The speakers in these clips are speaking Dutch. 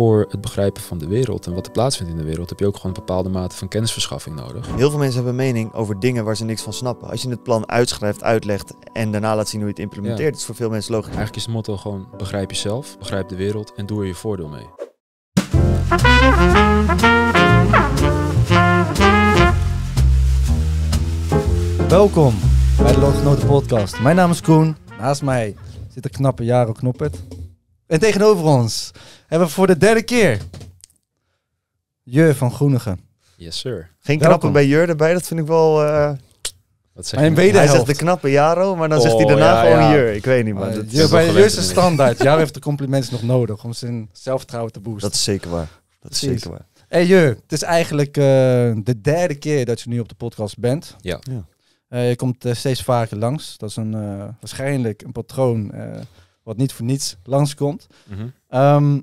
voor het begrijpen van de wereld en wat er plaatsvindt in de wereld, heb je ook gewoon een bepaalde mate van kennisverschaffing nodig. Heel veel mensen hebben mening over dingen waar ze niks van snappen. Als je het plan uitschrijft, uitlegt en daarna laat zien hoe je het implementeert, is voor veel mensen logisch. Eigenlijk is het motto gewoon begrijp jezelf, begrijp de wereld en doe er je voordeel mee. Welkom bij de Loggenoten Podcast. Mijn naam is Koen. Naast mij zit de knappe Jaro Knoppert. En tegenover ons hebben we voor de derde keer Jur van Groenigen. Yes, sir. Geen knappen bij Jur erbij, dat vind ik wel... Uh... Wat zeg hij zegt de knappe Jaro, maar dan zegt hij oh, daarna gewoon Jur. Ik weet niet, man. Eh, Jur, is een standaard. Jaro heeft de complimenten nog nodig om zijn zelfvertrouwen te boosten. Dat is zeker waar. Dat is zeker waar. hey Jur, het is eigenlijk eh, de derde keer dat je nu op de podcast bent. Ja. ja. je komt steeds vaker langs. Dat is een, waarschijnlijk een patroon wat niet voor niets langskomt. komt. Mhm. Ehm,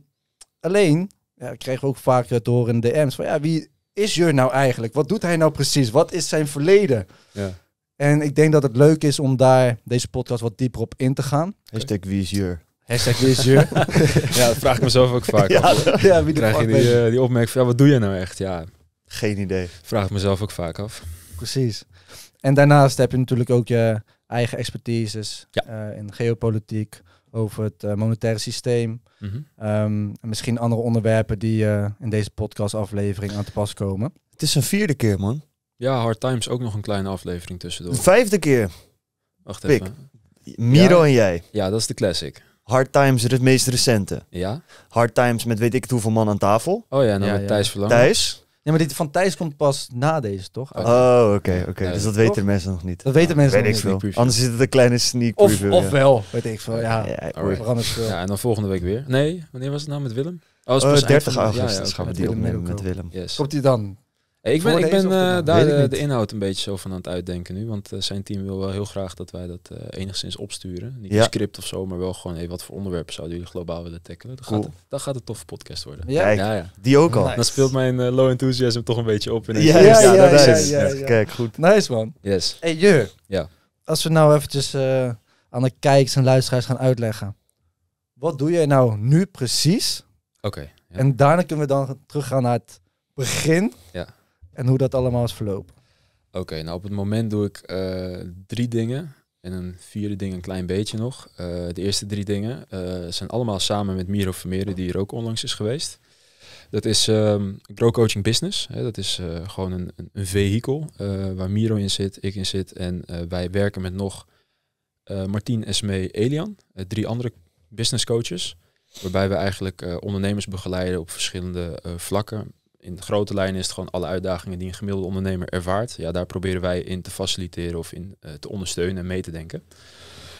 Alleen, ja, ik kreeg ook vaak het horen in DM's van ja, wie is Jur nou eigenlijk? Wat doet hij nou precies? Wat is zijn verleden? Ja. En ik denk dat het leuk is om daar deze podcast wat dieper op in te gaan. Hashtag wie is Jur? Hashtag wie is ja, dat vraag ik mezelf ook vaak. ja, af. ja, wie Krijg je die, eh, die opmerking van ja, wat doe je nou echt? Ja. Geen idee. Vraag ik mezelf ook vaak af. Precies. En daarnaast heb je natuurlijk ook je eigen expertise eh, in geopolitiek, over het eh, monetaire systeem. Mhm. Ehm, misschien andere onderwerpen die eh, in deze podcast aflevering aan te pas komen. Het is een vierde keer, man. Ja, Hard Times ook nog een kleine aflevering tussendoor. De vijfde keer. Wacht even. Miro en jij. Ja, dat is de classic. Hard Times, het meest recente. Ja. Hard Times met weet ik het hoeveel man aan tafel. Oh ja, nou met Thijs verlang. Thijs maar dit van Thijs komt pas na deze, toch? Oh, oh oké, oké. dus dat weten mensen nog niet. Dat weten mensen nog niet. Anders is het een kleine sneak of, preview. Of, weet ik veel. Ja, ja, en dan volgende week weer. Nee, wanneer was het nou met Willem? Eh, oh, uh, 30 augustus ja, gaan we die opnemen met Willem. Yes. Komt hij dan? Ik ben, ik ben uh, daar eh, de, inhoud een beetje zo van aan het uitdenken nu. Want eh, zijn team wil wel heel graag dat wij dat enigszins opsturen. Niet ja. een script of zo, maar wel gewoon even wat voor onderwerpen zouden jullie globaal willen tackelen. Dan gaat, dat gaat een toffe podcast worden. Ja, ja, die ook al. Dan speelt mijn low enthusiasm toch een beetje op. In ja, ja, ja, Kijk, goed. Nice man. Yes. Hey Jur, ja. als we nou eventjes aan de kijkers en luisteraars gaan uitleggen. Wat doe jij nou nu precies? Oké. en daarna kunnen we dan teruggaan naar het begin. Ja en hoe dat allemaal is verlopen. Oké, nou op het moment doe ik eh, drie dingen en een vierde ding een klein beetje nog. Eh, de eerste drie dingen eh, zijn allemaal samen met Miro Vermeeren, die hier ook onlangs is geweest. Dat is um, Grow Coaching Business. Hè, dat is gewoon een, een vehikel waar Miro in zit, ik in zit. En wij werken met nog Martien, Esme, Elian. drie andere business coaches. Waarbij we eigenlijk ondernemers begeleiden op verschillende vlakken in grote lijnen is het gewoon alle uitdagingen die een gemiddelde ondernemer ervaart. Ja, daar proberen wij in te faciliteren of in eh, te ondersteunen en mee te denken.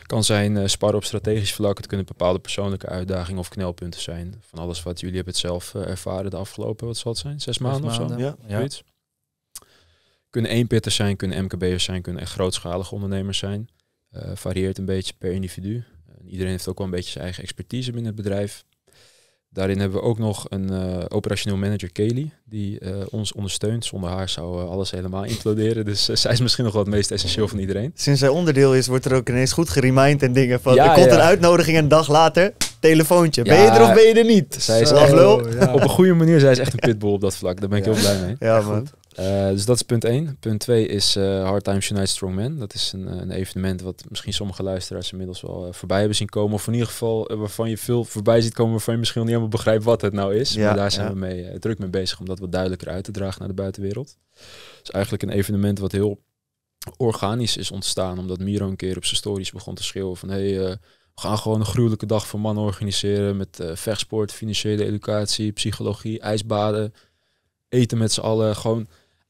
Kan zijn uh, op strategisch vlak. Het kunnen bepaalde persoonlijke uitdagingen of knelpunten zijn. Van alles wat jullie hebben het zelf eh, ervaren de afgelopen, wat zal het zijn? Zes maanden, of zo? Ja. ja. Kunnen eenpitters zijn, kunnen MKB'ers zijn, kunnen echt grootschalige ondernemers zijn. varieert een beetje per individu. iedereen heeft ook wel een beetje zijn eigen expertise binnen het bedrijf. Daarin hebben we ook nog een eh, operationeel manager, Kelly, die eh, ons ondersteunt. Zonder haar zou eh, alles helemaal imploderen. Dus zij is misschien nog wel het meest essentieel van iedereen. Sinds zij onderdeel is, wordt er ook ineens goed geremind en dingen. Van, er komt een uitnodiging en een dag later, telefoontje. ben je er of ben je er niet? Zij is echt, oh, op een goede manier, zij is echt een pitbull op dat vlak. Daar ben ik heel blij mee. Ja, man. Eh, dus dat is punt 1. Punt 2 is uh, Hard Times Unite Strongman. Dat is een, eh, een, evenement wat misschien sommige luisteraars inmiddels wel voorbij hebben zien komen. Of in ieder geval waarvan je veel voorbij ziet komen, waarvan je misschien niet helemaal begrijpt wat het nou is. maar daar zijn we mee, druk mee bezig om dat wat duidelijker uit te dragen naar de buitenwereld. Het is dus eigenlijk een evenement wat heel organisch is ontstaan. Omdat Miro een keer op zijn stories begon te schreeuwen van... Hey, we gaan gewoon een gruwelijke dag voor mannen organiseren met uh, vechtsport, financiële educatie, psychologie, ijsbaden, eten met z'n allen. Gewoon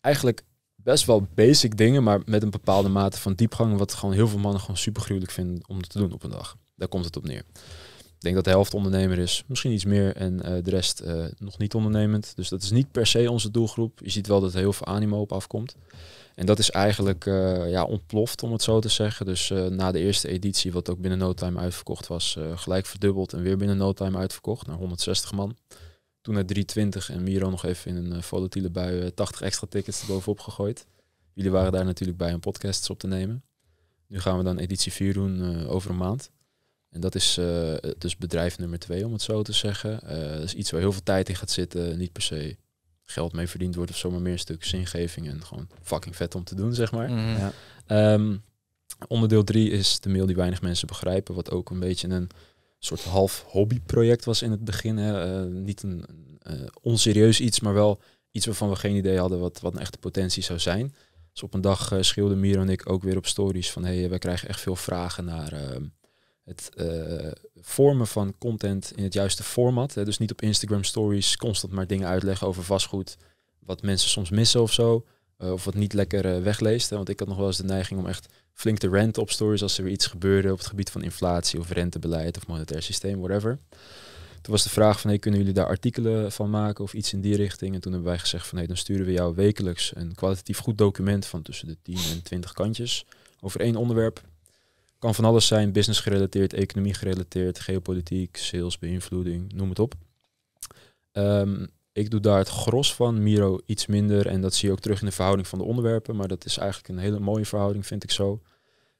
eigenlijk best wel basic dingen, maar met een bepaalde mate van diepgang, wat gewoon heel veel mannen gewoon super gruwelijk vinden om te doen op een dag. Daar komt het op neer. Ik denk dat de helft ondernemer is, misschien iets meer, en eh, de rest eh, nog niet ondernemend. Dus dat is niet per se onze doelgroep. Je ziet wel dat er heel veel animo op afkomt. En dat is eigenlijk eh, ja, ontploft, om het zo te zeggen. Dus na de eerste editie, wat ook binnen no time uitverkocht was, gelijk verdubbeld en weer binnen no time uitverkocht naar 160 man. Toen naar 320 en Miro nog even in een eh, volatiele bui 80 eh, extra tickets erbovenop gegooid. Jullie waren daar natuurlijk bij om podcasts op te nemen. Nu gaan we dan editie 4 doen eh, over een maand. En dat is dus bedrijf nummer 2, om het zo te zeggen. Uh, dat is iets waar heel veel tijd in gaat zitten. Niet per se geld mee verdiend wordt of zomaar meer een stuk zingeving. En gewoon fucking vet om te doen, zeg maar. Mhm. Ja. Ehm, onderdeel 3 is de mail die weinig mensen begrijpen. Wat ook een beetje een soort half hobbyproject was in het begin. Hè. Eh, niet een uh, onserieus iets, maar wel iets waarvan we geen idee hadden wat, wat een echte potentie zou zijn. Dus op een dag uh, eh, schreeuwden Miro en ik ook weer op stories van hey, wij krijgen echt veel vragen naar ehm, het vormen van content in het juiste format. Hè. Dus niet op Instagram stories constant maar dingen uitleggen over vastgoed, wat mensen soms missen of zo. of wat niet lekker wegleest. Want ik had nog wel eens de neiging om echt flink de rent op stories als er weer iets gebeurde op het gebied van inflatie of rentebeleid of monetair systeem, whatever. Toen was de vraag van, hey, kunnen jullie daar artikelen van maken of iets in die richting? En toen hebben wij gezegd van, hey, dan sturen we jou wekelijks een kwalitatief goed document van tussen de 10 en 20 kantjes over één onderwerp. Kan van alles zijn, business gerelateerd, economie gerelateerd, geopolitiek, sales, beïnvloeding, noem het op. Um, ik doe daar het gros van, Miro iets minder. En dat zie je ook terug in de verhouding van de onderwerpen. Maar dat is eigenlijk een hele mooie verhouding, vind ik zo.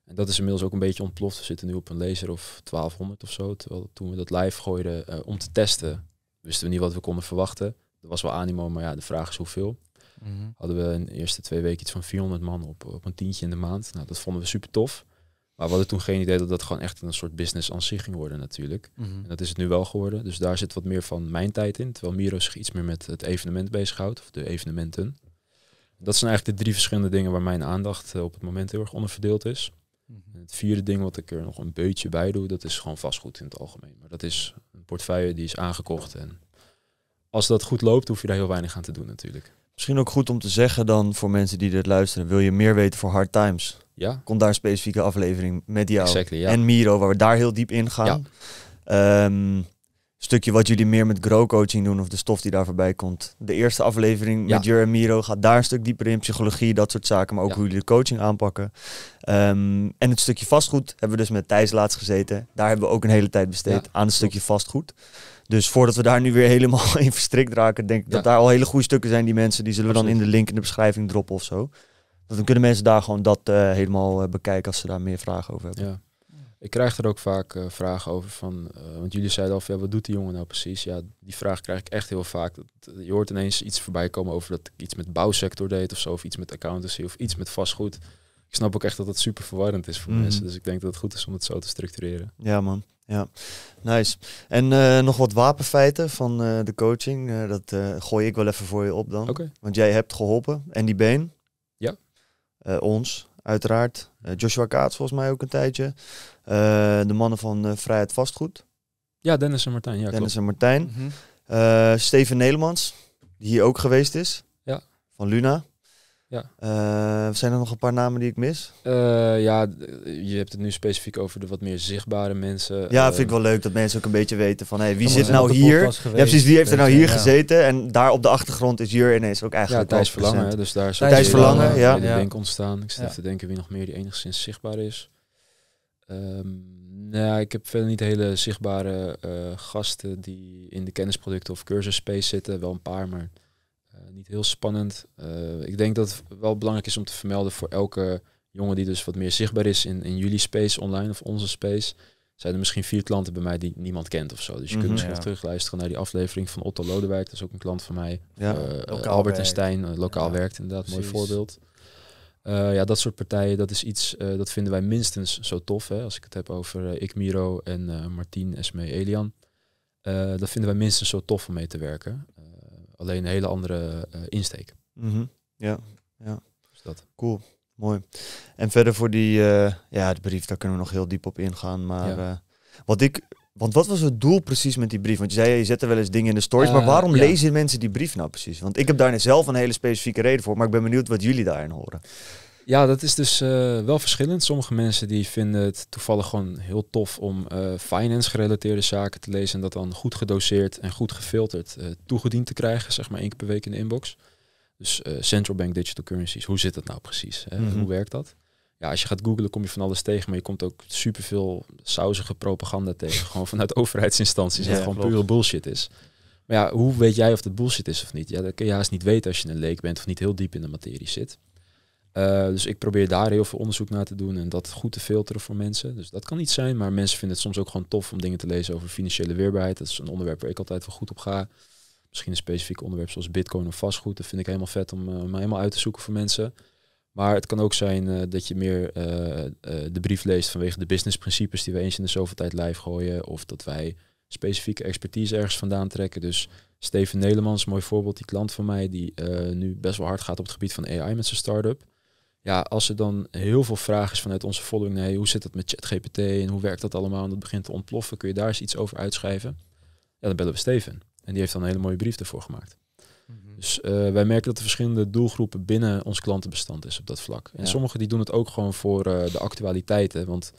En dat is inmiddels ook een beetje ontploft. We zitten nu op een laser of 1200 of zo. Terwijl toen we dat live gooiden eh, om te testen, wisten we niet wat we konden verwachten. Er was wel animo, maar ja, de vraag is hoeveel. Mhm. Hadden we in de eerste twee weken iets van 400 man op, op een tientje in de maand. Nou, dat vonden we super tof. Maar we hadden toen geen idee dat dat gewoon echt een soort business aan zich ging worden natuurlijk. Mhm. En dat is het nu wel geworden. Dus daar zit wat meer van mijn tijd in. Terwijl Miro zich iets meer met het evenement bezighoudt. Of de evenementen. Dat zijn eigenlijk de drie verschillende dingen waar mijn aandacht eh, op het moment heel erg onderverdeeld is. Mhm. Het vierde ding wat ik er nog een beetje bij doe, dat is gewoon vastgoed in het algemeen. Maar dat is een portefeuille die is aangekocht. En als dat goed loopt, hoef je daar heel weinig aan te doen natuurlijk. Misschien ook goed om te zeggen dan voor mensen die dit luisteren. Wil je meer weten voor Hard Times? Ja. Komt daar een specifieke aflevering met jou en Miro, waar we daar heel diep in gaan. Ja. Ehm, stukje wat jullie meer met grow coaching doen of de stof die daar voorbij komt. De eerste aflevering met Jur en Miro gaat daar een stuk dieper in, psychologie, dat soort zaken, maar ook hoe jullie de coaching aanpakken. Ehm, en het stukje vastgoed hebben we dus met Thijs laatst gezeten. Daar hebben we ook een hele tijd besteed aan het stukje vastgoed. Dus voordat we daar nu weer helemaal in verstrikt raken, denk ik dat daar al hele goede stukken zijn die mensen. Die zullen we dan in de link in de beschrijving droppen of zo. Dat dan kunnen mensen daar gewoon dat eh, helemaal eh, bekijken als ze daar meer vragen over hebben. Ja. Ik krijg er ook vaak eh, vragen over van, want jullie zeiden al, ja, wat doet die jongen nou precies? Ja, die vraag krijg ik echt heel vaak. je hoort ineens iets voorbij komen over dat ik iets met bouwsector deed of zo, of iets met accountancy of iets met vastgoed. Ik snap ook echt dat dat super verwarrend is voor mhm. mensen. Dus ik denk dat het goed is om het zo te structureren. Ja man. Ja, nice. En eh, nog wat wapenfeiten van eh, de coaching. Eh, dat gooi ik wel even voor je op dan. Want jij hebt geholpen. En die been. Ja. ons, uiteraard. Joshua Kaats volgens mij ook een tijdje. de mannen van Vrijheid Vastgoed. Ja, Dennis en Martijn. Ja, Dennis en Martijn. Mhm. Steven Nelmans, die hier ook geweest is. Ja. Van Luna. Ja. Eh, zijn er nog een paar namen die ik mis? Eh, ja, je hebt het nu specifiek over de wat meer zichtbare mensen. Ja, uh, vind ik ehm, wel leuk dat mensen ook een beetje weten van hey, wie zit nou hier? je hebt precies, wie heeft er nou hier gezeten? En daar op de achtergrond is Jur ineens ook eigenlijk. Ja, Thijs Verlangen, dus daar is Thijs, Thijs Verlangen, eh, ja. Ik denk ontstaan. Ik zit even te denken wie nog meer die enigszins zichtbaar is. Um, ja, ik heb verder niet hele zichtbare gasten die in de kennisproducten of cursus space zitten. Wel een paar, maar niet heel spannend. Eh, ik denk dat het wel belangrijk is om te vermelden voor elke jongen die dus wat meer zichtbaar is in, in jullie space online of onze space. Zijn er misschien vier klanten bij mij die niemand kent of zo. Dus je kunt mhm. misschien ja. terugluisteren naar die aflevering van Otto Lodewijk. Dat is ook een klant van mij. Ja, eh, Albert en Stijn, eh, lokaal werkt inderdaad. Mooi voorbeeld. ja, dat soort partijen, dat is iets, dat vinden wij minstens zo tof. Hè? Als ik het heb over ik, Miro en Martien, Sme, Elian. dat vinden wij minstens zo tof om mee te werken. Alleen een hele andere eh, insteek. Mhm. Ja, ja. Dus dat. Cool, mooi. En verder voor die, eh, ja, de brief, daar kunnen we nog heel diep op ingaan. Maar eh, wat ik, want wat was het doel precies met die brief? Want je zei, je zette wel eens dingen in de stories, maar waarom lezen mensen die brief nou precies? Want ik heb daar zelf een hele specifieke reden voor, maar ik ben benieuwd wat jullie daarin horen. Ja, dat is dus eh, wel verschillend. Sommige mensen die vinden het toevallig gewoon heel tof om eh, finance gerelateerde zaken te lezen en dat dan goed gedoseerd en goed gefilterd eh, toegediend te krijgen, zeg maar één keer per week in de inbox. Dus central bank digital currencies, hoe zit dat nou precies? Hè? Mhm. Hoe werkt dat? Ja, als je gaat googlen kom je van alles tegen, maar je komt ook superveel sauzige propaganda tegen, gewoon vanuit overheidsinstanties, dat gewoon puur pure bullshit is. Maar ja, hoe weet jij of dat bullshit is of niet? Ja, dat kun je haast niet weten als je een leek bent of niet heel diep in de materie zit. Eh, dus ik probeer daar heel veel onderzoek naar te doen en dat goed te filteren voor mensen. Dus dat kan niet zijn, maar mensen vinden het soms ook gewoon tof om dingen te lezen over financiële weerbaarheid. Dat is een onderwerp waar ik altijd wel goed op ga. Misschien een specifiek onderwerp zoals bitcoin of vastgoed. Dat vind ik helemaal vet om uh, mij helemaal uit te zoeken voor mensen. Maar het kan ook zijn eh, dat je meer de brief leest vanwege de businessprincipes die we eens in de zoveel tijd live gooien. Of dat wij specifieke expertise ergens vandaan trekken. Dus Steven Nelemans, mooi voorbeeld, die klant van mij, die nu best wel hard gaat op het gebied van AI met zijn start-up ja, als er dan heel veel vraag is vanuit onze following, hey hoe zit dat met ChatGPT en hoe werkt dat allemaal en dat begint te ontploffen, kun je daar eens iets over uitschrijven? Ja, dan bellen we Steven. En die heeft dan een hele mooie brief ervoor gemaakt. Mhm. Dus eh, wij merken dat er verschillende doelgroepen binnen ons klantenbestand is op dat vlak. En sommige sommigen die doen het ook gewoon voor eh, de actualiteiten. Want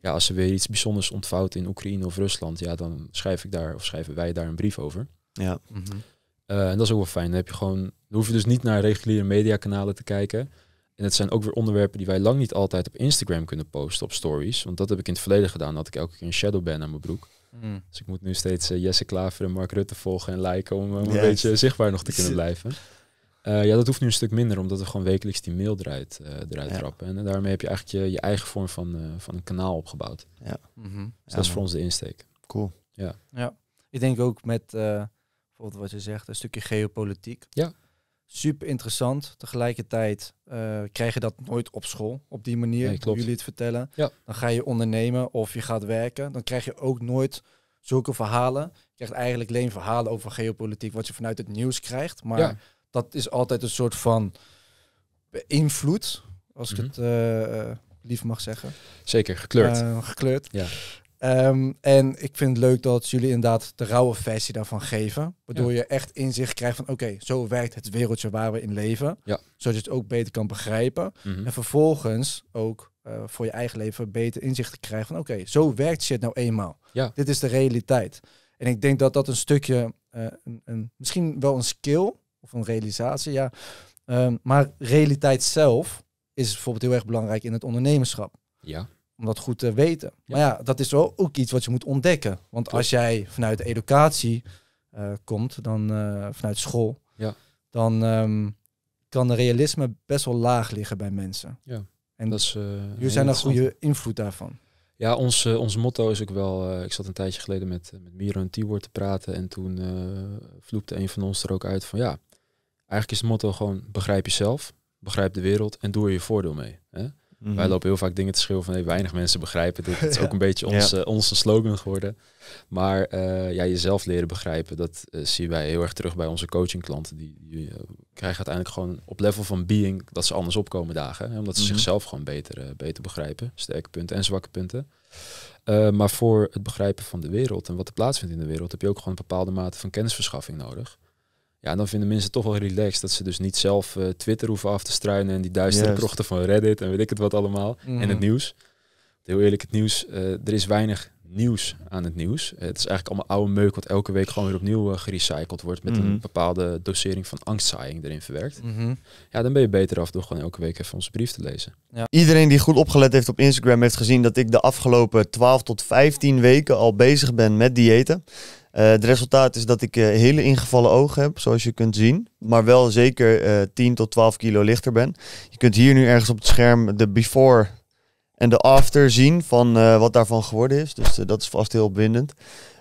ja, als er weer iets bijzonders ontvouwt in Oekraïne of Rusland, ja, dan schrijf ik daar of schrijven wij daar een brief over. Ja. Mhm. Eh, en dat is ook wel fijn. Dan heb je gewoon, dan hoef je dus niet naar reguliere mediakanalen te kijken. En het zijn ook weer onderwerpen die wij lang niet altijd op Instagram kunnen posten op stories. Want dat heb ik in het verleden gedaan, dat ik elke keer een shadow ben aan mijn broek. Hmm. Dus ik moet nu steeds eh, Jesse Klaver en Mark Rutte volgen en liken om, eh, een beetje zichtbaar nog te kunnen blijven. Eh, ja, dat hoeft nu een stuk minder, omdat we gewoon wekelijks die mail eruit, uh, eruit ja. trappen. En daarmee heb je eigenlijk je, je eigen vorm van, van een kanaal opgebouwd. Ja. Mhm. Dus dat is voor ons de insteek. Cool. Ja. ja. Ik denk ook met bijvoorbeeld wat je zegt, een stukje geopolitiek. Ja super interessant. Tegelijkertijd uh, krijg je dat nooit op school op die manier, nee, jullie het vertellen. Dan ga je ondernemen of je gaat werken. Dan krijg je ook nooit zulke verhalen. Je krijgt eigenlijk alleen verhalen over geopolitiek, wat je vanuit het nieuws krijgt. Maar dat is altijd een soort van invloed, als ik mhm. het eh, eh, lief mag zeggen. Zeker, gekleurd. gekleurd. Ja. Ehm, en ik vind het leuk dat jullie inderdaad de rauwe versie daarvan geven. Waardoor je echt inzicht krijgt van oké, zo werkt het wereldje waar we in leven. Zodat je het ook beter kan begrijpen. Mhm. En vervolgens ook eh, voor je eigen leven beter inzicht te krijgen van oké, zo werkt shit nou eenmaal. Ja. Dit is de realiteit. En ik denk dat dat een stukje, eh, een, een, misschien wel een skill of een realisatie, ja. Ehm, maar realiteit zelf is bijvoorbeeld heel erg belangrijk in het ondernemerschap. Ja om dat goed te weten. Maar ja, dat is wel ook iets wat je moet ontdekken. Want als jij vanuit educatie eh, komt, dan eh, vanuit school, dan ehm, kan de realisme best wel laag liggen bij mensen. Ja. En dat is, eh, jullie zijn een goede invloed daarvan. Ja, ons, ons motto is ook wel. ik zat een tijdje geleden met, met Miro en Tibor te praten. En toen vloepte een van ons er ook uit van ja. Eigenlijk is het motto gewoon: begrijp jezelf, begrijp de wereld en doe er je voordeel mee. Hè? Mhm. Wij lopen heel vaak dingen te schreeuwen van hey, weinig mensen begrijpen dit. Het is ook een beetje ons, onze slogan geworden. Maar eh, ja, jezelf leren begrijpen, dat eh, zien wij heel erg terug bij onze coachingklanten. Die, die eh, krijgen uiteindelijk gewoon op level van being dat ze anders opkomen dagen. Hè, omdat ze mhm. zichzelf gewoon beter, beter begrijpen. Sterke punten en zwakke punten. maar voor het begrijpen van de wereld en wat er plaatsvindt in de wereld, heb je ook gewoon een bepaalde mate van kennisverschaffing nodig. Ja, dan vinden mensen toch wel relaxed dat ze dus niet zelf eh, Twitter hoeven af te struinen en die duistere krochten van Reddit en weet ik het wat allemaal. Mm. En mhm. het nieuws. Heel eerlijk, het nieuws, eh, er is weinig nieuws aan het nieuws. Eh, het is eigenlijk allemaal oude meuk wat elke week gewoon weer opnieuw gerecycled wordt met een mhm. bepaalde dosering van angstzaaiing erin verwerkt. Mhm. Ja, dan ben je beter af door gewoon elke week even onze brief te lezen. Ja. Iedereen die goed opgelet heeft op Instagram heeft gezien dat ik de afgelopen 12 tot 15 weken al bezig ben met diëten. Eh, het resultaat is dat ik eh, hele ingevallen ogen heb, zoals je kunt zien. Maar wel zeker 10 eh, tot 12 kilo lichter ben. Je kunt hier nu ergens op het scherm de before en de after zien van wat daarvan geworden is. Dus dat is vast heel opwindend.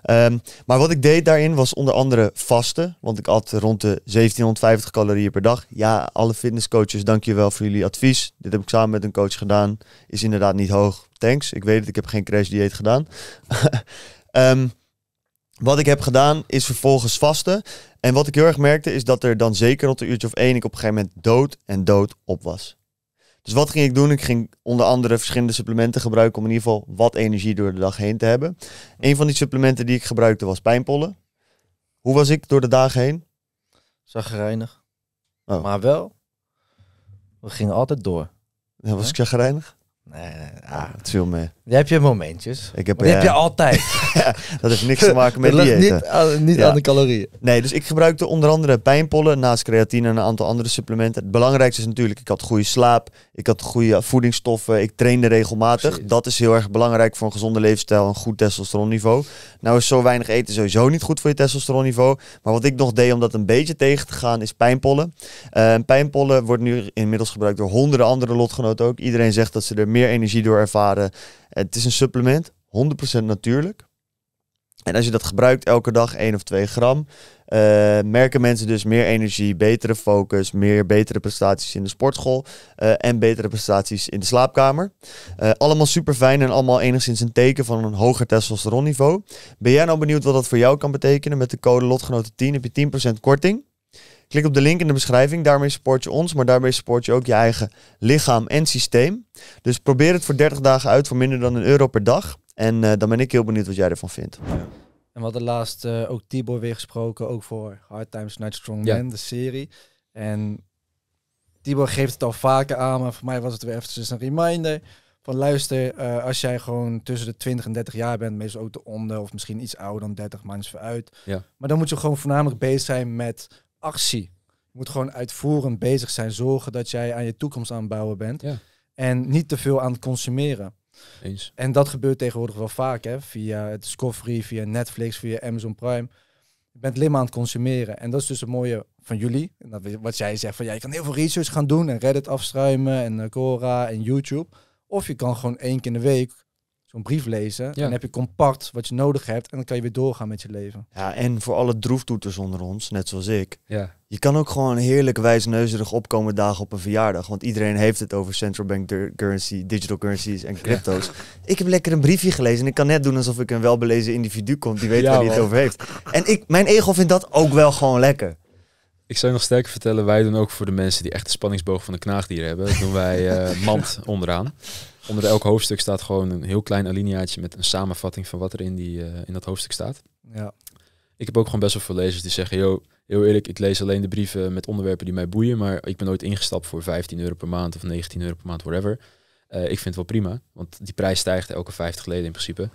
Ehm, maar wat ik deed daarin was onder andere vasten. Want ik at rond de 1750 calorieën per dag. Ja, alle fitnesscoaches, dankjewel voor jullie advies. Dit heb ik samen met een coach gedaan. Is inderdaad niet hoog. Thanks. Ik weet het, ik heb geen crash dieet gedaan. um, wat ik heb gedaan is vervolgens vasten. En wat ik heel erg merkte is dat er dan zeker op een uurtje of één ik op een gegeven moment dood en dood op was. Dus wat ging ik doen? Ik ging onder andere verschillende supplementen gebruiken om in ieder geval wat energie door de dag heen te hebben. Een van die supplementen die ik gebruikte was pijnpollen. Hoe was ik door de dagen heen? Zagrijnig. Oh. Maar wel, we gingen altijd door. Ja, was ik zagrijnig? Nee, nee ah, het viel mee. Dan heb je momentjes. Ik heb, je eh, altijd. dat heeft niks te maken met diëten. Niet, niet aan de calorieën. Nee, dus ik gebruikte onder andere pijnpollen, naast creatine en een aantal andere supplementen. Het belangrijkste is natuurlijk, ik had goede slaap, ik had goede voedingsstoffen, ik trainde regelmatig. Dat is heel erg belangrijk voor een gezonde levensstijl, een goed testosteronniveau. Nou is zo weinig eten sowieso niet goed voor je testosteronniveau. Maar wat ik nog deed om dat een beetje tegen te gaan, is pijnpollen. Eh, pijnpollen wordt nu inmiddels gebruikt door honderden andere lotgenoten ook. Iedereen zegt dat ze er meer energie door ervaren. Het is een supplement, 100% natuurlijk. En als je dat gebruikt elke dag 1 of 2 gram, eh, merken mensen dus meer energie, betere focus, meer betere prestaties in de sportschool eh, en betere prestaties in de slaapkamer. Eh, allemaal super fijn en allemaal enigszins een teken van een hoger testosteronniveau. Ben jij nou benieuwd wat dat voor jou kan betekenen? Met de code LOTGENOTEN10 heb je 10% korting. Klik op de link in de beschrijving. Daarmee support je ons, maar daarmee support je ook je eigen lichaam en systeem. Dus probeer het voor 30 dagen uit voor minder dan een euro per dag. En eh, dan ben ik heel benieuwd wat jij ervan vindt. En we hadden laatst eh, ook Tibor weer gesproken, ook voor Hard Times Night Strong Man, de serie. En Tibor geeft het al vaker aan, maar voor mij was het weer even dus een reminder. Van luister, eh, als jij gewoon tussen de 20 en 30 jaar bent, meestal ook de onder, of misschien iets ouder dan 30, maakt niet vooruit. Ja. Maar dan moet je gewoon voornamelijk bezig zijn met actie. Je moet gewoon uitvoerend bezig zijn. Zorgen dat jij aan je toekomst aan het bouwen bent. En niet te veel aan het consumeren. Eens. En dat gebeurt tegenwoordig wel vaak, hè? via het Discovery, via Netflix, via Amazon Prime. Je bent alleen aan het consumeren. En dat is dus het mooie van jullie. Wat jij zegt, van ja, je kan heel veel research gaan doen en Reddit afstruimen en Cora en YouTube. Of je kan gewoon één keer in de week zo'n brief lezen. En dan heb je compact wat je nodig hebt. En dan kan je weer doorgaan met je leven. Ja, en voor alle droeftoeters onder ons, net zoals ik. Ja. Je kan ook gewoon heerlijk wijsneuzerig opkomen dagen op een verjaardag. Want iedereen heeft het over central bank currency, digital currencies en crypto's. Ik heb lekker een briefje gelezen en ik kan net doen alsof ik een welbelezen individu kom die weet ja, waar hij het over heeft. En ik, mijn ego vindt dat ook wel gewoon lekker. Ik zou je nog sterker vertellen, wij doen ook voor de mensen die echt de spanningsboog van de knaagdier hebben, doen wij uh, mand onderaan. Onder elk hoofdstuk staat gewoon een heel klein alineaatje met een samenvatting van wat er in, die, eh, in dat hoofdstuk staat. Ja. Ik heb ook gewoon best wel veel lezers die zeggen, yo, heel eerlijk, ik lees alleen de brieven met onderwerpen die mij boeien, maar ik ben nooit ingestapt voor 15 euro per maand of 19 euro per maand, whatever. Eh, ik vind het wel prima, want die prijs stijgt elke 50 leden in principe.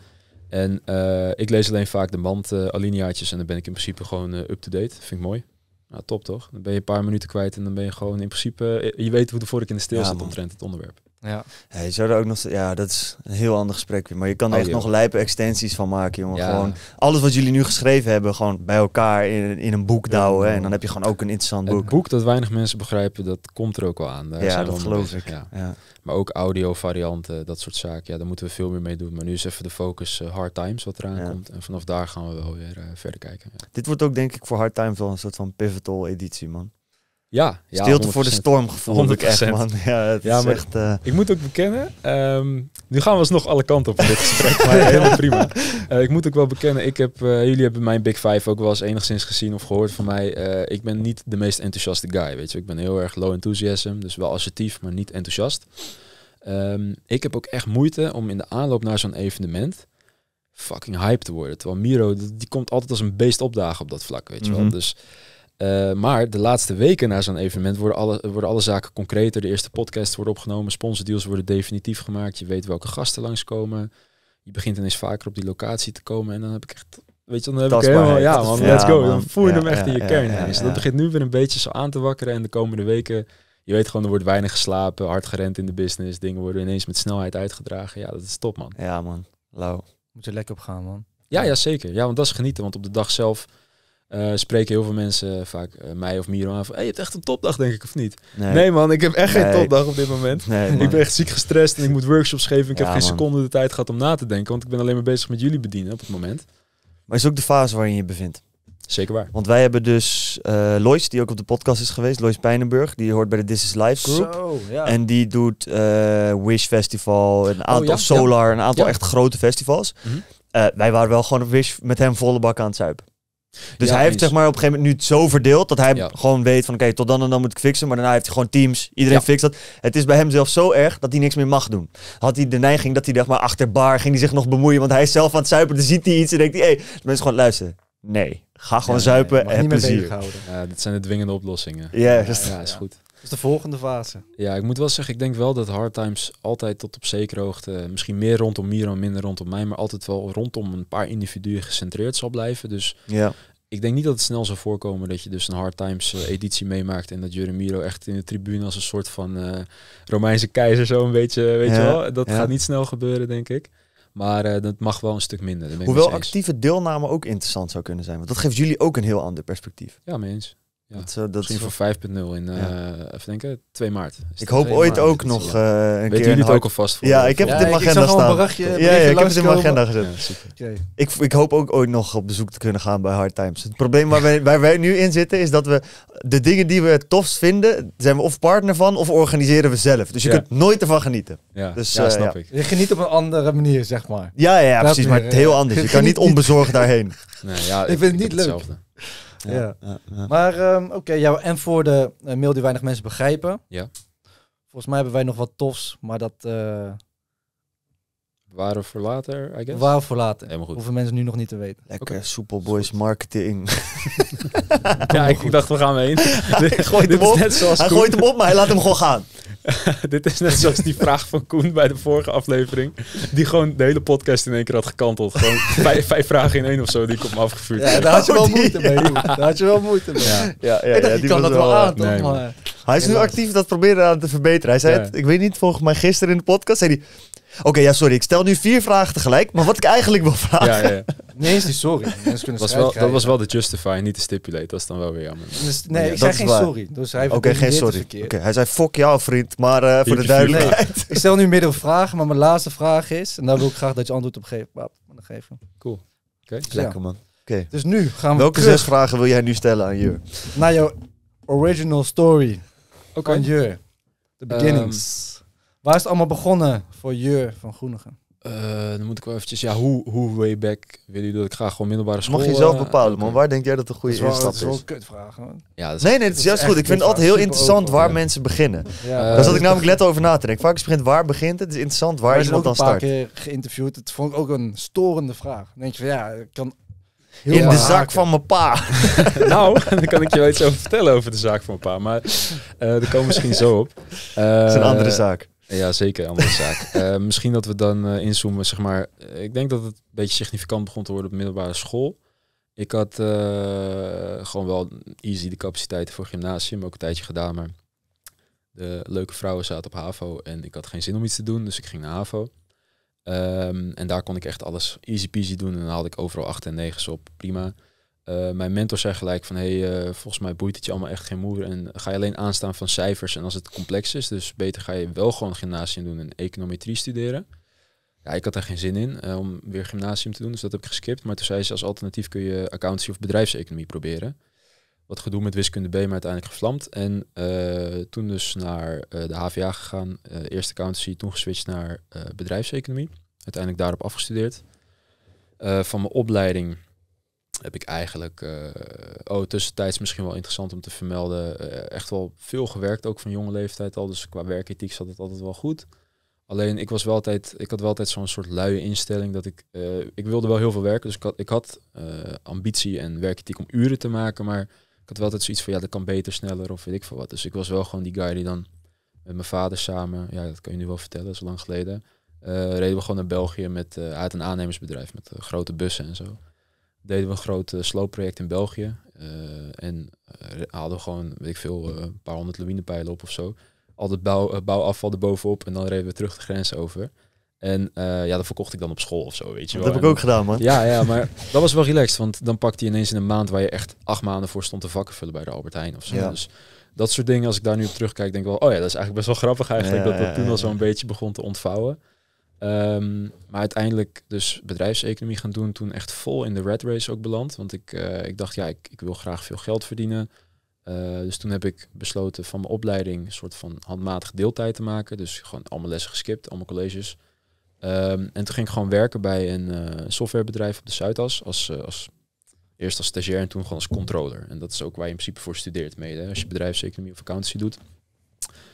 En eh, ik lees alleen vaak de band alineaatjes en dan ben ik in principe gewoon up-to-date. Vind ik mooi. Nou, top toch? Dan ben je een paar minuten kwijt en dan ben je gewoon in principe... je weet hoe de vork in de stil ja, omtrent het onderwerp. Ja. je zou er ook nog, ja, dat is een heel ander gesprek. Maar je kan er oh, echt nog lijpe extensies van maken, jongen. Gewoon alles wat jullie nu geschreven hebben, gewoon bij elkaar in, in een boek douwen. En dan heb je gewoon ook een interessant boek. het boek dat weinig mensen begrijpen, dat komt er ook wel aan. ja, dat geloof ik. Ja. Maar ook audiovarianten dat soort zaken. Ja, daar moeten we veel meer mee doen. Maar nu is even de focus eh, Hard Times wat eraan komt. En vanaf daar gaan we wel weer eh, verder kijken. Dit wordt ook denk ik voor Hard Times wel een soort van pivotal editie, man. Ja, ja Stilte voor de storm gevoel ik echt, man. Ja, echt, eh, Ik moet ook bekennen, ehm, nu gaan we alsnog alle kanten op dit gesprek, maar helemaal prima. Eh, ik moet ook wel bekennen, ik heb, eh, jullie hebben mijn Big Five ook wel eens enigszins gezien of gehoord van mij. ik ben niet de meest enthousiaste guy, weet je. Ik ben heel erg low enthusiasm, dus wel assertief, maar niet enthousiast. Ehm, ik heb ook echt moeite om in de aanloop naar zo'n evenement fucking hype te worden. Terwijl Miro, die komt altijd als een beest opdagen op dat vlak, weet je wel. Mhm. Dus... Eh, maar de laatste weken na zo'n evenement worden alle, worden alle zaken concreter. De eerste podcasts worden opgenomen, sponsordeals worden definitief gemaakt. Je weet welke gasten langskomen. Je begint ineens vaker op die locatie te komen. En dan heb ik echt, weet je, dan heb ik helemaal, ja man, let's go. Dan voer je hem echt in je kern. dat begint nu weer een beetje zo aan te wakkeren. En de komende weken, je weet gewoon, er wordt weinig geslapen, hard gerend in de business. Dingen worden ineens met snelheid uitgedragen. Ja, dat is top man. Ja man, lauw. Moet je lekker op gaan man. Ja, ja zeker. Ja, want dat is genieten. Want op de dag zelf eh, spreken heel veel mensen eh, vaak eh, mij of Miro aan van... Hey, je hebt echt een topdag, denk ik, of niet? Nee, man, ik heb echt geen topdag op dit moment. ik ben echt ziek gestrest en ik moet workshops geven. Ik heb geen man. seconde de tijd gehad om na te denken. Want ik ben alleen maar bezig met jullie bedienen op het moment. Maar is ook de fase waarin je je bevindt. Zeker waar. Want wij hebben dus uh, Lois, die ook op de podcast is geweest. Lois Pijnenburg, die hoort bij de This Is Live Group. En die doet Wish Festival, een oh, aantal oh, ja? Solar, een aantal echt grote festivals. Mhm. wij waren wel gewoon op Wish met hem volle bak aan het zuipen. Dus hij heeft zeg maar op een gegeven moment nu zo verdeeld dat hij gewoon weet van oké, tot dan en dan moet ik fixen. Maar daarna heeft hij gewoon teams. Iedereen ja. fixt dat. Het is bij hem zelf zo erg dat hij niks meer mag doen. Had hij de neiging dat hij dacht, maar achter bar ging hij zich nog bemoeien. Want hij is zelf aan het zuipen. Dan ziet hij iets en denkt hij, hé, hey. mensen gewoon luisteren. Nee, ga gewoon zuipen nee, en plezier. ja dit zijn de dwingende oplossingen. Ja, ja, is goed is de volgende fase. Ja, ik moet wel zeggen, ik denk wel dat hard times altijd tot op zekere hoogte, misschien meer rondom Miro, minder rondom mij, maar altijd wel rondom een paar individuen gecentreerd zal blijven. Dus ja. ik denk niet dat het snel zal voorkomen dat je dus een hard times eh, editie meemaakt en dat Miro echt in de tribune als een soort van eh, Romeinse keizer zo een beetje, weet je wel, dat gaat niet snel gebeuren, denk ik. Maar eh, dat mag wel een stuk minder. Hoewel actieve deelname ook interessant zou kunnen zijn. Want dat geeft jullie ook een heel ander perspectief. Ja, mens. eens dat, eh, dat misschien is voor 5.0 in, uh, even denken, 2 maart. ik hoop ooit ook nog uh, een Weet keer... jullie het ook alvast voor? Ja, ik heb het in mijn agenda staan. ja, ik heb het in mijn agenda gezet. ik, ik hoop ook ooit nog op bezoek te kunnen gaan bij Hard Times. Het probleem waar, wij, nu in zitten is dat we de dingen die we het tofst vinden, zijn we of partner van of organiseren we zelf. Dus je kunt nooit ervan genieten. Ja, dus, snap ik. Je geniet op een andere manier, zeg maar. Ja, ja, precies, maar heel anders. Je kan niet onbezorgd daarheen. Ik vind het niet leuk ja. Maar ehm, oké, okay, en voor de eh, mail die weinig mensen begrijpen. Ja. Volgens mij hebben wij nog wat tofs, maar dat... Uh, waren voor later, I guess? Waren voor later. Helemaal goed. Hoeven mensen nu nog niet te weten. Lekker, okay. boys marketing. ja, ik, dacht, we gaan mee. heen. hem op. Net zoals hij gooit hem op, maar hij laat hem gewoon gaan. Dit is net zoals die vraag van Koen bij de vorige aflevering. Die gewoon de hele podcast in één keer had gekanteld. Gewoon vijf, vijf vragen in één of zo die ik op me afgevuurd Ja, daar had je oh, wel moeite mee. Daar had je wel moeite mee. Ja, ja, ja, ik die kan dat wel aan, toch? maar. Hij is nu actief dat proberen aan te verbeteren. Hij zei ik weet niet, volgens mij gisteren in de podcast zei hij... Oké, ja, sorry. Ik stel nu vier vragen tegelijk, maar wat ik eigenlijk wil vragen... Ja, ja, Nee, is niet sorry. dat was wel de justify, niet de stipulate. Dat is dan wel weer jammer. Dus, nee, ik zei geen sorry. Dus hij Oké, geen sorry. Okay, hij zei fuck jou, vriend, maar eh, voor de duidelijkheid. ik stel nu meerdere vragen, maar mijn laatste vraag is... En daar wil ik graag dat je antwoord op geeft. Maar dan geef hem. Cool. Oké. Lekker, man. Oké. Dus nu gaan we Welke zes vragen wil jij nu stellen aan Jur? Na jouw original story. Oké. Aan Jur The beginnings. Ehm, Waar is het allemaal begonnen voor je van Groenigen? Eh, dan moet ik wel eventjes, ja, hoe, hoe way back wil je dat ik graag gewoon middelbare school... Mag je zelf eh, bepalen, man. Waar denk jij dat de goede is Dat is wel een kutvraag, ja, is, nee, nee, het is juist goed. Ik vind het altijd heel interessant waar mensen beginnen. Ja, eh, Daar dus zat ik namelijk let over na te denken. Vaak is begint waar begint het. is interessant waar je ook dan start. Ik heb een paar keer geïnterviewd. Het vond ik ook een storende vraag. Dan denk je van, ja, ik kan... Heel in de zaak van mijn pa. nou, dan kan ik je wel iets over vertellen over de zaak van mijn pa. Maar daar komen misschien zo op. dat is een andere zaak. Ja, zeker. Andere zaak. Eh, misschien dat we dan eh, inzoomen, zeg maar. Eh, ik denk dat het een beetje significant begon te worden op middelbare school. Ik had gewoon wel easy de capaciteiten voor gymnasium, ook een tijdje gedaan. Maar de leuke vrouwen zaten op HAVO en ik had geen zin om iets te doen, dus ik ging naar HAVO. Ehm, en daar kon ik echt alles easy peasy doen en dan haalde ik overal acht en negens op, prima. Eh, mijn mentor zei gelijk van, hey, eh, volgens mij boeit het je allemaal echt geen moeder. En ga je alleen aanstaan van cijfers en als het complex is. Dus beter ga je wel gewoon gymnasium doen en econometrie studeren. Ja, ik had daar geen zin in eh, om weer gymnasium te doen, dus dat heb ik geskipt. Maar toen zei ze, als alternatief kun je accountancy of bedrijfseconomie proberen. Wat gedoe met wiskunde B, maar uiteindelijk gevlamd. En toen dus naar de HVA gegaan, eerst accountancy, toen geswitcht naar bedrijfseconomie. Uiteindelijk daarop afgestudeerd. van mijn opleiding heb ik eigenlijk, eh, oh, tussentijds misschien wel interessant om te vermelden, eh, echt wel veel gewerkt, ook van jonge leeftijd al. Dus qua werkethiek zat het altijd wel goed. Alleen ik was wel altijd, ik had wel altijd zo'n soort luie instelling dat ik, eh, ik wilde wel heel veel werken. Dus ik had, ik had ambitie en werkethiek om uren te maken, maar ik had wel altijd zoiets van, ja, dat kan beter, sneller of weet ik veel wat. Dus ik was wel gewoon die guy die dan met mijn vader samen, ja, dat kan je nu wel vertellen, dat is lang geleden, reden we gewoon naar België met, uit een aannemersbedrijf met grote bussen en zo deden we een groot eh, sloopproject in België. Eh, en eh, hadden gewoon, weet ik veel, een paar honderd lawinepijlen op of zo. Al het bouw, bouwafval bovenop en dan reden we terug de grens over. En ja, dat verkocht ik dan op school of zo, weet je wel. Dat heb ik ook gedaan, man. Ja, ja, maar dat was wel relaxed. Want dan pakte je ineens in een maand waar je echt acht maanden voor stond te vakken vullen bij de Albert Heijn of zo. Dus dat soort dingen, als ik daar nu op terugkijk, denk ik wel... Oh ja, dat is eigenlijk best wel grappig eigenlijk. dat dat toen al zo'n beetje begon te ontvouwen. Ehm, maar uiteindelijk dus bedrijfseconomie gaan doen. Toen echt vol in de red race ook beland. Want ik, eh, ik dacht, ja, ik, ik wil graag veel geld verdienen. Eh, dus toen heb ik besloten van mijn opleiding een soort van handmatig deeltijd te maken. Dus gewoon allemaal lessen geskipt, allemaal colleges. Ehm, en toen ging ik gewoon werken bij een eh, softwarebedrijf op de Zuidas. Als, als, eerst als stagiair en toen gewoon als controller. En dat is ook waar je in principe voor studeert Hè? Als je bedrijfseconomie of accountancy doet.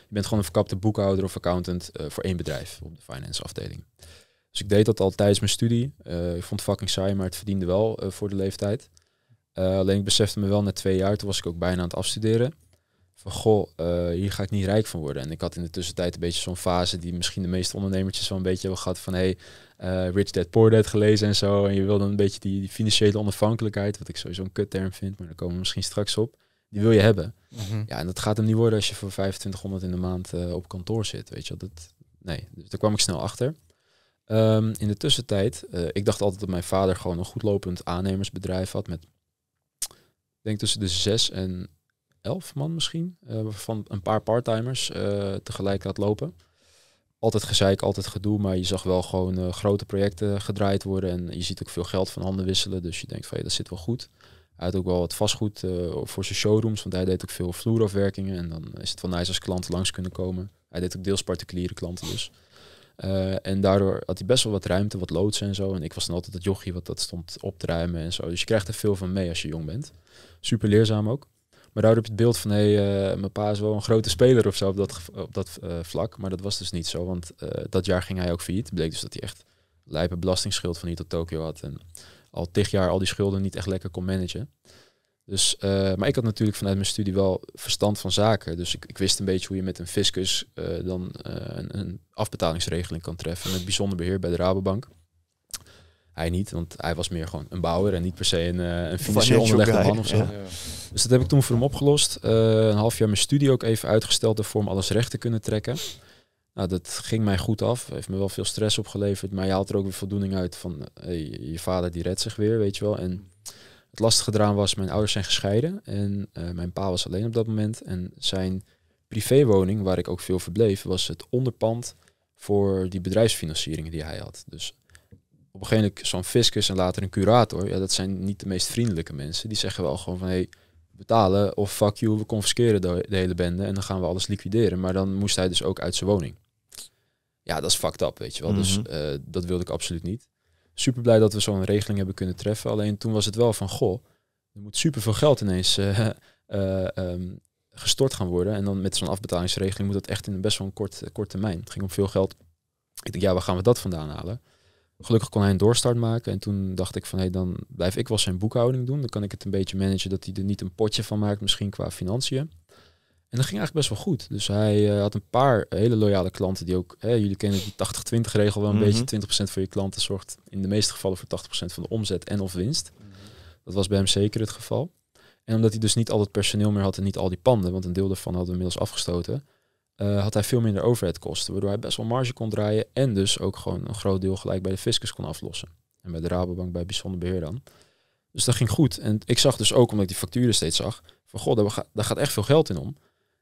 Je bent gewoon een verkapte boekhouder of accountant eh, voor één bedrijf op de finance afdeling. Dus ik deed dat al tijdens mijn studie. Eh, ik vond het fucking saai, maar het verdiende wel eh, voor de leeftijd. alleen ik besefte me wel na twee jaar, toen was ik ook bijna aan het afstuderen. Van goh, hier ga ik niet rijk van worden. En ik had in de tussentijd een beetje zo'n fase die misschien de meeste ondernemertjes wel een beetje hebben gehad van hey, Rich Dad Poor Dad gelezen en zo. En je wilde een beetje die, die financiële onafhankelijkheid, wat ik sowieso een kutterm vind, maar daar komen we misschien straks op die wil je hebben. Mhm. Ja, en dat gaat hem niet worden als je voor 2500 in de maand eh, op kantoor zit. Weet je, dat, nee, dus daar kwam ik snel achter. Ehm, in de tussentijd, eh, ik dacht altijd dat mijn vader gewoon een goedlopend aannemersbedrijf had met, ik denk tussen de zes en elf man misschien, uh, eh, van een paar parttimers uh, tegelijk had lopen. Altijd gezeik, altijd gedoe, maar je zag wel gewoon grote projecten gedraaid worden en je ziet ook veel geld van handen wisselen, dus je denkt van je, dat zit wel goed. Hij had ook wel wat vastgoed eh, voor zijn showrooms, want hij deed ook veel vloerafwerkingen. En dan is het wel nice als klanten langs kunnen komen. Hij deed ook deels particuliere klanten dus. Eh, en daardoor had hij best wel wat ruimte, wat loods en zo. En ik was dan altijd het jochie wat dat stond op te ruimen en zo. Dus je krijgt er veel van mee als je jong bent. Super leerzaam ook. Maar daardoor heb je het beeld van, hé, hey, eh, mijn pa is wel een grote speler of zo op dat, op dat vlak. Maar dat was dus niet zo, want dat jaar ging hij ook failliet. Het bleek dus dat hij echt lijpe belastingsschuld van hier tot Tokio had. En al tig jaar al die schulden niet echt lekker kon managen. Dus, eh, maar ik had natuurlijk vanuit mijn studie wel verstand van zaken. Dus ik, ik wist een beetje hoe je met een fiscus eh, dan eh, een, een, afbetalingsregeling kan treffen. Met bijzonder beheer bij de Rabobank. Hij niet, want hij was meer gewoon een bouwer en niet per se een, een financieel onderlegde man of zo. Dus dat heb ik toen voor hem opgelost. een half jaar mijn studie ook even uitgesteld ervoor om alles recht te kunnen trekken. Nou, dat ging mij goed af. Heeft me wel veel stress opgeleverd. Maar je haalt er ook weer voldoening uit van hey, je vader die redt zich weer, weet je wel. En het lastige eraan was, mijn ouders zijn gescheiden. En eh, mijn pa was alleen op dat moment. En zijn privéwoning, waar ik ook veel verbleef, was het onderpand voor die bedrijfsfinancieringen die hij had. Dus op een gegeven moment zo'n fiscus en later een curator, ja, dat zijn niet de meest vriendelijke mensen. Die zeggen wel gewoon van, hé, hey, betalen of fuck you, we confisceren de hele bende en dan gaan we alles liquideren. Maar dan moest hij dus ook uit zijn woning. Ja, dat is fucked up, weet je wel. Dus mhm. eh, dat wilde ik absoluut niet. Super blij dat we zo'n regeling hebben kunnen treffen. Alleen toen was het wel van, goh, er moet super veel geld ineens eh, eh, ehm, gestort gaan worden. En dan met zo'n afbetalingsregeling moet dat echt in best wel een kort, korte termijn. Het ging om veel geld. Ik denk, ja, waar gaan we dat vandaan halen? Gelukkig kon hij een doorstart maken. En toen dacht ik van, hé, hey, dan blijf ik wel zijn boekhouding doen. Dan kan ik het een beetje managen dat hij er niet een potje van maakt, misschien qua financiën. En dat ging eigenlijk best wel goed. Dus hij eh, had een paar hele loyale klanten die ook, hè, jullie kennen die 80-20 regel wel een beetje. 20% mhm. voor je klanten zorgt in de meeste gevallen voor 80% van de omzet en of winst. Mhm. Dat was bij hem zeker het geval. En omdat hij dus niet al het personeel meer had en niet al die panden, want een deel daarvan hadden we inmiddels afgestoten, eh, had hij veel minder overheadkosten, waardoor hij best wel marge kon draaien en dus ook gewoon een groot deel gelijk bij de fiscus kon aflossen. En bij de Rabobank bij bijzonder beheer dan. Dus dat ging goed. En ik zag dus ook, omdat ik die facturen steeds zag, van god, daar gaat echt veel geld in om.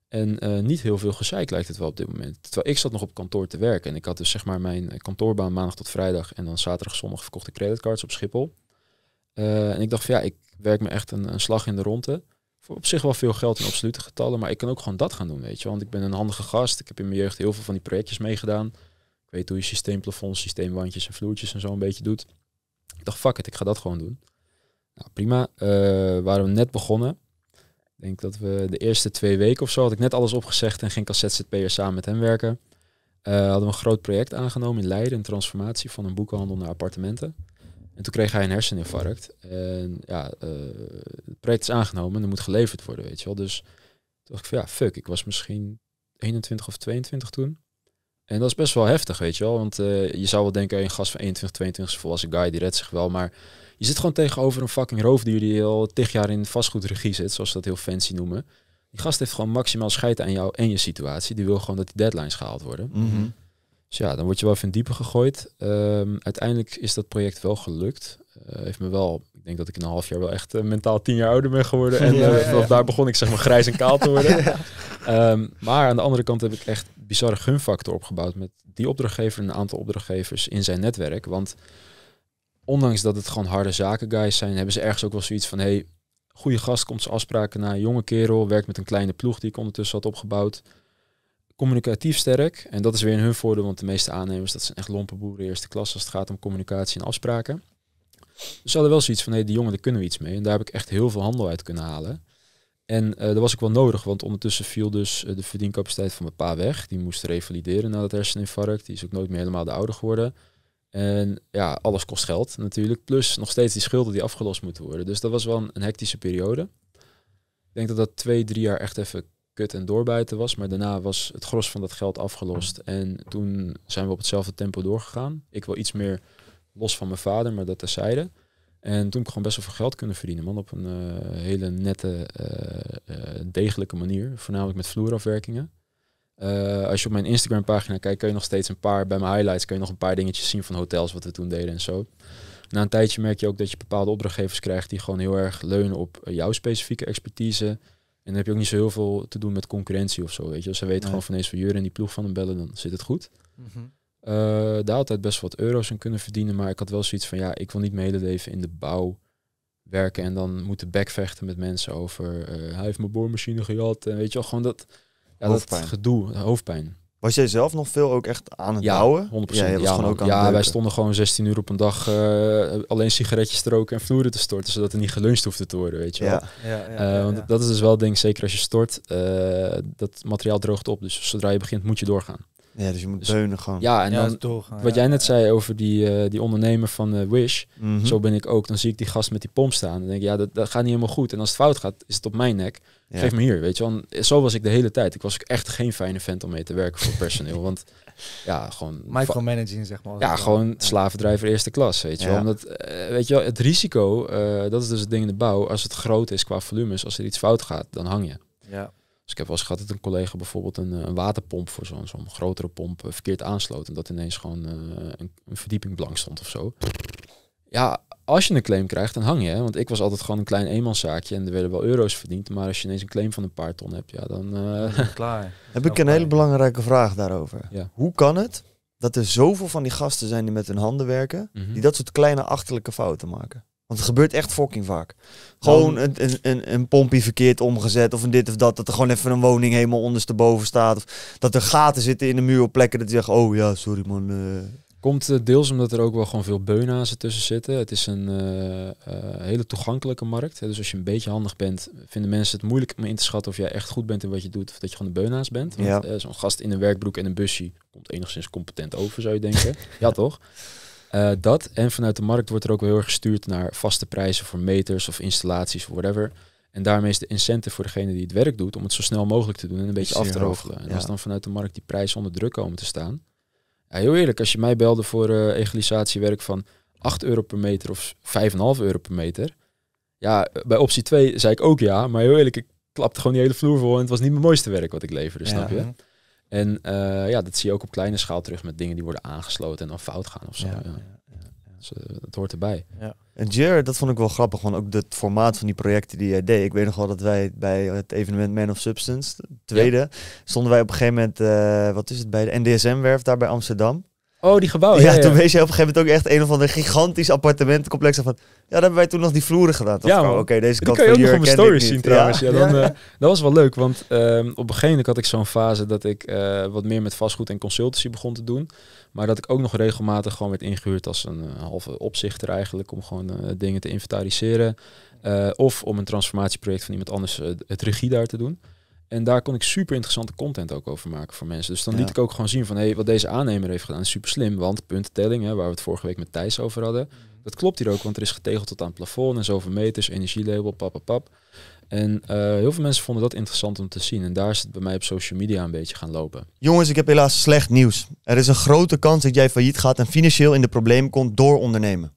En eh, niet heel veel gezeik lijkt het wel op dit moment. Terwijl ik zat nog op kantoor te werken. En ik had dus zeg maar mijn eh, kantoorbaan maandag tot vrijdag. En dan zaterdag, zondag verkochte creditcards op Schiphol. Eh, en ik dacht van ja, ik werk me echt een, slag in de ronde. Voor op zich wel veel geld in absolute getallen. Maar ik kan ook gewoon dat gaan doen, weet je. Want ik ben een handige gast. Ik heb in mijn jeugd heel veel van die projectjes meegedaan. Ik weet hoe je systeemplafonds, systeemwandjes en vloertjes en zo een beetje doet. Ik dacht fuck it, ik ga dat gewoon doen. Nou, prima. Uh, waren we net begonnen. Ik denk dat we de eerste twee weken of zo had ik net alles opgezegd en ging ik als ZZP'er samen met hem werken. Eh, hadden we een groot project aangenomen in Leiden, een transformatie van een boekhandel naar appartementen. En toen kreeg hij een herseninfarct. En ja, eh, het project is aangenomen en er moet geleverd worden, weet je wel. Dus toen dacht ik van ja, fuck, ik was misschien 21 of 22 toen. En dat is best wel heftig, weet je wel. Want eh, je zou wel denken, een gast van 21, 22 is een guy, die redt zich wel. Maar je zit gewoon tegenover een fucking roofdier die al tig jaar in vastgoedregie zit, zoals ze dat heel fancy noemen. Die gast heeft gewoon maximaal scheid aan jou en je situatie. Die wil gewoon dat die deadlines gehaald worden. Mhm. Dus ja, dan word je wel even dieper gegooid. Ehm, uiteindelijk is dat project wel gelukt. Uh, heeft me wel denk dat ik in een half jaar wel echt eh, mentaal tien jaar ouder ben geworden. En ja, eh, daar begon ik zeg maar grijs en kaal te worden. Ehm, maar aan de andere kant heb ik echt bizarre gunfactor opgebouwd met die opdrachtgever en een aantal opdrachtgevers in zijn netwerk. Want ondanks dat het gewoon harde zaken guys zijn, hebben ze ergens ook wel zoiets van... Hey, goede gast komt ze afspraken na, jonge kerel, werkt met een kleine ploeg die ik ondertussen had opgebouwd communicatief sterk. En dat is weer in hun voordeel, want de meeste aannemers, dat zijn echt lompe boeren eerste klas als het gaat om communicatie en afspraken. Dus ze hadden wel zoiets van, hé, hey, die jongen, daar kunnen we iets mee. En daar heb ik echt heel veel handel uit kunnen halen. En eh, dat was ook wel nodig, want ondertussen viel dus eh, de verdiencapaciteit van mijn pa weg. Die moest revalideren na dat herseninfarct. Die is ook nooit meer helemaal de ouder geworden. En ja, alles kost geld natuurlijk. Plus nog steeds die schulden die afgelost moeten worden. Dus dat was wel een, hectische periode. Ik denk dat dat twee, drie jaar echt even kut en doorbijten was. Maar daarna was het gros van dat geld afgelost. En toen zijn we op hetzelfde tempo doorgegaan. Ik wil iets meer Los van mijn vader, maar dat terzijde. En toen heb ik gewoon best wel veel geld kunnen verdienen, man. Op een eh, hele nette, eh, eh, degelijke manier. Voornamelijk met vloerafwerkingen. als je op mijn Instagram pagina kijkt, kun je nog steeds een paar, bij mijn highlights, kun je nog een paar dingetjes zien van hotels, wat we toen deden en zo. Na een tijdje merk je ook dat je bepaalde opdrachtgevers krijgt die gewoon heel erg leunen op jouw specifieke expertise. En dan heb je ook niet zo heel veel te doen met concurrentie of zo, weet je. ze weten gewoon van eens van Jur in die ploeg van hem bellen, dan zit het goed. Mm uh, daar altijd best wat euro's in kunnen verdienen. Maar ik had wel zoiets van, ja, ik wil niet mijn hele leven in de bouw werken. En dan moeten bekvechten met mensen over, eh, hij heeft mijn boormachine gejat. En weet je wel, gewoon dat, ja, dat gedoe, hoofdpijn. Was jij zelf nog veel ook echt aan het bouwen? 100%. Ja, ook aan wij stonden gewoon 16 uur op een dag eh, alleen sigaretjes te roken en vloeren te storten, zodat er niet geluncht hoefde te worden, weet je wel. want dat is dus wel ding, zeker als je stort, dat materiaal droogt op. Dus zodra je begint moet je doorgaan. Ja, dus je moet dus, beunen gewoon. Ja, en dan, doorgaan, eh, wat jij net zei over die, eh, die ondernemer van eh, Wish. Mhm. Zo ben ik ook. Dan zie ik die gast met die pomp staan. En denk ik, ja, dat, dat gaat niet helemaal goed. En als het fout gaat, is het op mijn nek. Geef me hier, weet je wel. Zo was ik de hele tijd. Ik was echt geen fijne vent om mee te werken voor personeel. want ja, gewoon... Micromanaging, zeg maar. Ja, gewoon slavendrijver eerste klas, weet je wel. Omdat, weet je wel, het risico, dat is dus het ding in de bouw. Als het groot is qua volumes, als er iets fout gaat, dan hang je. Ja. Dus ik heb wel eens gehad dat een collega bijvoorbeeld een, eh, een waterpomp voor zo'n zo'n grotere pomp eh, verkeerd aansloot. En dat ineens gewoon eh, een, een, verdieping blank stond of zo. Ja, als je een claim krijgt, dan hang je. Want ik was altijd gewoon een klein eenmanszaakje en er werden wel euro's verdiend. Maar als je ineens een claim van een paar ton hebt, ja dan... Klaar. Heb ik een hele belangrijke vraag daarover. Ja. Hoe kan het dat er zoveel van die gasten zijn die met hun handen werken, mhm. die dat soort kleine achterlijke fouten maken? Want het gebeurt echt fucking vaak. Gewoon nou, een, een, een, een pompie verkeerd omgezet of een dit of dat. Dat er gewoon even een woning helemaal ondersteboven staat. Of dat er gaten zitten in de muur op plekken dat je zegt, oh ja, sorry man. Eh. Komt eh, deels omdat er ook wel gewoon veel beunazen tussen zitten. Het is een eh, hele toegankelijke markt. Dus als je een beetje handig bent, vinden mensen het moeilijk om in te schatten of jij echt goed bent in wat je doet. Of dat je gewoon een beunaas bent. Want, ja. zo'n gast in een werkbroek en een busje komt enigszins competent over, zou je denken. ja, toch? Eh, dat en vanuit de markt wordt er ook wel heel erg gestuurd naar vaste prijzen voor meters of installaties of whatever. En daarmee is de incentive voor degene die het werk doet om het zo snel mogelijk te doen en een beetje af te roffelen. En als dan vanuit de markt die prijzen onder druk komen te staan. Ja, heel eerlijk, als je mij belde voor eh, egalisatiewerk van 8 euro per meter of 5,5 euro per meter. Ja, bij optie 2 zei ik ook ja, maar heel eerlijk, ik klapte gewoon die hele vloer voor en het was niet mijn mooiste werk wat ik leverde, snap je? Mhm. En eh, ja, dat zie je ook op kleine schaal terug met dingen die worden aangesloten en dan fout gaan of zo. Ja, dus, eh, dat hoort erbij. En Jared, dat vond ik wel grappig, gewoon ook het formaat van die projecten die jij deed. Ik weet nog wel dat wij bij het evenement Man of Substance, tweede, stonden wij op een gegeven moment, eh, wat is het, bij de NDSM-werf daar bij Amsterdam. Oh, die gebouwen. Ja, toen wees je op een gegeven moment ook echt een of ander gigantisch appartementencomplex van. Ja, dan hebben wij toen nog die vloeren gedaan. Ja, oké, deze kant kan je nog op mijn stories zien trouwens. Ja, dan, eh, dat was wel leuk, want ehm, op een gegeven moment had ik zo'n fase dat ik eh, wat meer met vastgoed en consultancy begon te doen. Maar dat ik ook nog regelmatig gewoon werd ingehuurd als een eh, halve opzichter eigenlijk om gewoon dingen te inventariseren. of om een transformatieproject van iemand anders het regie daar te doen. En daar kon ik super interessante content ook over maken voor mensen. Dus dan liet ik ook gewoon zien van hé, hey, wat deze aannemer heeft gedaan is super slim. Want puntentelling, hè, waar we het vorige week met Thijs over hadden, mhm. dat klopt hier ook. Want er is getegeld tot aan het plafond en zoveel meters, energielabel, papapap. Pap. En eh, heel veel mensen vonden dat interessant om te zien. En daar is het bij mij op social media een beetje gaan lopen. Jongens, ik heb helaas slecht nieuws. Er is een grote kans dat jij failliet gaat en financieel in de problemen komt door ondernemen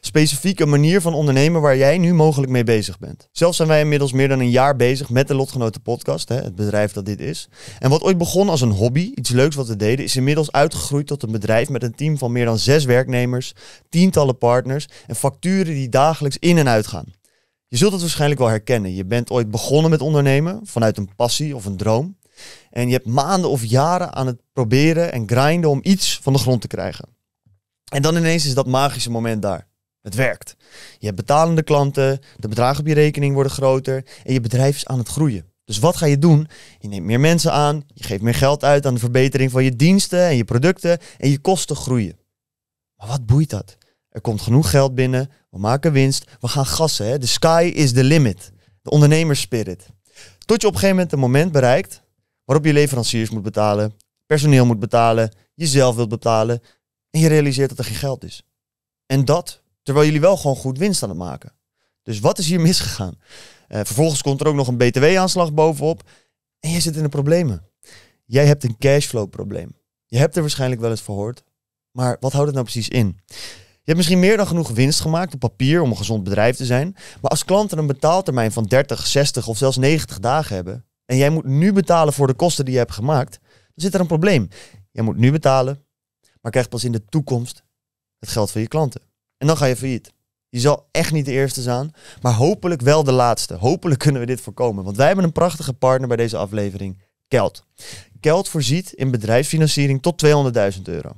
specifieke manier van ondernemen waar jij nu mogelijk mee bezig bent. Zelf zijn wij inmiddels meer dan een jaar bezig met de Lotgenoten Podcast, hè, het bedrijf dat dit is. En wat ooit begon als een hobby, iets leuks wat we deden, is inmiddels uitgegroeid tot een bedrijf met een team van meer dan zes werknemers, tientallen partners en facturen die dagelijks in en uit gaan. Je zult het waarschijnlijk wel herkennen. Je bent ooit begonnen met ondernemen vanuit een passie of een droom. En je hebt maanden of jaren aan het proberen en grinden om iets van de grond te krijgen. En dan ineens is dat magische moment daar. Het werkt. Je hebt betalende klanten, de bedragen op je rekening worden groter en je bedrijf is aan het groeien. Dus wat ga je doen? Je neemt meer mensen aan, je geeft meer geld uit aan de verbetering van je diensten en je producten en je kosten groeien. Maar wat boeit dat? Er komt genoeg geld binnen, we maken winst, we gaan gassen. Hè? The sky is the limit. De ondernemersspirit. Tot je op een gegeven moment een moment bereikt waarop je leveranciers moet betalen, personeel moet betalen, jezelf wilt betalen, en je realiseert dat er geen geld is. En dat terwijl jullie wel gewoon goed winst aan het maken. Dus wat is hier misgegaan? Eh, vervolgens komt er ook nog een BTW-aanslag bovenop. En jij zit in de problemen. Jij hebt een cashflow-probleem. Je hebt er waarschijnlijk wel eens verhoord. Maar wat houdt het nou precies in? Je hebt misschien meer dan genoeg winst gemaakt op papier om een gezond bedrijf te zijn. Maar als klanten een betaaltermijn van 30, 60 of zelfs 90 dagen hebben. en jij moet nu betalen voor de kosten die je hebt gemaakt. dan zit er een probleem. Jij moet nu betalen, maar krijgt pas in de toekomst het geld van je klanten. En dan ga je failliet. Je zal echt niet de eerste zijn, maar hopelijk wel de laatste. Hopelijk kunnen we dit voorkomen, want wij hebben een prachtige partner bij deze aflevering, Kelt. Kelt voorziet in bedrijfsfinanciering tot 200.000 euro,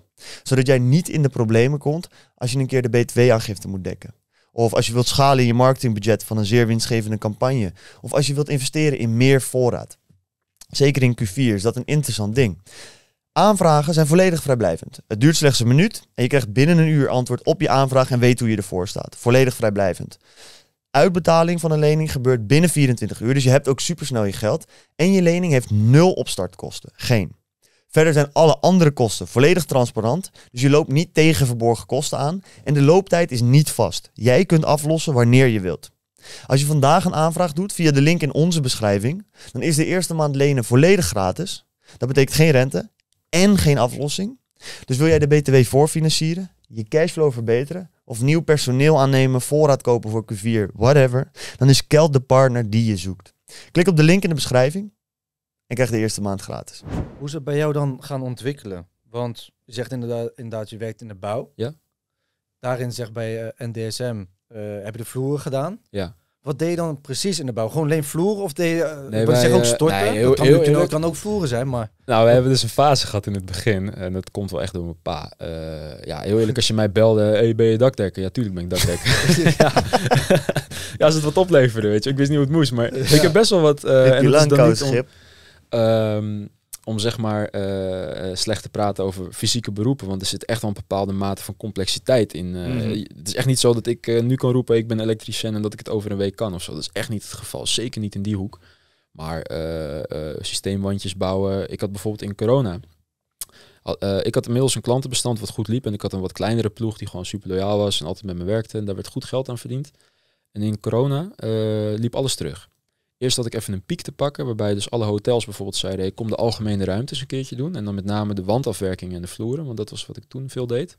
zodat jij niet in de problemen komt als je een keer de BTW-aangifte moet dekken. Of als je wilt schalen in je marketingbudget van een zeer winstgevende campagne. Of als je wilt investeren in meer voorraad. Zeker in Q4 is dat een interessant ding. Aanvragen zijn volledig vrijblijvend. Het duurt slechts een minuut en je krijgt binnen een uur antwoord op je aanvraag en weet hoe je ervoor staat. Volledig vrijblijvend. Uitbetaling van een lening gebeurt binnen 24 uur, dus je hebt ook supersnel je geld. En je lening heeft nul opstartkosten. Geen. Verder zijn alle andere kosten volledig transparant, dus je loopt niet tegen verborgen kosten aan. En de looptijd is niet vast. Jij kunt aflossen wanneer je wilt. Als je vandaag een aanvraag doet via de link in onze beschrijving, dan is de eerste maand lenen volledig gratis. Dat betekent geen rente en geen aflossing. Dus wil jij de BTW voorfinancieren, je cashflow verbeteren of nieuw personeel aannemen, voorraad kopen voor Q4, whatever, dan is Keld de partner die je zoekt. Klik op de link in de beschrijving en krijg de eerste maand gratis. Hoe ze het bij jou dan gaan ontwikkelen? Want je zegt inderdaad, inderdaad je werkt in de bouw. Ja. Daarin zegt bij uh, eh, NDSM, uh, eh, heb je de vloer gedaan. Ja. Wat deed je dan precies in de bouw? Gewoon alleen vloeren of deed je, eh, ook eh, storten? Nee, dat kan, ook, kan, vloeren zijn, maar... Nou, we hebben dus een fase gehad in het begin. En dat komt wel echt door mijn pa. Eh, ja, heel eerlijk, als je mij belde, hey, ben je dakdekker? Ja, tuurlijk ben ik dakdekker. ja. ja. als het wat opleverde, weet je. Ik wist niet hoe het moest, maar ik heb best wel wat... Uh, heb je lang schip? Ehm, om zeg maar eh, eh, slecht te praten over fysieke beroepen. Want er zit echt wel een bepaalde mate van complexiteit in. Eh, mhm. Het is echt niet zo dat ik nu kan roepen, ik ben elektricien en dat ik het over een week kan of zo. Dat is echt niet het geval. Zeker niet in die hoek. Maar systeemwandjes bouwen. Ik had bijvoorbeeld in corona. ik had inmiddels een klantenbestand wat goed liep. En ik had een wat kleinere ploeg die gewoon super loyaal was en altijd met me werkte. En daar werd goed geld aan verdiend. En in corona liep alles terug. Eerst had ik even een piek te pakken, waarbij dus alle hotels bijvoorbeeld zeiden, ik kom de algemene ruimtes een keertje doen. En dan met name de wandafwerkingen en de vloeren, want dat was wat ik toen veel deed.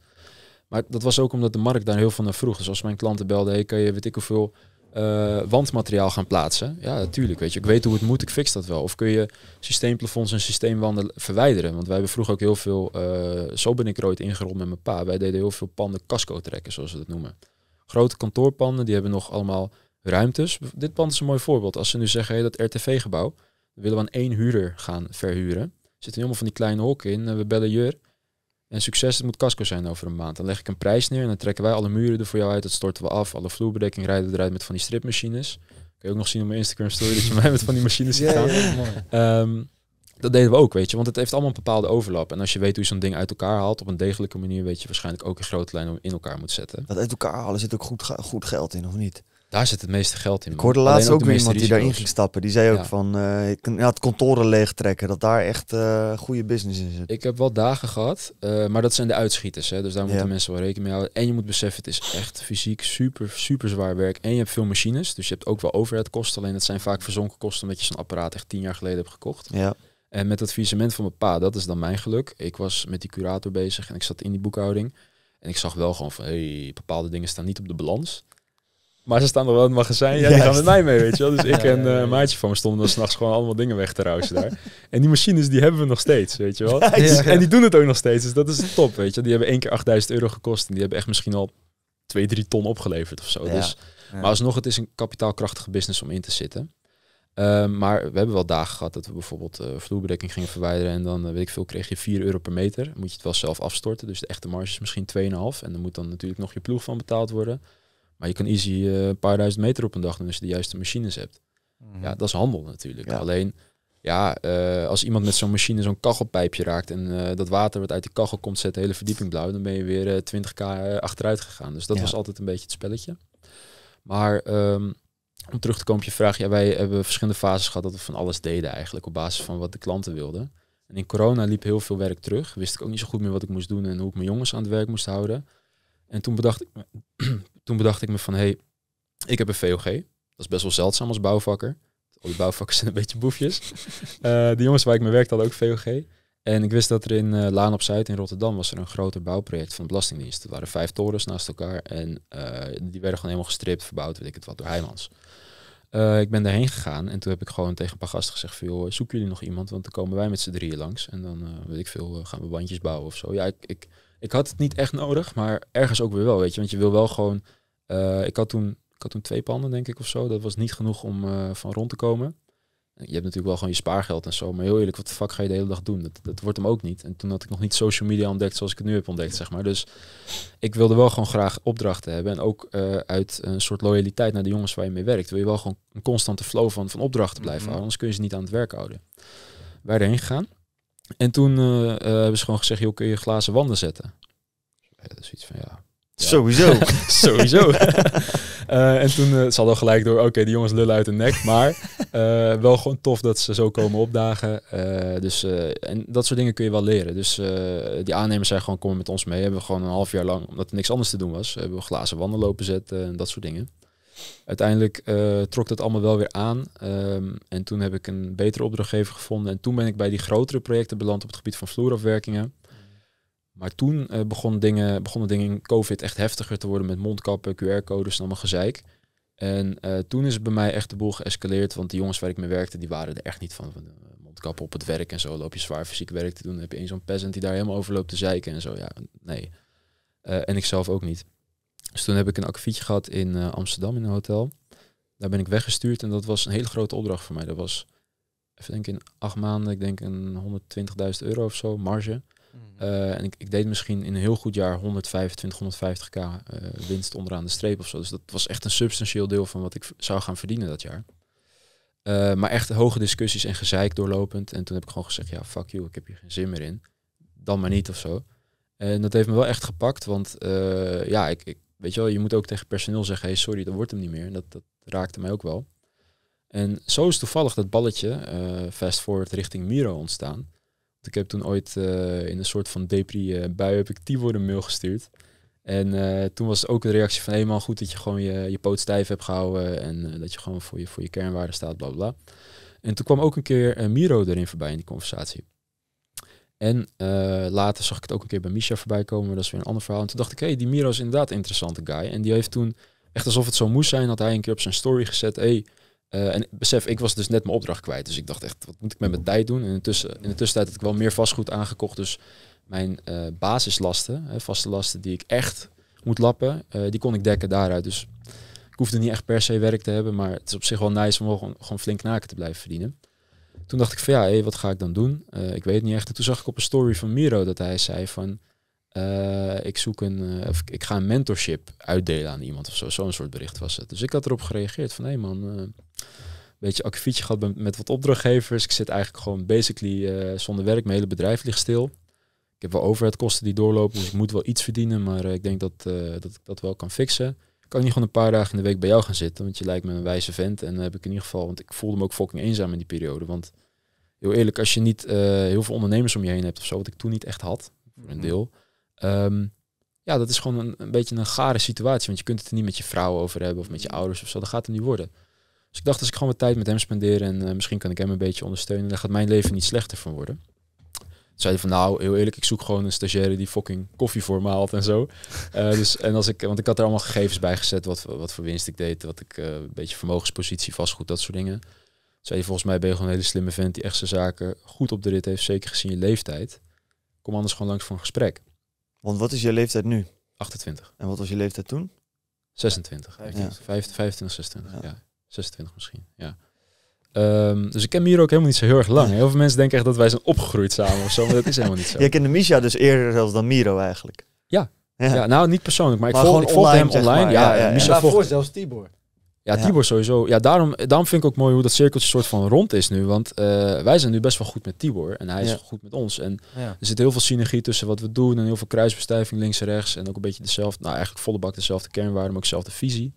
Maar dat was ook omdat de markt daar heel veel naar vroeg. Dus als mijn klanten belden, hey, kan je weet ik hoeveel eh, wandmateriaal gaan plaatsen? Ja, natuurlijk, weet je. Ik weet hoe het moet, ik fix dat wel. Of kun je systeemplafonds en systeemwanden verwijderen? Want wij hebben vroeger ook heel veel, eh, zo ben ik er ooit ingerold met mijn pa. Wij deden heel veel panden casco trekken, zoals we dat noemen. Grote kantoorpanden, die hebben nog allemaal ruimtes. Dit pand is een mooi voorbeeld. Als ze nu zeggen, dat RTV-gebouw, willen we aan één huurder gaan verhuren. Zitten helemaal van die kleine hokken in, eh, we bellen jeur. En succes, het moet casco zijn over een maand. Dan leg ik een prijs neer en dan trekken wij alle muren er voor jou uit. Dat storten we af. Alle vloerbedekking rijden we eruit met van die stripmachines. Kun je ook nog zien op mijn Instagram story dat je mij met van die machines ziet gaan. Ehm, dat deden we ook, weet je. Want het heeft allemaal een bepaalde overlap. En als je weet hoe je zo'n ding uit elkaar haalt op een degelijke manier, weet je waarschijnlijk ook in grote lijn om in elkaar moet zetten. Dat uit elkaar halen zit ook goed, goed geld in, of niet? Daar zit het meeste geld in. Ik hoorde laatst ook, weer iemand die daarin ging stappen. Die zei ook van, eh, ik kan het kantoren leegtrekken. Dat daar echt uh, goede business in zit. Ik heb wel dagen gehad, eh, maar dat zijn de uitschieters. Hè, dus daar moeten mensen wel rekening mee houden. En je moet beseffen, het is echt fysiek super, super zwaar werk. En je hebt veel machines, dus je hebt ook wel overheadkosten. Alleen dat zijn vaak verzonken kosten omdat je zo'n apparaat echt tien jaar geleden hebt gekocht. Ja. En met het visement van mijn pa, dat is dan mijn geluk. Ik was met die curator bezig en ik zat in die boekhouding. En ik zag wel gewoon van, hey, bepaalde dingen staan niet op de balans. Maar ze staan er wel in het magazijn. Ja, die gaan met mij mee, weet je wel. Dus ik en uh, eh, een maatje van me stonden dan s'nachts gewoon allemaal dingen weg te rousen daar. En die machines, die hebben we nog steeds, weet je wel. Dus, en die doen het ook nog steeds, dus dat is top, weet je. Die hebben één keer 8000 euro gekost en die hebben echt misschien al twee, drie ton opgeleverd of zo. Dus, Maar alsnog, het is een kapitaalkrachtige business om in te zitten. Ehm, maar we hebben wel dagen gehad dat we bijvoorbeeld uh, vloerbedekking gingen verwijderen. En dan, eh, weet ik veel, kreeg je 4 euro per meter. moet je het wel zelf afstorten. Dus de echte marge is misschien 2,5. En dan moet dan natuurlijk nog je ploeg van betaald worden. Maar je kan easy eh, een paar duizend meter op een dag doen als je de juiste machines hebt. Mhm. Ja, dat is handel natuurlijk. Alleen, ja, eh, als iemand met zo'n machine zo'n kachelpijpje raakt en eh, dat water wat uit die kachel komt zet de hele verdieping blauw, dan ben je weer uh, 20k achteruit gegaan. Dus dat was altijd een beetje het spelletje. Maar ehm, om terug te komen op je vraag, ja, wij hebben verschillende fases gehad dat we van alles deden eigenlijk op basis van wat de klanten wilden. En in corona liep heel veel werk terug. Wist ik ook niet zo goed meer wat ik moest doen en hoe ik mijn jongens aan het werk moest houden. En toen bedacht ik toen bedacht ik me van, hé, hey, ik heb een VOG. Dat is best wel zeldzaam als bouwvakker. Al die bouwvakkers zijn een beetje boefjes. uh, eh, de jongens waar ik mee werkte hadden ook VOG. En ik wist dat er in eh, Laan op Zuid in Rotterdam was er een groter bouwproject van de Belastingdienst. Er waren vijf torens naast elkaar en eh, die werden gewoon helemaal gestript, verbouwd, weet ik het wat, door Heimans ik ben daarheen gegaan en toen heb ik gewoon tegen een paar gasten gezegd: veel, zoek jullie nog iemand? Want dan komen wij met z'n drieën langs en dan weet ik veel, gaan we bandjes bouwen of zo. Ja, ik, ik, ik had het niet echt nodig, maar ergens ook weer wel, weet je. Want je wil wel gewoon eh, ik, had toen, ik had toen twee panden, denk ik, of zo. Dat was niet genoeg om eh, van rond te komen. Je hebt natuurlijk wel gewoon je spaargeld en zo. Maar heel eerlijk, wat de fuck ga je de hele dag doen? Dat, dat wordt hem ook niet. En toen had ik nog niet social media ontdekt zoals ik het nu heb ontdekt, zeg maar. Dus ik wilde wel gewoon graag opdrachten hebben. En ook eh, uit een soort loyaliteit naar de jongens waar je mee werkt. Wil je wel gewoon een constante flow van, van opdrachten blijven mhm. houden. Anders kun je ze niet aan het werk houden. Wij erheen gegaan. En toen hebben ze gewoon gezegd, joh, kun je glazen wanden zetten? dat is iets van, ja, Sowieso. Sowieso. Eh, en toen eh, zat het gelijk door, oké, die jongens lullen uit hun nek. Maar eh, wel gewoon tof dat ze zo komen opdagen. dus, en dat soort dingen kun je wel leren. Dus die aannemers zijn gewoon, komen met ons mee. Hebben we gewoon een half jaar lang, omdat er niks anders te doen was, hebben we glazen wanden lopen zetten en dat soort dingen. Uiteindelijk trok dat allemaal wel weer aan. Ehm, en toen heb ik een betere opdrachtgever gevonden. En toen ben ik bij die grotere projecten beland op het gebied van vloerafwerkingen. Maar toen uh, eh, begon dingen, begonnen dingen in COVID echt heftiger te worden met mondkappen, QR-codes en allemaal gezeik. En eh, toen is het bij mij echt de boel geëscaleerd, want de jongens waar ik mee werkte, die waren er echt niet van. van eh, mondkappen op het werk en zo, loop je zwaar fysiek werk te doen, heb je eens zo'n peasant die daar helemaal over loopt te zeiken en zo. Ja, nee. en ik zelf ook niet. Dus toen heb ik een akkefietje gehad in Amsterdam in een hotel. Daar ben ik weggestuurd en dat was een hele grote opdracht voor mij. Dat was, even denk in acht maanden, ik denk een 120.000 euro of zo, marge. Mhm. Eh, en ik, ik, deed misschien in een heel goed jaar 125, 150k eh, winst onderaan de streep of zo. Dus dat was echt een substantieel deel van wat ik zou gaan verdienen dat jaar. Eh, maar echt hoge discussies en gezeik doorlopend. En toen heb ik gewoon gezegd, ja, fuck you, ik heb hier geen zin meer in. Dan maar niet of zo. En dat heeft me wel echt gepakt, want ja, ik, ik, weet je wel, je moet ook tegen personeel zeggen, hey, sorry, dat wordt hem niet meer. En dat, dat raakte mij ook wel. En zo is toevallig dat balletje fast forward richting Miro ontstaan ik heb toen ooit eh, in een soort van depri-bui eh, heb ik een mail gestuurd. En eh, toen was ook een reactie van, helemaal goed dat je gewoon je, je poot stijf hebt gehouden en dat je gewoon voor je, voor je kernwaarden staat, bla bla. En toen kwam ook een keer Miro erin voorbij in die conversatie. En later zag ik het ook een keer bij Misha voorbij komen, maar dat is weer een ander verhaal. En toen dacht ik, hé, hey, die Miro is inderdaad een interessante guy. En die heeft toen, echt alsof het zo moest zijn, had hij een keer op zijn story gezet, hé, hey, eh, en besef, ik was dus net mijn opdracht kwijt. Dus ik dacht echt, wat moet ik met mijn tijd doen? En intussen, in de tussentijd had ik wel meer vastgoed aangekocht. Dus mijn eh, basislasten, hè, vaste lasten die ik echt moet lappen, eh, die kon ik dekken daaruit. Dus ik hoefde niet echt per se werk te hebben. Maar het is op zich wel nice om gewoon, gewoon flink naken te blijven verdienen. Toen dacht ik van ja, hé, wat ga ik dan doen? ik weet niet echt. En toen zag ik op een story van Miro dat hij zei van... ik zoek een, of ik ga een mentorship uitdelen aan iemand of zo. Zo'n soort bericht was het. Dus ik had erop gereageerd van, hé man, een beetje akkefietje gehad met, wat opdrachtgevers. Ik zit eigenlijk gewoon basically eh, zonder werk. Mijn hele bedrijf ligt stil. Ik heb wel overheidkosten die doorlopen, dus ik moet wel iets verdienen. Maar eh, ik denk dat, eh, dat ik dat wel kan fixen. Ik kan niet gewoon een paar dagen in de week bij jou gaan zitten, want je lijkt me een wijze vent. En dan heb ik in ieder geval, want ik voelde me ook fucking eenzaam in die periode. Want heel eerlijk, als je niet heel veel ondernemers om je heen hebt of zo, wat ik toen niet echt had, voor een mhm. deel. Ehm, ja, dat is gewoon een, een, beetje een gare situatie, want je kunt het er niet met je vrouw over hebben of met je mhm. ouders of zo. Dat gaat er niet worden. Dus ik dacht, als ik gewoon wat tijd met hem spendeer en eh, misschien kan ik hem een beetje ondersteunen, dan gaat mijn leven niet slechter van worden. Toen zei van, nou, heel eerlijk, ik zoek gewoon een stagiaire die fucking koffie voor me haalt en zo. Eh, dus, en als ik, want ik had er allemaal gegevens bij gezet, wat, wat voor winst ik deed, wat ik, eh, een beetje vermogenspositie, vastgoed, dat soort dingen. Toen zei volgens mij ben je gewoon een hele slimme vent die echt zijn zaken goed op de rit heeft, zeker gezien je leeftijd. Kom anders gewoon langs voor een gesprek. Want wat is je leeftijd nu? 28. En wat was je leeftijd toen? 26. 25, ja. 25 26, ja. 26 misschien, ja. Ehm, dus ik ken Miro ook helemaal niet zo heel erg lang. Heel veel mensen denken echt dat wij zijn opgegroeid samen of zo, maar dat is helemaal niet zo. Jij kende Misha dus eerder zelfs dan Miro eigenlijk. Ja. ja. nou niet persoonlijk, maar, ik, volg, volgde hem online. ja, ja, ja, Misha daarvoor zelfs Tibor. Ja, Tibor sowieso. Ja, daarom, daarom vind ik ook mooi hoe dat cirkeltje soort van rond is nu. Want eh, wij zijn nu best wel goed met Tibor en hij is goed met ons. En er zit heel veel synergie tussen wat we doen en heel veel kruisbestuiving links en rechts. En ook een beetje dezelfde, nou eigenlijk volle bak dezelfde kernwaarden, maar ook dezelfde visie.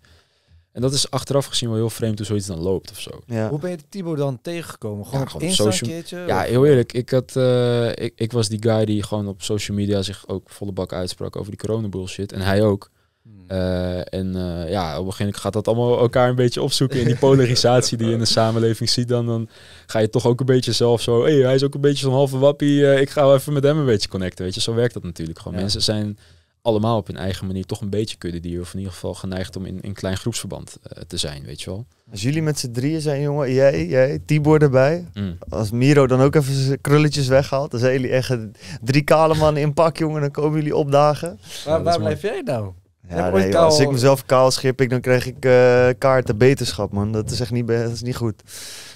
En dat is achteraf gezien wel heel vreemd hoe zoiets dan loopt of zo. Hoe ben je Tibo dan tegengekomen? Gewoon, ja, op social Ja, heel eerlijk. Ik, had, eh, ik, ik was die guy die gewoon op social media zich ook volle bak uitsprak over die corona bullshit. En hij ook. Hmm. Eh, en eh, ja, op een gegeven moment gaat dat allemaal elkaar een beetje opzoeken. in die polarisatie die je in de samenleving ziet, dan, dan ga je toch ook een beetje zelf zo... Hey, hij is ook een beetje zo'n halve wappie, ik ga wel even met hem een beetje connecten, weet je. Zo werkt dat natuurlijk gewoon. Mensen zijn allemaal op hun eigen manier toch een beetje kuddedier. Of in ieder geval geneigd om in, een klein groepsverband eh, te zijn, weet je wel. Als jullie met z'n drieën zijn, jongen, jij, jij, Tibor erbij. Mm. Als Miro dan ook even zijn krulletjes weghaalt, dan zijn jullie echt drie kale mannen in pak, jongen. Dan komen jullie opdagen. Waar, waar blijf jij nou? Ja, als ik mezelf kaal schip, ik, dan krijg ik eh, kaarten beterschap, man. Dat is echt niet, dat is niet goed.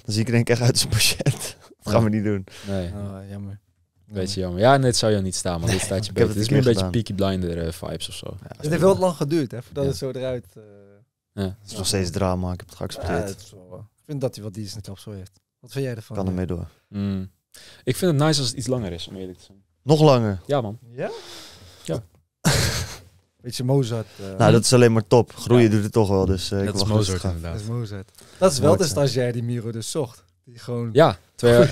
Dan zie ik denk ik echt uit zijn patiënt. dat gaan we niet doen. Nee, oh, jammer. Beetje jammer. Ja, net zou je niet staan, maar dit staat je beter. Het, is meer een beetje Peaky Blinder eh, vibes of zo. het heeft wel lang geduurd, hè, voordat het zo eruit... Eh, het is nog steeds drama, ik heb het geaccepteerd. ik vind dat hij wat dienst op zo heeft. Wat vind jij ervan? Kan ermee door. Mm. Ik vind het nice als het iets langer is, om eerlijk te zijn. Nog langer? Ja, man. Ja? Ja. Beetje Mozart. Eh. Nou, dat is alleen maar top. Groeien doet het toch wel, dus ik is Mozart inderdaad. Dat is Mozart. Dat is wel de stagiair die Miro dus zocht. Die gewoon ja. Twee jaar...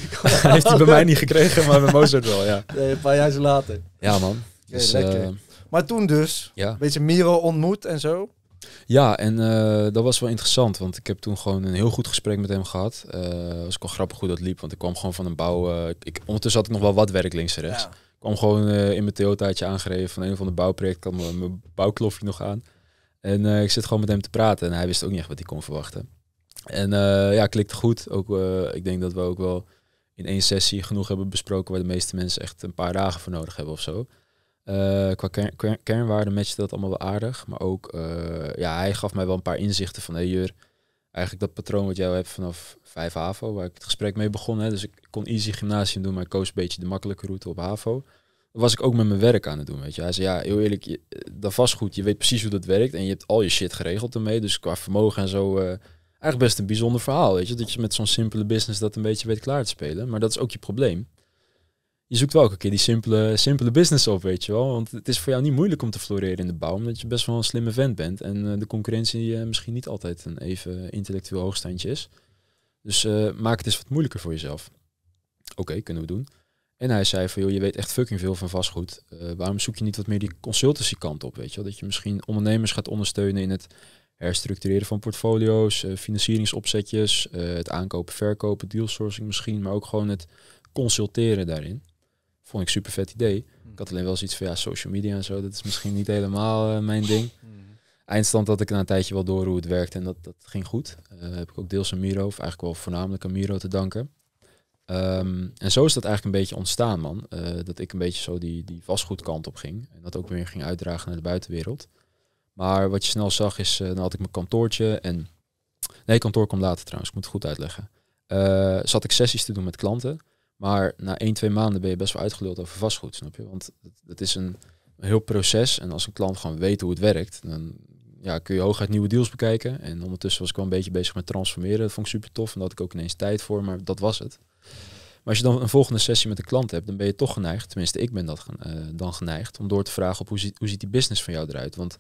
heeft hij bij mij niet gekregen, maar bij Mozart wel, ja. een paar jaar later. Ja, man. Dus, lekker. Eh, maar toen dus, een beetje Miro ontmoet en zo. Ja, en eh, dat was wel interessant, want ik heb toen gewoon een heel goed gesprek met hem gehad. Uh, was wel grappig hoe dat liep, want ik kwam gewoon van een bouw... ik, ondertussen had ik nog wel wat werk links en rechts. Ik kwam gewoon in mijn Toyotaatje aangereden van een van de bouwprojecten. Ik mijn bouwklofje nog aan. En ik zit gewoon met hem te praten en hij wist ook niet echt wat hij kon verwachten. En eh, ja, klikte goed. Ook, eh, ik denk dat we ook wel in één sessie genoeg hebben besproken waar de meeste mensen echt een paar dagen voor nodig hebben of zo. Eh, qua ker ker kernwaarden matchte dat allemaal wel aardig. Maar ook, ja, hij gaf mij wel een paar inzichten van, hé Jur, eigenlijk dat patroon wat jij hebt vanaf 5 HAVO, waar ik het gesprek mee begon. dus ik kon easy gymnasium doen, maar ik koos een beetje de makkelijke route op HAVO. Dat was ik ook met mijn werk aan het doen, weet je. Hij zei, ja, heel eerlijk, je, dat goed je weet precies hoe dat werkt en je hebt al je shit geregeld ermee. Dus qua vermogen en zo eigenlijk best een bijzonder verhaal, weet je. Dat je met zo'n simpele business dat een beetje weet klaar te spelen. Maar dat is ook je probleem. Je zoekt wel elke keer die simpele, simpele business op, weet je wel. Want het is voor jou niet moeilijk om te floreren in de bouw, omdat je best wel een slimme vent bent. En eh, de concurrentie eh, misschien niet altijd een even intellectueel hoogstandje is. Dus eh, maak het eens wat moeilijker voor jezelf. Oké, kunnen we doen. En hij zei van, joh, je weet echt fucking veel van vastgoed. waarom zoek je niet wat meer die consultancy kant op, weet je wel? Dat je misschien ondernemers gaat ondersteunen in het herstructureren van portfolio's, eh, financieringsopzetjes, eh, het aankopen, verkopen, dealsourcing misschien, maar ook gewoon het consulteren daarin. Vond ik super vet idee. Ik had alleen wel zoiets van ja, social media en zo, dat is misschien niet helemaal eh, mijn ding. Mm. Eindstand had ik na een tijdje wel door hoe het werkte en dat, dat ging goed. heb ik ook deels aan Miro, of eigenlijk wel voornamelijk aan Miro te danken. Ehm, en zo is dat eigenlijk een beetje ontstaan, man. dat ik een beetje zo die, die vastgoedkant op ging. En dat ook weer ging uitdragen naar de buitenwereld. Maar wat je snel zag is, eh, dan had ik mijn kantoortje en... Nee, kantoor komt later trouwens, ik moet het goed uitleggen. Eh, zat ik sessies te doen met klanten. Maar na één, twee maanden ben je best wel uitgeluld over vastgoed, snap je? Want het is een heel proces. En als een klant gewoon weet hoe het werkt, dan ja, kun je hooguit nieuwe deals bekijken. En ondertussen was ik wel een beetje bezig met transformeren. Dat vond ik super tof. En daar had ik ook ineens tijd voor, maar dat was het. Maar als je dan een volgende sessie met een klant hebt, dan ben je toch geneigd, tenminste ik ben dat eh, dan geneigd, om door te vragen op hoe, hoe ziet die business van jou eruit. Want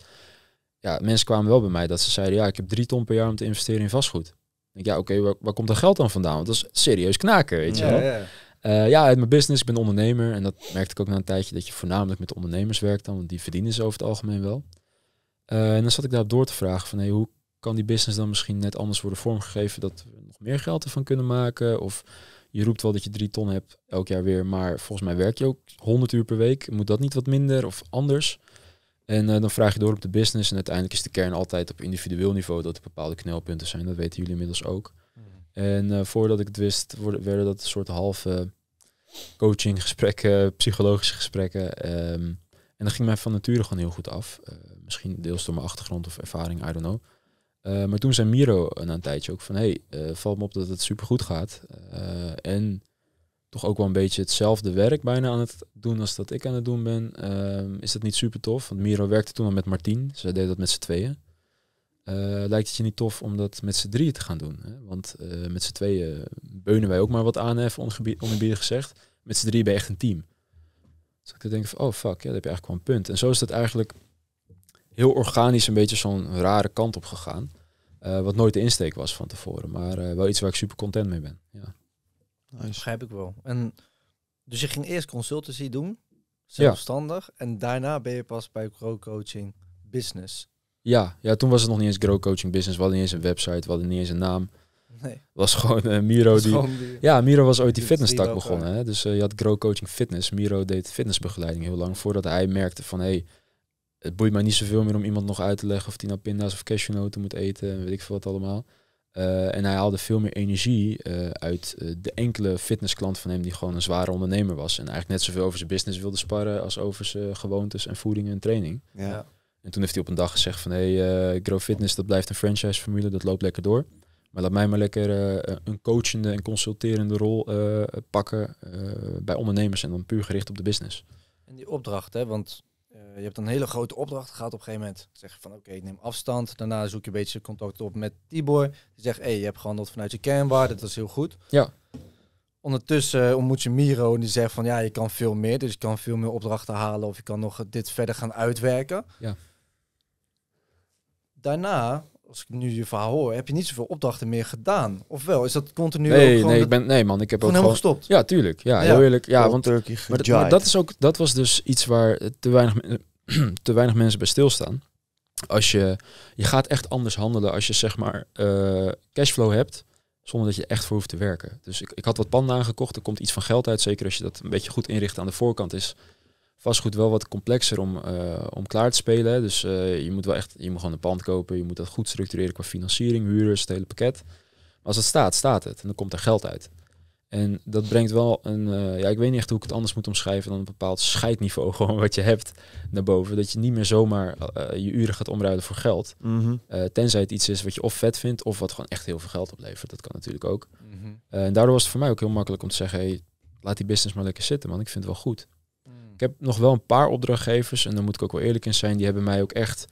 ja, mensen kwamen wel bij mij dat ze zeiden, ja, ik heb drie ton per jaar om te investeren in vastgoed. Ik denk, ja, oké, waar, komt dat geld dan vandaan? Want dat is serieus knaken, weet je ja, eh, Ja. uit mijn business, ik ben ondernemer. En dat merkte ik ook na een tijdje, dat je voornamelijk met ondernemers werkt dan, want die verdienen ze over het algemeen wel. Eh, en dan zat ik daar door te vragen van, hey, hoe kan die business dan misschien net anders worden vormgegeven, dat we nog meer geld ervan kunnen maken? Of je roept wel dat je drie ton hebt elk jaar weer, maar volgens mij werk je ook 100 uur per week. Moet dat niet wat minder of anders? En eh, dan vraag je door op de business. En uiteindelijk is de kern altijd op individueel niveau dat er bepaalde knelpunten zijn. Dat weten jullie inmiddels ook. Mhm. En eh, voordat ik het wist, werden dat een soort halve gesprekken, psychologische gesprekken. Ehm, en dat ging mij van nature gewoon heel goed af. Eh, misschien deels door mijn achtergrond of ervaring, I don't know. maar toen zei Miro na een tijdje ook van, hey, valt me op dat het supergoed gaat. en toch ook wel een beetje hetzelfde werk bijna aan het doen als dat ik aan het doen ben, ehm, is dat niet super tof. Want Miro werkte toen al met Martien, zij deed dat met z'n tweeën. Eh, lijkt het je niet tof om dat met z'n drieën te gaan doen? Hè? Want eh, met z'n tweeën beunen wij ook maar wat aan, even ongebiedig gezegd. Met z'n drieën ben je echt een team. Dus ik denk oh fuck, ja, dat heb je eigenlijk wel een punt. En zo is dat eigenlijk heel organisch een beetje zo'n rare kant op gegaan. Eh, wat nooit de insteek was van tevoren, maar wel iets waar ik super content mee ben. Ja. Nice. Begrijp ik wel. En dus je ging eerst consultancy doen, zelfstandig, en daarna ben je pas bij Grow Coaching Business. Ja, ja, toen was het nog niet eens Grow Coaching Business. We hadden niet eens een website, we hadden niet eens een naam. Nee. Was gewoon eh, Miro die, Ja, Miro was ooit die fitnesstak eh, begonnen. Hè? Dus eh, je had Grow Coaching Fitness. Miro deed fitnessbegeleiding heel lang voordat hij merkte van hé, hey, het boeit mij niet zoveel meer om iemand nog uit te leggen of die nou pinda's of cashewnoten moet eten en weet ik veel wat allemaal. Eh, en hij haalde veel meer energie eh, uit eh, de enkele fitnessklant van hem die gewoon een zware ondernemer was. En eigenlijk net zoveel over zijn business wilde sparren als over zijn gewoontes en voeding en training. Ja. En toen heeft hij op een dag gezegd van hé, hey, Grow Fitness dat blijft een franchise formule, dat loopt lekker door. Maar laat mij maar lekker een coachende en consulterende rol pakken bij ondernemers en dan puur gericht op de business. En die opdracht, hè, want eh, je hebt een hele grote opdracht gehad op een gegeven moment. Zeg van oké, ik neem afstand. Daarna zoek je een beetje contact op met Tibor. Die zegt, hé, hey, je hebt gehandeld vanuit je kernwaarde. Dat is heel goed. Ja. Ondertussen eh, ontmoet je Miro en die zegt van ja, je kan veel meer. Dus je kan veel meer opdrachten halen of je kan nog dit verder gaan uitwerken. Ja. Daarna als ik nu je verhaal hoor, heb je niet zoveel opdrachten meer gedaan. Ofwel, is dat continu nee, gewoon... Nee, ik ben, nee man, ik heb ook helemaal gewoon... gestopt? Ja, tuurlijk. Ja, ja. heel eerlijk. Ja, want, maar, maar, dat, is ook, dat was dus iets waar te weinig, te weinig mensen bij stilstaan. Als je, je gaat echt anders handelen als je zeg maar eh, cashflow hebt zonder dat je echt voor hoeft te werken. Dus ik, ik had wat panden aangekocht, er komt iets van geld uit, zeker als je dat een beetje goed inricht aan de voorkant is goed wel wat complexer om, eh, om klaar te spelen. Dus eh, je moet wel echt, je moet gewoon een pand kopen, je moet dat goed structureren qua financiering, huurders, het hele pakket. Maar als het staat, staat het. En dan komt er geld uit. En dat brengt wel een, eh, ja, ik weet niet echt hoe ik het anders moet omschrijven dan een bepaald scheidniveau gewoon wat je hebt naar boven. Dat je niet meer zomaar je uren gaat omruilen voor geld. Mhm. tenzij het iets is wat je of vet vindt of wat gewoon echt heel veel geld oplevert. Dat kan natuurlijk ook. Mhm. en daardoor was het voor mij ook heel makkelijk om te zeggen, hey, laat die business maar lekker zitten man, ik vind het wel goed ik heb nog wel een paar opdrachtgevers, en daar moet ik ook wel eerlijk in zijn, die hebben mij ook echt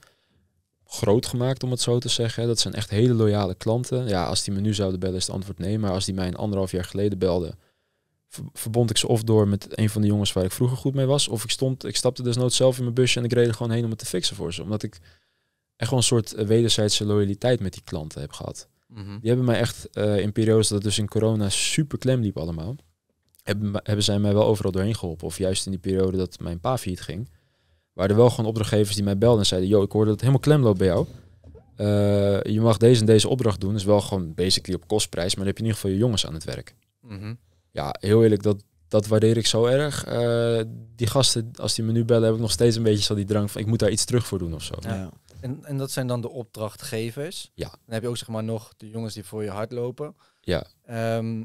groot gemaakt, om het zo te zeggen. Dat zijn echt hele loyale klanten. Ja, als die me nu zouden bellen, is het antwoord nee. Maar als die mij een anderhalf jaar geleden belden, verbond ik ze of door met een van de jongens waar ik vroeger goed mee was. Of ik stond, ik stapte dus nooit zelf in mijn busje en ik reed er gewoon heen om het te fixen voor ze. Omdat ik echt gewoon een soort eh, wederzijdse loyaliteit met die klanten heb gehad. Mhm. Die hebben mij echt eh, in periodes dat het dus in corona super klem liep allemaal hebben, hebben zij mij wel overal doorheen geholpen. Of juist in die periode dat mijn pa failliet ging. Waren er wel gewoon opdrachtgevers die mij belden en zeiden... ...joh, ik hoorde dat het helemaal klem loopt bij jou. Eh, je mag deze en deze opdracht doen. is wel gewoon basically op kostprijs. Maar dan heb je in ieder geval je jongens aan het werk. Mhm. Ja, heel eerlijk, dat, dat waardeer ik zo erg. Eh, die gasten, als die me nu bellen, heb ik nog steeds een beetje zo die drang van... ...ik moet daar iets terug voor doen of zo. Ja. En, en dat zijn dan de opdrachtgevers. Ja. Dan heb je ook zeg maar nog de jongens die voor je hard lopen. Ja. Ehm,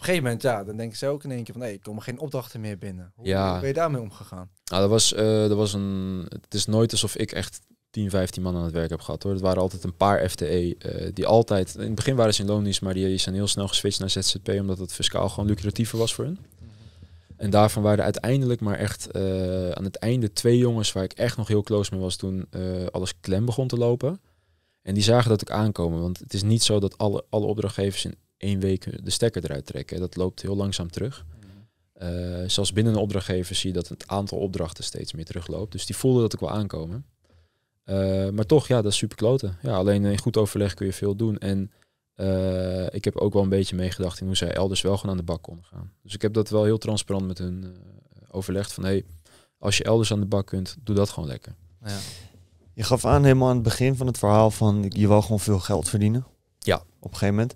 een gegeven moment, ja, dan denken ze ook in één keer van, nee, ik kom geen opdrachten meer binnen. Hoe ja. ben je daarmee omgegaan? Nou, dat was, uh, dat was een... Het is nooit alsof ik echt 10, 15 man aan het werk heb gehad hoor. Het waren altijd een paar FTE eh, die altijd... In het begin waren ze in loondienst, maar die, zijn heel snel geswitcht naar ZZP, omdat het fiscaal gewoon lucratiever was voor hun. En daarvan waren uiteindelijk maar echt eh, aan het einde twee jongens waar ik echt nog heel close mee was toen alles klem begon te lopen. En die zagen dat ik aankomen. Want het is niet zo dat alle, alle opdrachtgevers in één week de stekker eruit trekken. Dat loopt heel langzaam terug. Mhm. Eh, zelfs binnen een opdrachtgever zie je dat het aantal opdrachten steeds meer terugloopt. Dus die voelde dat ik wel aankomen. Eh, maar toch, ja, dat is super kloten. Ja, alleen in goed overleg kun je veel doen. En eh, ik heb ook wel een beetje meegedacht in hoe zij elders wel gewoon aan de bak konden gaan. Dus ik heb dat wel heel transparant met hun overlegd. Van hé, hey, als je elders aan de bak kunt, doe dat gewoon lekker. Ja. Je gaf aan helemaal aan het begin van het verhaal van je wil gewoon veel geld verdienen. Ja. Op een gegeven moment.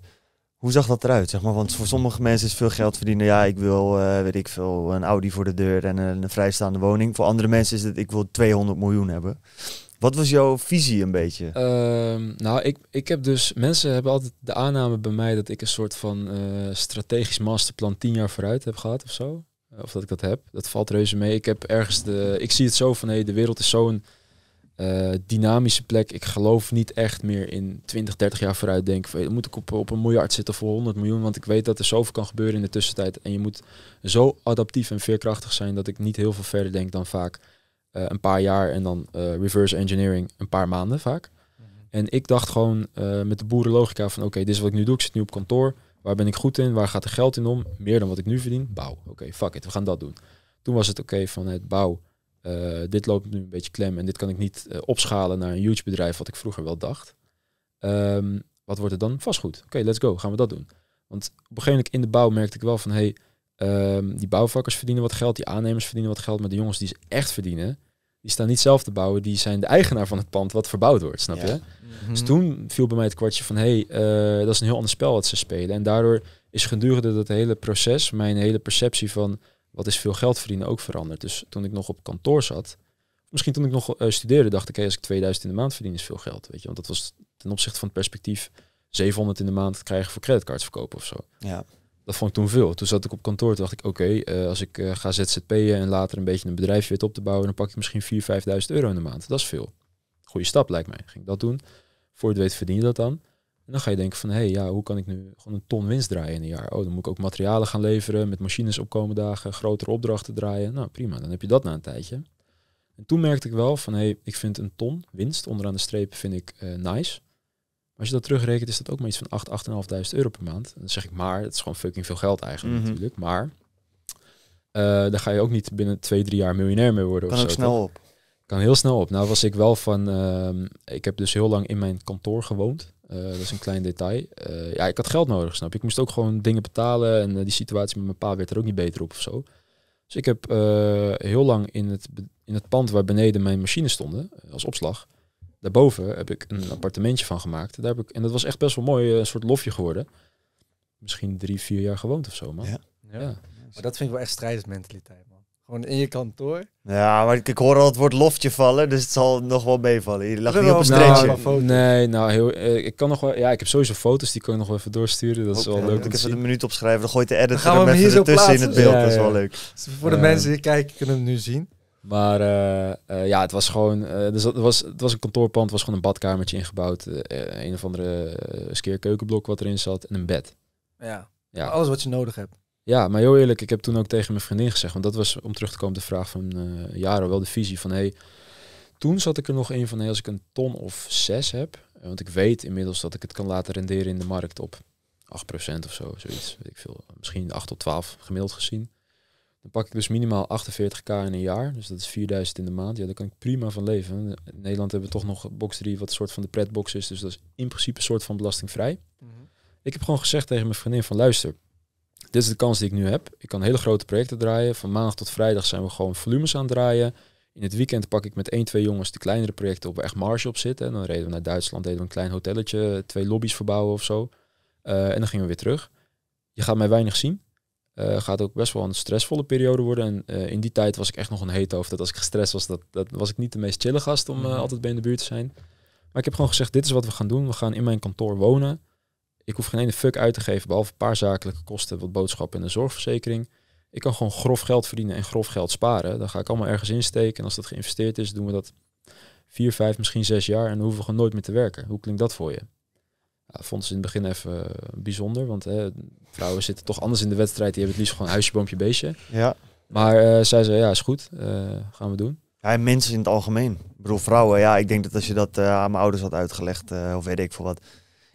Hoe zag dat eruit? Zeg maar? Want voor sommige mensen is veel geld verdienen. Ja, ik wil, eh, weet ik veel, een Audi voor de deur en een, een vrijstaande woning. Voor andere mensen is het, ik wil 200 miljoen hebben. Wat was jouw visie een beetje? Ehm, nou, ik, ik heb dus, mensen hebben altijd de aanname bij mij dat ik een soort van eh, strategisch masterplan tien jaar vooruit heb gehad of zo. Eh, of dat ik dat heb. Dat valt reuze mee. Ik heb ergens de, ik zie het zo van hé, hey, de wereld is zo'n eh, dynamische plek. Ik geloof niet echt meer in 20, 30 jaar vooruit denken. Van, moet ik op, op een miljard zitten voor 100 miljoen? Want ik weet dat er zoveel kan gebeuren in de tussentijd. En je moet zo adaptief en veerkrachtig zijn dat ik niet heel veel verder denk dan vaak eh, een paar jaar en dan eh, reverse engineering een paar maanden vaak. Mhm. En ik dacht gewoon met de boerenlogica van oké, dit is wat ik nu doe. Ik zit nu op kantoor. Waar ben ik goed in? Waar gaat er geld in om? Meer dan wat ik nu verdien? Bouw. Oké, fuck it. We gaan dat doen. Toen was het oké van het bouw. Eh, dit loopt nu een beetje klem en dit kan ik niet eh, opschalen naar een huge bedrijf, wat ik vroeger wel dacht. Ehm, wat wordt het dan? Vastgoed. Oké, let's go, gaan we dat doen. Want op een gegeven moment in de bouw merkte ik wel van, hey, ehm, die bouwvakkers verdienen wat geld, die aannemers verdienen wat geld, maar de jongens die ze echt verdienen, die staan niet zelf te bouwen, die zijn de eigenaar van het pand wat verbouwd wordt, snap je? Mhm. Dus toen viel bij mij het kwartje van, hey, eh, dat is een heel ander spel wat ze spelen. En daardoor is gedurende dat hele proces mijn hele perceptie van wat is veel geld verdienen ook veranderd. Dus toen ik nog op kantoor zat, misschien toen ik nog eh, studeerde, dacht ik, hé, als ik 2000 in de maand verdien, is veel geld. Weet je? Want dat was ten opzichte van het perspectief 700 in de maand krijgen voor creditcards verkopen of zo. Ja. Dat vond ik toen veel. Toen zat ik op kantoor, toen dacht ik, oké, eh, als ik eh, ga zzp'en en later een beetje een bedrijf weer op te bouwen, dan pak ik misschien 4.000, 5.000 euro in de maand. Dat is veel. Goede stap lijkt mij. Ging dat doen. Voor je het weet verdien je dat dan. En dan ga je denken van, hé, hey, ja, hoe kan ik nu gewoon een ton winst draaien in een jaar? Oh, dan moet ik ook materialen gaan leveren, met machines opkomen dagen, grotere opdrachten draaien. Nou, prima, dan heb je dat na een tijdje. En toen merkte ik wel van, hé, hey, ik vind een ton winst onderaan de streep vind ik eh, nice. Maar als je dat terugrekent, is dat ook maar iets van 8, 8.500 euro per maand. dan zeg ik maar, het is gewoon fucking veel geld eigenlijk mhm. natuurlijk. Maar uh, daar ga je ook niet binnen twee, drie jaar miljonair mee worden. Kan ook snel op. Kan heel snel op. Nou was ik wel van, ehm, ik heb dus heel lang in mijn kantoor gewoond. Eh, dat is een klein detail. Eh, ja, ik had geld nodig, snap ik. Ik moest ook gewoon dingen betalen en eh, die situatie met mijn pa werd er ook niet beter op of zo. Dus ik heb heel lang in het, in het pand waar beneden mijn machines stonden, als opslag, daarboven heb ik een appartementje van gemaakt. Daar heb ik, en dat was echt best wel mooi, een soort lofje geworden. Misschien drie, vier jaar gewoond of zo, man. Ja. ja. Maar dat vind ik wel echt strijdersmentaliteit, man. Gewoon in je kantoor. Ja, maar ik, hoor al het woord loftje vallen, dus het zal nog wel meevallen. Je lag niet op een stretchje. Nou, nee, nou, heel, eh, ik kan nog wel... Ja, ik heb sowieso foto's, die kan ik nog wel even doorsturen. Dat is wel leuk Ik even een minuut opschrijven, dan gooit de edit gaan we hem tussen in het beeld. Dat is wel leuk. Dus voor de mensen die kijken, kunnen hem nu zien. Maar eh, eh, ja, het was gewoon... dus het, was, het was een kantoorpand, het was gewoon een badkamertje ingebouwd. een of andere skeer keukenblok wat erin zat en een bed. Ja, ja. alles wat je nodig hebt. Ja, maar heel eerlijk, ik heb toen ook tegen mijn vriendin gezegd, want dat was om terug te komen op de vraag van uh, Jaro, wel de visie van hey, toen zat ik er nog in van hey, als ik een ton of zes heb, want ik weet inmiddels dat ik het kan laten renderen in de markt op 8% of zo, zoiets, weet ik veel, misschien 8 tot 12 gemiddeld gezien. Dan pak ik dus minimaal 48k in een jaar. Dus dat is 4000 in de maand. Ja, daar kan ik prima van leven. In Nederland hebben we toch nog box 3, wat een soort van de pretbox is. Dus dat is in principe een soort van belastingvrij. Mhm. Ik heb gewoon gezegd tegen mijn vriendin van luister, dit is de kans die ik nu heb. Ik kan hele grote projecten draaien. Van maandag tot vrijdag zijn we gewoon volumes aan het draaien. In het weekend pak ik met één, twee jongens de kleinere projecten op waar echt marge op zitten. En dan reden we naar Duitsland, deden we een klein hotelletje, twee lobby's verbouwen of zo. Eh, en dan gingen we weer terug. Je gaat mij weinig zien. Eh, gaat ook best wel een stressvolle periode worden. En eh, in die tijd was ik echt nog een hete hoofd. Dat als ik gestrest was, dat, dat was ik niet de meest chille gast om mhm. altijd bij in de buurt te zijn. Maar ik heb gewoon gezegd, dit is wat we gaan doen. We gaan in mijn kantoor wonen. Ik hoef geen ene fuck uit te geven, behalve een paar zakelijke kosten, wat boodschappen en een zorgverzekering. Ik kan gewoon grof geld verdienen en grof geld sparen. Dan ga ik allemaal ergens insteken. En als dat geïnvesteerd is, doen we dat vier, vijf, misschien zes jaar. En dan hoeven we gewoon nooit meer te werken. Hoe klinkt dat voor je? vond ze in het begin even eh, bijzonder. Want hè, vrouwen zitten toch anders in de wedstrijd. Die hebben het liefst gewoon huisje, boompje, beestje. Ja. Maar uh, zij ja, is goed. Eh, gaan we doen. Ja, mensen in het algemeen. Ik bedoel, vrouwen. Ja, ik denk dat als je dat aan mijn ouders had uitgelegd, of weet ik voor wat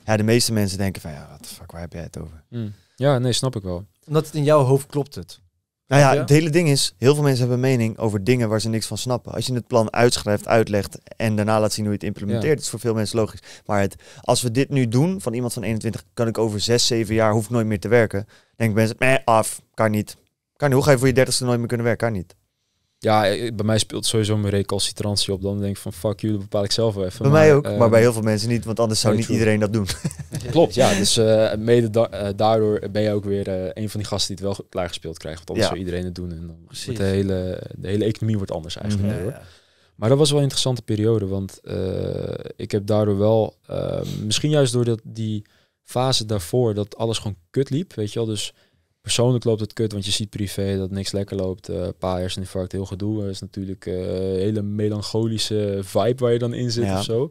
ja, de meeste mensen denken van ja, wat fuck, waar heb jij het over? Hmm. Ja, nee, snap ik wel. Omdat het in jouw hoofd klopt het. Nou ja, het hele ding is, heel veel mensen hebben mening over dingen waar ze niks van snappen. Als je het plan uitschrijft, uitlegt en daarna laat zien hoe je het implementeert, is voor veel mensen logisch. Maar het, als we dit nu doen, van iemand van 21, kan ik over 6, 7 jaar, hoef nooit meer te werken. Denk mensen, meh, af, kan niet. Kan niet. Hoe ga je voor je dertigste nooit meer kunnen werken? Kan niet. Ja, eh, eh, bij mij speelt sowieso mijn recalcitrantie op. Dan denk ik van fuck jullie bepaal ik zelf wel even. Bij maar, mij ook, maar ehm, bij heel veel mensen niet, want anders zou niet iedereen dat doen. Klopt, ja. Dus eh, mede daardoor ben je ook weer een van die gasten die het wel klaargespeeld krijgt. Want anders zou iedereen het doen en dan wordt de hele, de hele economie wordt anders eigenlijk. Mhm. Maar dat was wel een interessante periode, want ik heb daardoor wel, misschien juist door dat, die fase daarvoor, dat alles gewoon kut liep, weet je wel. Dus Persoonlijk loopt het kut, want je ziet privé dat niks lekker loopt. Uh, eh, pa, herseninfarct, heel gedoe. Dat is natuurlijk eh, een hele melancholische vibe waar je dan in zit ja. of zo.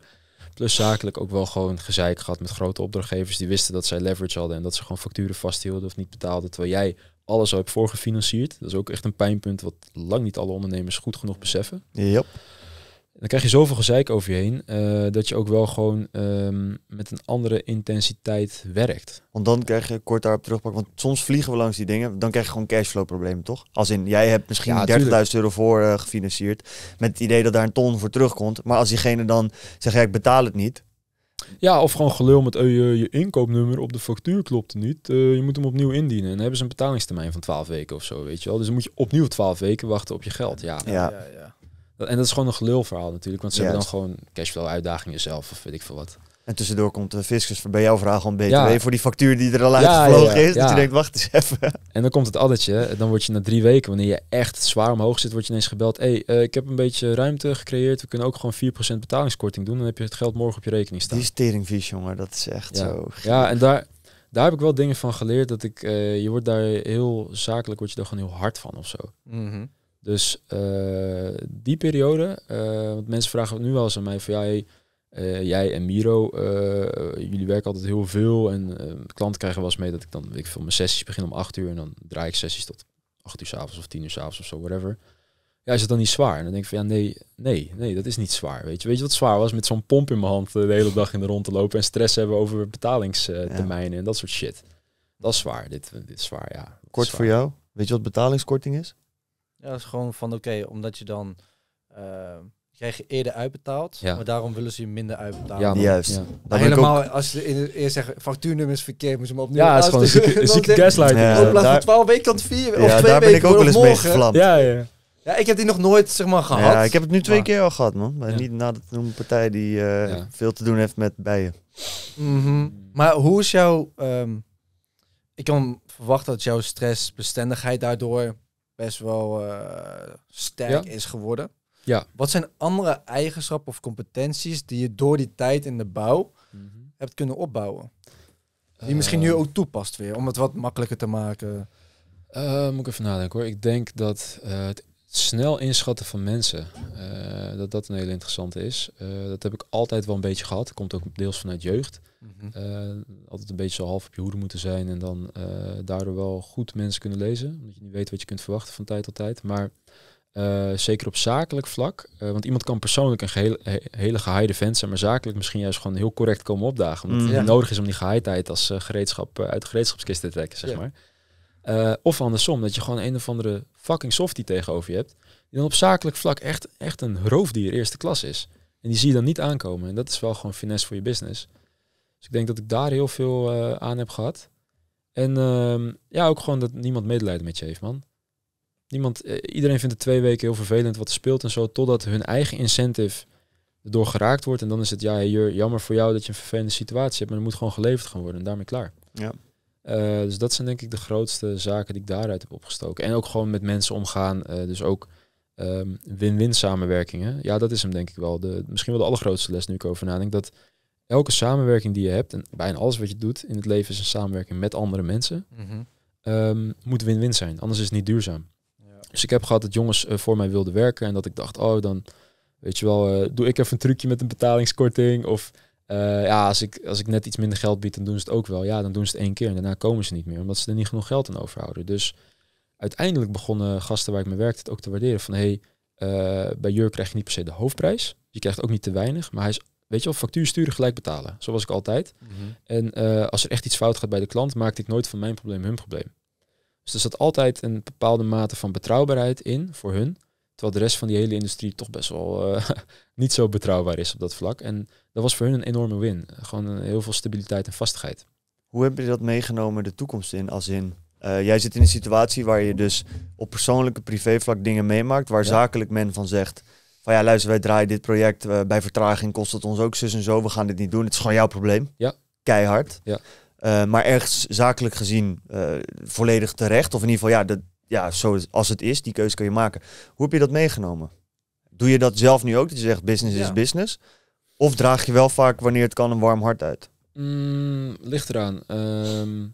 Plus zakelijk ook wel gewoon gezeik gehad met grote opdrachtgevers die wisten dat zij leverage hadden en dat ze gewoon facturen vasthielden of niet betaalden. Terwijl jij alles al hebt voorgefinancierd. Dat is ook echt een pijnpunt wat lang niet alle ondernemers goed genoeg beseffen. Yep dan krijg je zoveel gezeik over je heen eh, dat je ook wel gewoon ehm, met een andere intensiteit werkt. Want dan krijg je kort daarop terugpakken, want soms vliegen we langs die dingen, dan krijg je gewoon cashflow problemen, toch? Als in, jij hebt misschien 30.000 euro voor eh, gefinancierd met het idee dat daar een ton voor terugkomt. Maar als diegene dan zegt, ja, ik betaal het niet. Ja, of gewoon gelul met eh, je, je, inkoopnummer op de factuur klopt niet. je moet hem opnieuw indienen. En dan hebben ze een betalingstermijn van 12 weken of zo, weet je wel. Dus dan moet je opnieuw 12 weken wachten op je geld. ja. ja en dat is gewoon een gelulverhaal natuurlijk, want ze hebben dan gewoon cashflow uitdagingen zelf of weet ik veel wat. En tussendoor komt de fiscus bij jouw vraag om BTW voor die factuur die er al uitgevlogen ja, ja, is. Dat je denkt, wacht eens even. En dan komt het addertje. Dan word je na drie weken, wanneer je echt zwaar omhoog zit, word je ineens gebeld. hey, eh, ik heb een beetje ruimte gecreëerd. We kunnen ook gewoon 4% betalingskorting doen. Dan heb je het geld morgen op je rekening staan. Die steringvies, jongen. Dat is echt zo. Ja, en daar, daar heb ik wel dingen van geleerd. Dat ik, eh, je wordt daar heel zakelijk, wordt je daar gewoon heel hard van of zo. Mhm. Dus eh, die periode, eh, want mensen vragen nu wel eens aan mij van ja, eh, jij en Miro, jullie werken altijd heel veel en klanten krijgen wel eens mee dat ik dan, ik veel, mijn sessies begin om 8 uur en dan draai ik sessies tot 8 uur s'avonds of 10 uur s'avonds of zo, whatever. Ja, is het dan niet zwaar? En dan denk ik van ja, nee, nee, nee, dat is niet zwaar. Weet je, weet je wat zwaar was? Met zo'n pomp in mijn hand de hele dag in de rond te lopen en stress hebben over betalingstermijnen en dat soort shit. Dat is zwaar. Dit, dit is zwaar, ja. Kort voor jou, weet je wat betalingskorting is? Ja, dat is gewoon van oké, omdat je dan uh, ehm, krijg je eerder uitbetaald, ja. maar daarom willen ze je minder uitbetalen. Ja, juist. Ja. helemaal als ze in eerst zeggen factuurnummer is verkeerd, moeten ze hem opnieuw. Ja, is gewoon zieke, zieke gaslighting. in daar... 12 weken op 4 of daar ben ik ook wel eens mee gevlamd. Ja, ja. Ja, ik heb die nog nooit zeg maar gehad. Ja, ik heb het nu twee keer al gehad, man. Maar niet nadat een partij die eh, veel te doen heeft met bijen. Mhm. Maar hoe is jouw ehm, ik kan verwachten dat jouw stressbestendigheid daardoor best wel eh, sterk is geworden. Ja. Wat zijn andere eigenschappen of competenties die je door die tijd in de bouw mhm. hebt kunnen opbouwen? Die eh. misschien nu ook toepast weer, om het wat makkelijker te maken. Eh, moet ik even nadenken hoor. Ik denk dat het snel inschatten van mensen dat dat een hele interessante is. Eh, dat heb ik altijd wel een beetje gehad. komt ook deels vanuit jeugd. Mhm. Eh, altijd een beetje zo half op je hoede moeten zijn en dan eh, daardoor wel goed mensen kunnen lezen. Omdat je niet weet wat je kunt verwachten van tijd tot tijd. Maar zeker op zakelijk vlak, want iemand kan persoonlijk een hele gehaaide vent zijn, maar zakelijk misschien juist gewoon heel correct komen opdagen. Omdat het mhm. nodig is om die gehaaidheid als gereedschap uit de gereedschapskist te trekken, zeg maar. of andersom, dat je gewoon een of andere fucking softie tegenover je hebt die dan op zakelijk vlak echt, echt een roofdier eerste klas is. En die zie je dan niet aankomen. En dat is wel gewoon finesse voor je business. Dus ik denk dat ik daar heel veel eh, aan heb gehad. En ehm, ja, ook gewoon dat niemand medelijden met je heeft, man. Niemand, eh, iedereen vindt het twee weken heel vervelend wat er speelt en zo, totdat hun eigen incentive erdoor geraakt wordt. En dan is het, ja, hey, jammer voor jou dat je een vervelende situatie hebt, maar er moet gewoon geleverd gaan worden en daarmee klaar. Ja. Eh, dus dat zijn denk ik de grootste zaken die ik daaruit heb opgestoken. En ook gewoon met mensen omgaan. dus ook Ehm, win-win samenwerkingen. Ja, dat is hem denk ik wel. De, misschien wel de allergrootste les nu ik over nadenk. Dat elke samenwerking die je hebt, en bijna alles wat je doet in het leven is een samenwerking met andere mensen, mhm. ehm, moet win-win zijn. Anders is het niet duurzaam. Ja. Dus ik heb gehad dat jongens eh, voor mij wilden werken en dat ik dacht, oh dan, weet je wel, eh, doe ik even een trucje met een betalingskorting of... Eh, ja, als ik, als ik net iets minder geld bied, dan doen ze het ook wel. Ja, dan doen ze het één keer en daarna komen ze niet meer, omdat ze er niet genoeg geld aan overhouden. Dus uiteindelijk begonnen gasten waar ik mee werkte het ook te waarderen. Van hey, eh, bij Jur krijg je niet per se de hoofdprijs. Je krijgt ook niet te weinig. Maar hij is, weet je wel, factuur sturen, gelijk betalen. Zo was ik altijd. Mhm. En eh, als er echt iets fout gaat bij de klant, maakte ik nooit van mijn probleem hun probleem. Dus er zat altijd een bepaalde mate van betrouwbaarheid in voor hun. Terwijl de rest van die hele industrie toch best wel eh, niet zo betrouwbaar is op dat vlak. En dat was voor hun een enorme win. Gewoon heel veel stabiliteit en vastigheid. Hoe hebben jullie dat meegenomen de toekomst in? Als in, eh, jij zit in een situatie waar je dus op persoonlijke privévlak dingen meemaakt, waar zakelijk men van zegt van ja, luister, wij draaien dit project, eh, bij vertraging kost het ons ook zus en zo, we gaan dit niet doen, het is gewoon jouw probleem. Ja. Keihard. Ja. Eh, maar ergens zakelijk gezien volledig terecht, of in ieder geval ja, dat, ja, zo als het is, die keuze kan je maken. Hoe heb je dat meegenomen? Doe je dat zelf nu ook, dat je zegt business is business? Of draag je wel vaak wanneer het kan een warm hart uit? Mm, ligt eraan. Um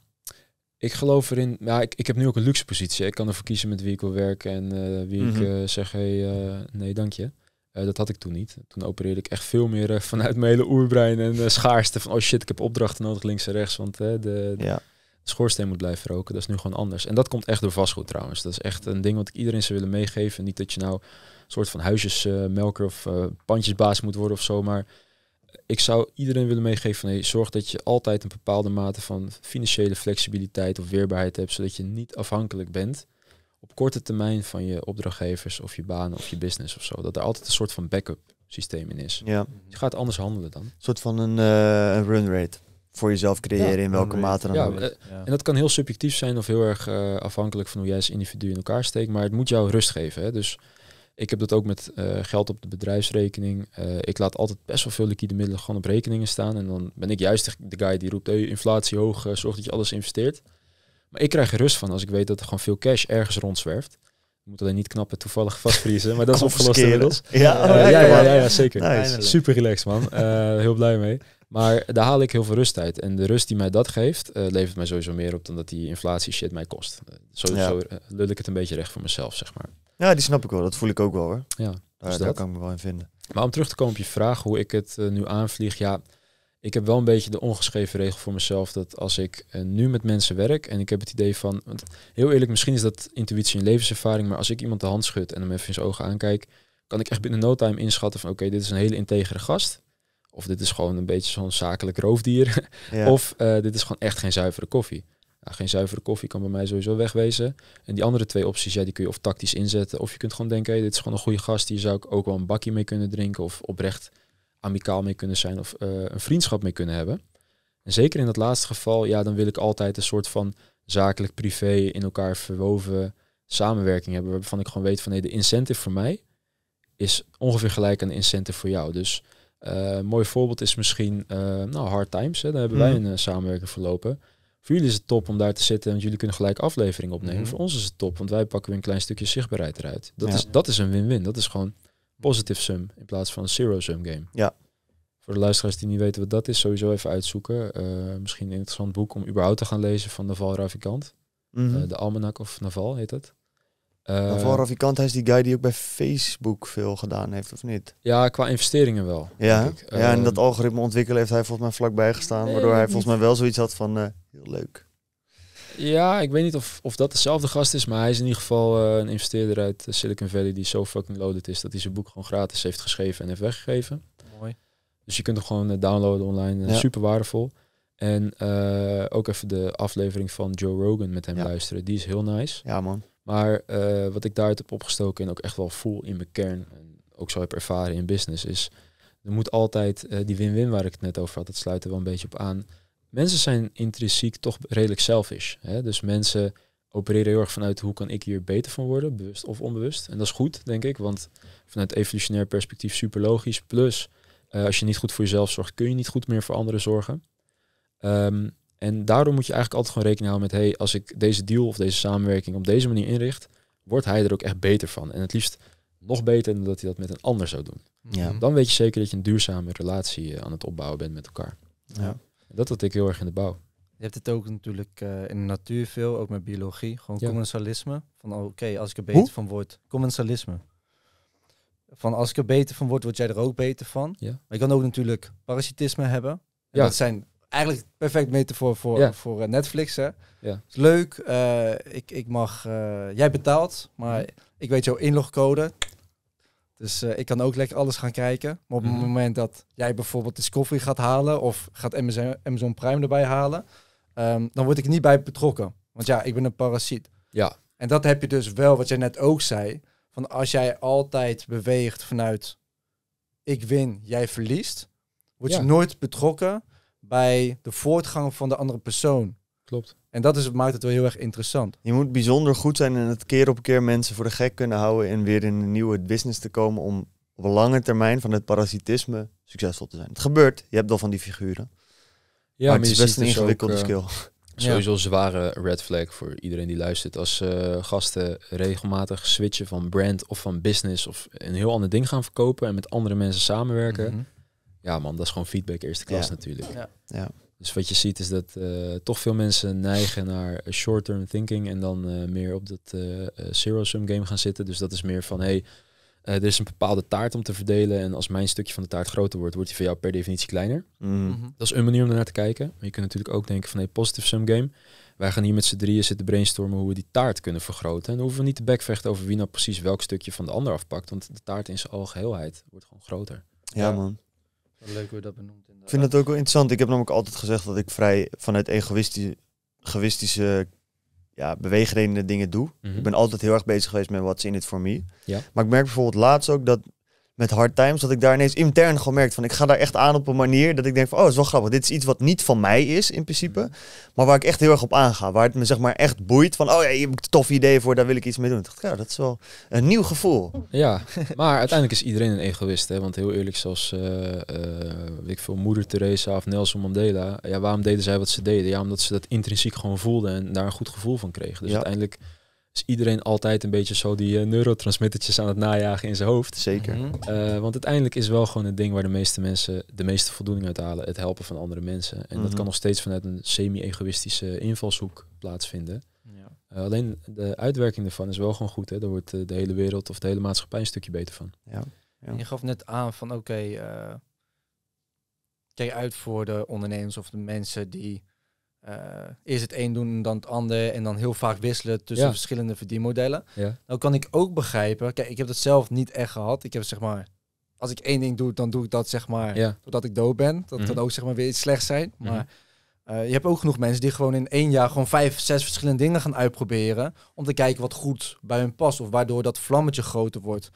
ik geloof erin. Ja, ik, ik heb nu ook een luxe positie. Ik kan ervoor kiezen met wie ik wil werken en eh, wie ik mhm. eh, zeg: hey, eh, nee, dank je. dat had ik toen niet. Toen opereerde ik echt veel meer vanuit mijn hele oerbrein en schaarste. Van oh shit, ik heb opdrachten nodig links en rechts. Want de, schoorsteen moet blijven roken. Dat is nu gewoon anders. En dat komt echt door vastgoed trouwens. Dat is echt een ding wat ik iedereen zou willen meegeven. Niet dat je nou een soort van huisjesmelker of pandjesbaas moet worden of zo. Maar ik zou iedereen willen meegeven van hey, zorg dat je altijd een bepaalde mate van financiële flexibiliteit of weerbaarheid hebt, zodat je niet afhankelijk bent op korte termijn van je opdrachtgevers of je baan, of je business of zo. Dat er altijd een soort van backup systeem in is. Ja. Je gaat anders handelen dan. Een soort van een eh, run rate voor jezelf creëren in welke mate dan ja, ook. Eh, en dat kan heel subjectief zijn of heel erg eh, afhankelijk van hoe jij als individu in elkaar steekt, maar het moet jou rust geven. Hè? Dus ik heb dat ook met eh, geld op de bedrijfsrekening. Eh, ik laat altijd best wel veel liquide middelen gewoon op rekeningen staan. En dan ben ik juist de, guy die roept, inflatie hoog, eh, zorg dat je alles investeert. Maar ik krijg er rust van als ik weet dat er gewoon veel cash ergens rondzwerft. moet moet alleen niet knappen, toevallig vastvriezen. Maar dat is opgelost inmiddels. Oh, ja, ja, ja, zeker. Super relaxed man. heel blij mee. Maar daar haal ik heel veel rust uit. En de rust die mij dat geeft, levert mij sowieso meer op dan dat die inflatie shit mij kost. sowieso lul ik het een beetje recht voor mezelf, zeg maar. Ja, die snap ik wel. Dat voel ik ook wel hoor. Ja, daar dus kan ik me wel in vinden. Maar om terug te komen op je vraag hoe ik het eh, nu aanvlieg. Ja, ik heb wel een beetje de ongeschreven regel voor mezelf dat als ik eh, nu met mensen werk en ik heb het idee van, want heel eerlijk, misschien is dat intuïtie en levenservaring, maar als ik iemand de hand schud en hem even in zijn ogen aankijk, kan ik echt binnen no time inschatten van oké, dit is een hele integere gast. Of dit is gewoon een beetje zo'n zakelijk roofdier. of eh, dit is gewoon echt geen zuivere koffie geen zuivere koffie kan bij mij sowieso wegwezen. En die andere twee opties, ja, die kun je of tactisch inzetten. Of je kunt gewoon denken, hey, dit is gewoon een goede gast. Hier zou ik ook wel een bakje mee kunnen drinken. Of oprecht amicaal mee kunnen zijn. Of eh, een vriendschap mee kunnen hebben. En zeker in dat laatste geval, ja, dan wil ik altijd een soort van zakelijk, privé, in elkaar verwoven samenwerking hebben. Waarvan ik gewoon weet van, nee, de incentive voor mij is ongeveer gelijk aan de incentive voor jou. Dus eh, een mooi voorbeeld is misschien eh, nou, Hard Times. Hè. Daar hebben wij mhm. een samenwerking verlopen. Voor jullie is het top om daar te zitten, want jullie kunnen gelijk aflevering opnemen. Mhm. Voor ons is het top, want wij pakken weer een klein stukje zichtbaarheid eruit. Dat, is, dat is een win-win. Dat is gewoon positive sum in plaats van een zero-sum game. Ja. Voor de luisteraars die niet weten wat dat is, sowieso even uitzoeken. Uh, misschien een interessant boek om überhaupt te gaan lezen van Naval Ravikant. Mhm. Eh, de Almanak of Naval heet het. Eh, Naval Ravikant, hij is die guy die ook bij Facebook veel gedaan heeft, of niet? Ja, qua investeringen wel. Ja, ja en ehm, dat algoritme ontwikkelen heeft hij volgens mij vlakbij gestaan. waardoor hij volgens mij wel zoiets had van leuk. Ja, ik weet niet of, of dat dezelfde gast is, maar hij is in ieder geval eh, een investeerder uit Silicon Valley die zo fucking loaded is dat hij zijn boek gewoon gratis heeft geschreven en heeft weggegeven. Mooi. Dus je kunt hem gewoon eh, downloaden online. Eh, super waardevol. En ook even de aflevering van Joe Rogan met hem luisteren. Die is heel nice. Ja, man. Maar wat ik daaruit heb opgestoken en ook echt wel voel in mijn kern en ook zo heb ervaren in business is, er moet altijd die win-win waar ik het net over had, dat sluit er wel een beetje op aan mensen zijn intrinsiek toch redelijk selfish. Hè? Dus mensen opereren heel erg vanuit hoe kan ik hier beter van worden, bewust of onbewust. En dat is goed, denk ik, want vanuit evolutionair perspectief super logisch. Plus, eh, als je niet goed voor jezelf zorgt, kun je niet goed meer voor anderen zorgen. Ehm, en daarom moet je eigenlijk altijd gewoon rekening houden met, hey, als ik deze deal of deze samenwerking op deze manier inricht, wordt hij er ook echt beter van. En het liefst nog beter dan dat hij dat met een ander zou doen. Ja. Dan weet je zeker dat je een duurzame relatie eh, aan het opbouwen bent met elkaar. Ja. Dat had ik heel erg in de bouw. Je hebt het ook natuurlijk eh, in de natuur veel, ook met biologie. Gewoon commensalisme. Van oh, oké, als ik er beter van word. Commensalisme. Van als ik er beter van word, word jij er ook beter van. Ja. Maar je kan ook natuurlijk parasitisme hebben. En ja. Dat zijn eigenlijk perfect metafoor voor, ja. voor eh, Netflix. Hè? Ja. Is leuk, eh, ik, ik mag, jij betaalt, maar mhm. ik weet jouw inlogcode. Dus eh, ik kan ook lekker alles gaan kijken. Maar op het mhm. moment dat jij bijvoorbeeld koffie gaat halen of gaat Amazon, Amazon Prime erbij halen, ehm, dan word ik niet bij betrokken. Want ja, ik ben een parasiet. Ja. En dat heb je dus wel, wat jij net ook zei. Van als jij altijd beweegt vanuit ik win, jij verliest, word je nooit betrokken bij de voortgang van de andere persoon. Klopt. En dat is, maakt het wel heel erg interessant. Je moet bijzonder goed zijn en het keer op keer mensen voor de gek kunnen houden en weer in een nieuwe business te komen om op een lange termijn van het parasitisme succesvol te zijn. Het gebeurt, je hebt al van die figuren. Ja, maar, het is best een dus ingewikkelde eh, skill. Sowieso een zware red flag voor iedereen die luistert. Als eh, gasten regelmatig switchen van brand of van business of een heel ander ding gaan verkopen en met andere mensen samenwerken. Mhm. Ja man, dat is gewoon feedback eerste klas natuurlijk. Ja. ja. Dus wat je ziet is dat eh, toch veel mensen neigen naar short-term thinking en dan eh, meer op dat eh, zero-sum game gaan zitten. Dus dat is meer van, hey, er is een bepaalde taart om te verdelen en als mijn stukje van de taart groter wordt, wordt die van jou per definitie kleiner. Mm. Mhm. Dat is een manier om naar te kijken. Maar je kunt natuurlijk ook denken van, hey, positive-sum game. Wij gaan hier met z'n drieën zitten brainstormen hoe we die taart kunnen vergroten. En dan hoeven we niet te backvechten over wie nou precies welk stukje van de ander afpakt, want de taart in zijn algeheelheid wordt gewoon groter. Ja, man. leuk hoe je dat benoemt ik vind dat ook wel interessant. Ik heb namelijk altijd gezegd dat ik vrij vanuit egoïstische, ja, beweegredenen dingen doe. Mhm. Ik ben altijd heel erg bezig geweest met what's in het voor me. Ja. Maar ik merk bijvoorbeeld laatst ook dat met Hard Times, dat ik daar ineens intern gewoon van ik ga daar echt aan op een manier dat ik denk van oh, dat is wel grappig. Dit is iets wat niet van mij is in principe, mhm. maar waar ik echt heel erg op aanga. Waar het me zeg maar echt boeit van oh ja, je hebt een tof idee voor, daar wil ik iets mee doen. Ik ja, dat is wel een nieuw gevoel. Ja, maar uiteindelijk is iedereen een egoïst. Hè? Want heel eerlijk, zoals uh, ik veel, moeder Teresa of Nelson Mandela, ja, waarom deden zij wat ze deden? Ja, omdat ze dat intrinsiek gewoon voelden en daar een goed gevoel van kregen. Dus uiteindelijk is iedereen altijd een beetje zo die eh, neurotransmittertjes aan het najagen in zijn hoofd. Zeker. Mhm. Eh, want uiteindelijk is wel gewoon het ding waar de meeste mensen de meeste voldoening uit halen. Het helpen van andere mensen. En dat mhm. kan nog steeds vanuit een semi-egoïstische invalshoek plaatsvinden. Ja. Eh, alleen de uitwerking daarvan is wel gewoon goed. Hè? Daar wordt de hele wereld of de hele maatschappij een stukje beter van. Ja. ja. je gaf net aan van oké, kijk uit voor de ondernemers of de mensen die uh, eerst het een doen, dan het ander. En dan heel vaak wisselen tussen verschillende verdienmodellen. Ja. Nou kan ik ook begrijpen. Kijk, ik heb dat zelf niet echt gehad. Ik heb zeg maar. Als ik één ding doe, dan doe ik dat zeg maar. Ja. Doordat ik dood ben. Dat mm kan ook zeg maar weer iets slechts zijn. Mhm. Maar. Eh, je hebt ook genoeg mensen die gewoon in één jaar gewoon vijf, zes verschillende dingen gaan uitproberen. Om te kijken wat goed bij hun past. Of waardoor dat vlammetje groter wordt.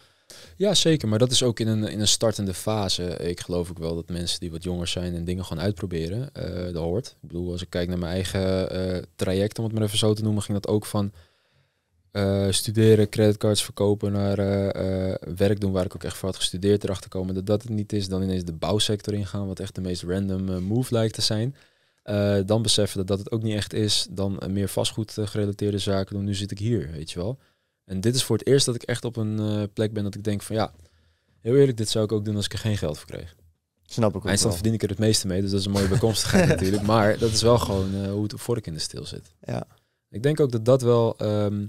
Ja, zeker. Maar dat is ook in een, in een startende fase. Ik geloof ook wel dat mensen die wat jonger zijn en dingen gewoon uitproberen, uh, dat hoort. Ik bedoel, als ik kijk naar mijn eigen eh, traject, om het maar even zo te noemen, ging dat ook van eh, studeren, creditcards verkopen, naar werk doen waar ik ook echt voor had gestudeerd, erachter komen dat dat het niet is. Dan ineens de bouwsector ingaan, wat echt de meest random move lijkt te zijn. dan beseffen dat dat het ook niet echt is. Dan meer vastgoed gerelateerde zaken doen. Nu zit ik hier, weet je wel. En dit is voor het eerst dat ik echt op een eh, plek ben dat ik denk van ja, heel eerlijk, dit zou ik ook doen als ik er geen geld voor kreeg. Snap ik ook. dan verdien ik er het meeste mee, dus dat is een mooie bijkomstigheid natuurlijk. Maar dat is wel gewoon eh, hoe het voor de kinderen stil zit. Ja. Ik denk ook dat dat wel ehm,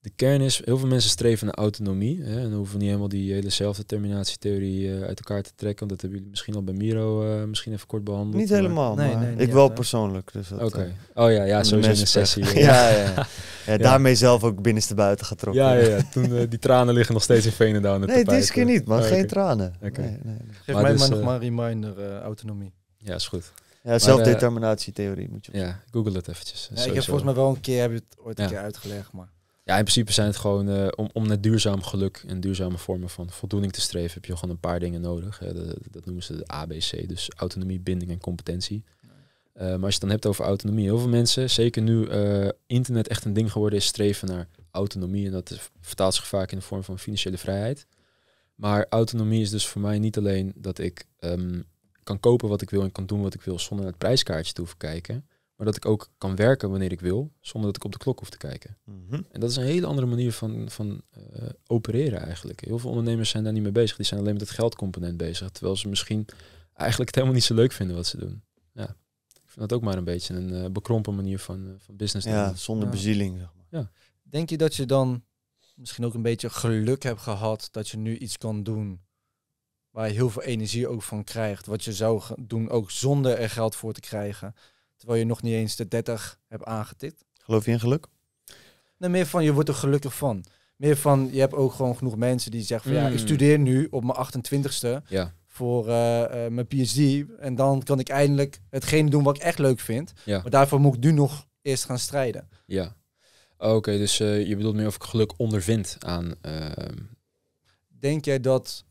de kern is, heel veel mensen streven naar autonomie. Hè, en hoeven niet helemaal die hele zelfdeterminatietheorie eh, uit elkaar te trekken. Want dat hebben jullie misschien al bij Miro eh, misschien even kort behandeld. Niet helemaal, nee, nee, ik wel persoonlijk. Dus Oké. Eh, oh ja, ja sowieso een sessie. ja, ja. ja, daarmee zelf ook binnenste buiten getrokken. Ja, ja, ja. Toen, die tranen liggen nog steeds in Venendaal aan het Nee, deze keer niet, Maar oh, Geen tranen. Oké. Geef mij dus, maar nog maar een reminder, autonomie. Ja, is goed. Ja, zelfdeterminatietheorie moet je Ja, google het eventjes. ik heb volgens mij wel een keer, heb je het ooit een keer uitgelegd, maar... Ja, in principe zijn het gewoon eh, om, om naar duurzaam geluk en duurzame vormen van voldoening te streven, heb je gewoon een paar dingen nodig. Dat, noemen ze de ABC, dus autonomie, binding en competentie. Eh, maar als je het dan hebt over autonomie, heel veel mensen, zeker nu eh, internet echt een ding geworden is, streven naar autonomie. En dat vertaalt zich vaak in de vorm van financiële vrijheid. Maar autonomie is dus voor mij niet alleen dat ik ehm, kan kopen wat ik wil en kan doen wat ik wil zonder naar het prijskaartje te hoeven kijken. Maar dat ik ook kan werken wanneer ik wil, zonder dat ik op de klok hoef te kijken. Mhm. En dat is een hele andere manier van, van eh, opereren eigenlijk. Heel veel ondernemers zijn daar niet mee bezig. Die zijn alleen met het geldcomponent bezig. Terwijl ze misschien eigenlijk het helemaal niet zo leuk vinden wat ze doen. Ja, ik vind dat ook maar een beetje een eh, bekrompen manier van, eh, van business. Ja, doen. zonder bezieling. Zeg maar. ja. Denk je dat je dan misschien ook een beetje geluk hebt gehad dat je nu iets kan doen waar je heel veel energie ook van krijgt, wat je zou doen ook zonder er geld voor te krijgen? Terwijl je nog niet eens de 30 hebt aangetikt. Geloof je in geluk? Nee, meer van je wordt er gelukkig van. Meer van je hebt ook gewoon genoeg mensen die zeggen van ja, ik hmm. studeer nu op mijn 28ste ja. voor uh, mijn PhD. En dan kan ik eindelijk hetgene doen wat ik echt leuk vind. Ja. Maar daarvoor moet ik nu nog eerst gaan strijden. Ja. Oh, oké, dus eh, je bedoelt meer of ik geluk ondervind aan. Ehm, Denk jij dat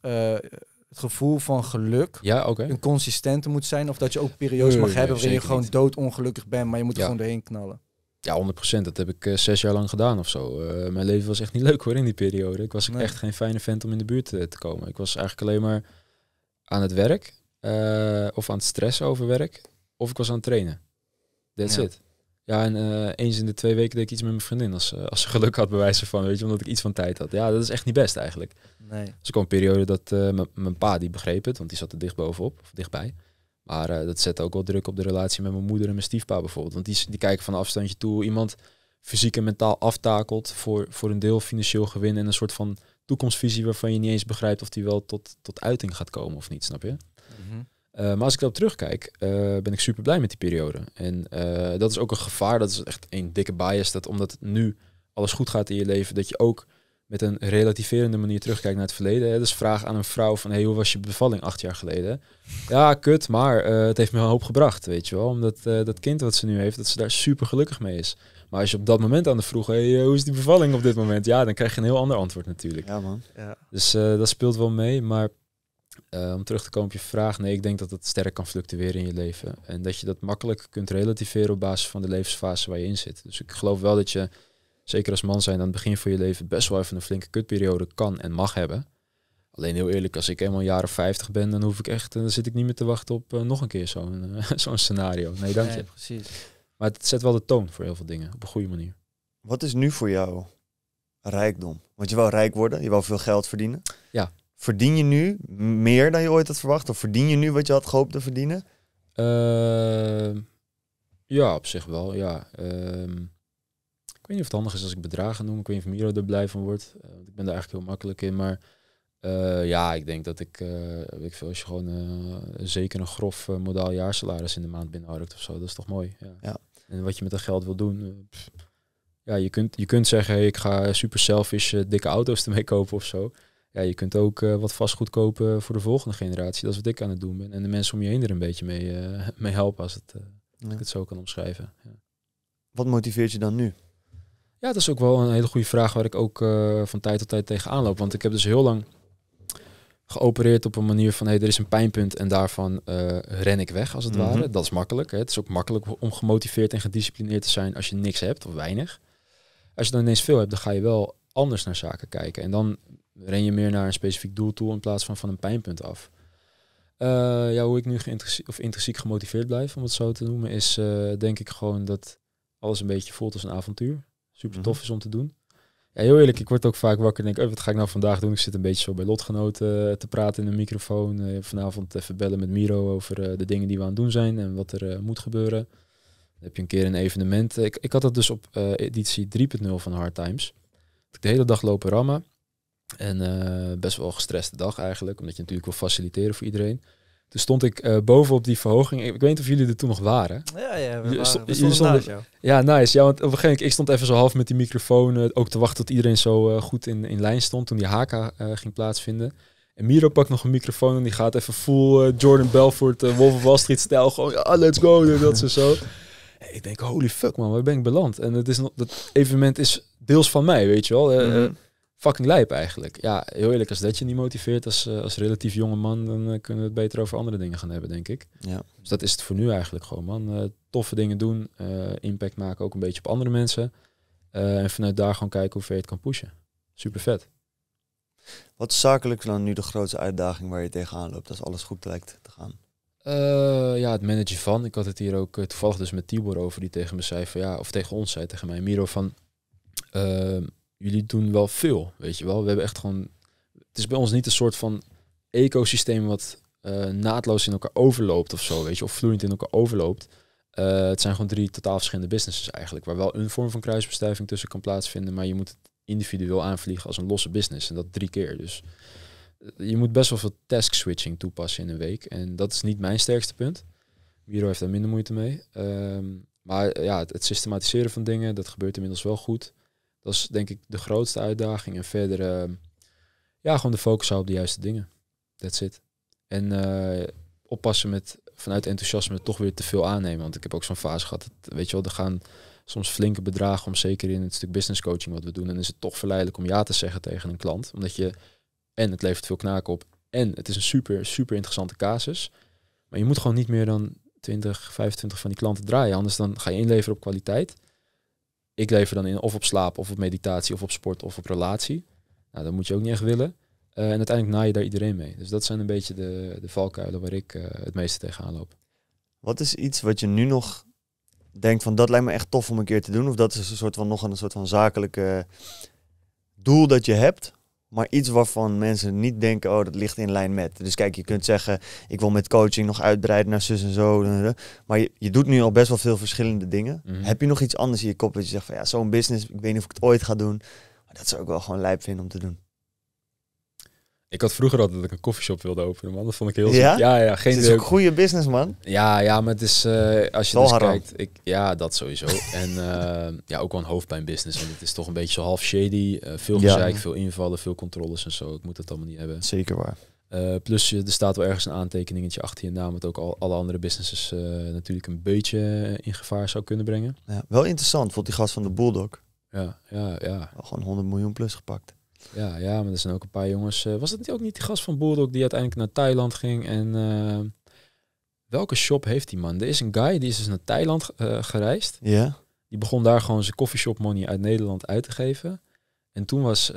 het gevoel van geluk ja, een consistente moet zijn. Of dat je ook periodes mag hebben waarin je gewoon dood doodongelukkig bent, maar je moet er gewoon doorheen knallen. Ja, 100%. Dat heb ik eh, zes jaar lang gedaan of zo. Eh, mijn leven was echt niet leuk hoor in die periode. Ik was echt geen fijne vent om in de buurt eh, te komen. Ik was eigenlijk alleen maar aan het werk. of aan het stressen over werk. Of ik was aan het trainen. That's ja. it. Ja, en eh, eens in de twee weken deed ik iets met mijn vriendin. Als, als ze geluk had, bewijzen van, weet je, omdat ik iets van tijd had. Ja, dat is echt niet best eigenlijk. Nee. Dus er kwam een periode dat eh, mijn pa, die begreep het, want die zat er dicht bovenop, of dichtbij. Maar eh, dat zette ook wel druk op de relatie met mijn moeder en mijn stiefpa bijvoorbeeld. Want die, die kijken van afstandje toe, iemand fysiek en mentaal aftakelt voor, voor een deel financieel gewin en een soort van toekomstvisie waarvan je niet eens begrijpt of die wel tot, tot uiting gaat komen of niet, snap je? Mhm. Eh, maar als ik daarop terugkijk, eh, ben ik super blij met die periode. En eh, dat is ook een gevaar, dat is echt een dikke bias, dat omdat nu alles goed gaat in je leven, dat je ook met een relativerende manier terugkijkt naar het verleden. Dus vraag aan een vrouw van, hey, hoe was je bevalling acht jaar geleden? Ja, kut, maar het heeft me een hoop gebracht, weet je wel. Omdat dat kind wat ze nu heeft, dat ze daar super gelukkig mee is. Maar als je op dat moment aan de vroeg, hey, hoe is die bevalling op dit moment? Ja, dan krijg je een heel ander antwoord natuurlijk. Ja, man. Ja. Dus dat speelt wel mee, maar eh, om terug te komen op je vraag, nee, ik denk dat het sterk kan fluctueren in je leven. En dat je dat makkelijk kunt relativeren op basis van de levensfase waar je in zit. Dus ik geloof wel dat je, zeker als man zijn, aan het begin van je leven best wel even een flinke kutperiode kan en mag hebben. Alleen heel eerlijk, als ik eenmaal jaren 50 ben, dan hoef ik echt, dan zit ik niet meer te wachten op eh, nog een keer zo'n eh, zo'n scenario. Nee, dank je. precies. Maar het zet wel de toon voor heel veel dingen op een goede manier. Wat is nu voor jou rijkdom? Want je wou rijk worden, je wilt veel geld verdienen. Ja verdien je nu meer dan je ooit had verwacht? Of verdien je nu wat je had gehoopt te verdienen? Ehm, ja, op zich wel, ja. Ehm, ik weet niet of het handig is als ik bedragen noem. Ik weet niet of Miro er blij van wordt. Eh, ik ben daar eigenlijk heel makkelijk in. Maar eh, ja, ik denk dat ik, eh, ik veel, als je gewoon zeker een grof modaal jaarsalaris in de maand binnenhoudt of zo, dat is toch mooi. Ja. En wat je met dat geld wil doen. ja, je kunt, je kunt zeggen, hey, ik ga super selfish dikke auto's ermee kopen of zo ja, je kunt ook eh, wat vastgoed kopen voor de volgende generatie. Dat is wat ik aan het doen ben. En de mensen om je heen er een beetje mee, eh, mee helpen, als, het, eh, als ik het zo kan omschrijven. Ja. Wat motiveert je dan nu? Ja, dat is ook wel een hele goede vraag waar ik ook van tijd tot tijd tegen aanloop Want ik heb dus heel lang geopereerd op een manier van... hé, hey, er is een pijnpunt en daarvan ren ik weg, als het mhm. ware. Dat is makkelijk. Hè. Het is ook makkelijk om gemotiveerd en gedisciplineerd te zijn... als je niks hebt of weinig. Als je dan ineens veel hebt, dan ga je wel anders naar zaken kijken. En dan ren je meer naar een specifiek doel toe in plaats van van een pijnpunt af. Eh, ja, hoe ik nu of intrinsiek gemotiveerd blijf, om het zo te noemen, is eh, denk ik gewoon dat alles een beetje voelt als een avontuur. Super mhm. tof is om te doen. Ja, heel eerlijk, ik word ook vaak wakker en denk, oh, wat ga ik nou vandaag doen? Ik zit een beetje zo bij lotgenoten eh, te praten in een microfoon. vanavond even bellen met Miro over de dingen die we aan het doen zijn en wat er moet gebeuren. heb je een keer een evenement. Ik, ik had dat dus op uh, editie 3.0 van Hard Times. Ik de hele dag lopen rammen. En eh, best wel gestreste dag eigenlijk, omdat je natuurlijk wil faciliteren voor iedereen. Toen stond ik uh, eh, boven die verhoging. Ik, weet niet of jullie er toen nog waren. Ja, ja, we, waren, we stonden jou. Ja, nice. Ja, want op een gegeven moment, ik stond even zo half met die microfoon. Eh, ook te wachten tot iedereen zo goed in, in lijn stond toen die haka ging plaatsvinden. En Miro pakt nog een microfoon en die gaat even full Jordan Belfort, Wolf of Wall Street stijl. Gewoon, let's go, dat ze zo. ik denk, holy fuck man, waar ben ik beland? En het is nog, dat evenement is deels van mij, weet je wel. Mhm fucking lijp eigenlijk. Ja, heel eerlijk, als dat je niet motiveert als, eh, als relatief jonge man, dan eh, kunnen we het beter over andere dingen gaan hebben, denk ik. Ja. Dus dat is het voor nu eigenlijk gewoon, man. Eh, toffe dingen doen, impact maken ook een beetje op andere mensen. en vanuit daar gewoon kijken hoe ver je het kan pushen. Super vet. Wat is zakelijk dan nu de grootste uitdaging waar je tegenaan loopt als alles goed lijkt te gaan? ja, het managen van. Ik had het hier ook toevallig dus met Tibor over, die tegen me zei van ja, of tegen ons zei tegen mij, Miro van jullie doen wel veel, weet je wel. We hebben echt gewoon... Het is bij ons niet een soort van ecosysteem wat eh, naadloos in elkaar overloopt of zo, weet je. Of vloeiend in elkaar overloopt. Eh, het zijn gewoon drie totaal verschillende businesses eigenlijk. Waar wel een vorm van kruisbestuiving tussen kan plaatsvinden. Maar je moet het individueel aanvliegen als een losse business. En dat drie keer. Dus eh, je moet best wel veel task switching toepassen in een week. En dat is niet mijn sterkste punt. Miro heeft daar minder moeite mee. Ehm, maar ja, het, systematiseren van dingen, dat gebeurt inmiddels wel goed. Dat is denk ik de grootste uitdaging. En verder, ehm, ja, gewoon de focus houden op de juiste dingen. That's it. En eh, oppassen met vanuit enthousiasme toch weer te veel aannemen. Want ik heb ook zo'n fase gehad. Dat, weet je wel, er gaan soms flinke bedragen om, zeker in het stuk business coaching wat we doen. En is het toch verleidelijk om ja te zeggen tegen een klant. Omdat je, en het levert veel knaken op. En het is een super, super interessante casus. Maar je moet gewoon niet meer dan 20, 25 van die klanten draaien. Anders dan ga je inleveren op kwaliteit. Ik lever dan in of op slaap, of op meditatie, of op sport, of op relatie. Nou, dat moet je ook niet echt willen. Eh, en uiteindelijk naai je daar iedereen mee. Dus dat zijn een beetje de, de valkuilen waar ik eh, het meeste tegenaan loop. Wat is iets wat je nu nog denkt van dat lijkt me echt tof om een keer te doen? Of dat is een soort van nog een soort van zakelijke doel dat je hebt, maar iets waarvan mensen niet denken, oh, dat ligt in lijn met. Dus kijk, je kunt zeggen, ik wil met coaching nog uitbreiden naar zus en zo. Maar je, doet nu al best wel veel verschillende dingen. Mhm. Heb je nog iets anders in je kop dat je zegt van, ja, zo'n business, ik weet niet of ik het ooit ga doen. Maar dat zou ik wel gewoon lijp vinden om te doen. Ik had vroeger altijd dat ik een koffieshop wilde openen, man. Dat vond ik heel ja? Ja, ja, geen Het is een goede business, man. Ja, ja, maar het is... Eh, als je dus kijkt... Ik, ja, dat sowieso. en eh, ja, ook wel een hoofdpijnbusiness. Want het is toch een beetje zo half shady. Eh, veel gezeik, veel invallen, veel controles en zo. Ik moet dat allemaal niet hebben. Zeker waar. plus, er staat wel ergens een aantekeningetje achter je naam. Wat ook al, alle andere businesses natuurlijk een beetje in gevaar zou kunnen brengen. Ja, wel interessant. Vond die gast van de Bulldog. Ja, ja, ja. Al gewoon 100 miljoen plus gepakt. Ja, ja, maar er zijn ook een paar jongens. Eh, was dat ook niet die gast van Bulldog die uiteindelijk naar Thailand ging? En eh, welke shop heeft die man? Er is een guy die is dus naar Thailand eh, gereisd. Ja. Die begon daar gewoon zijn coffeeshop money uit Nederland uit te geven. En toen was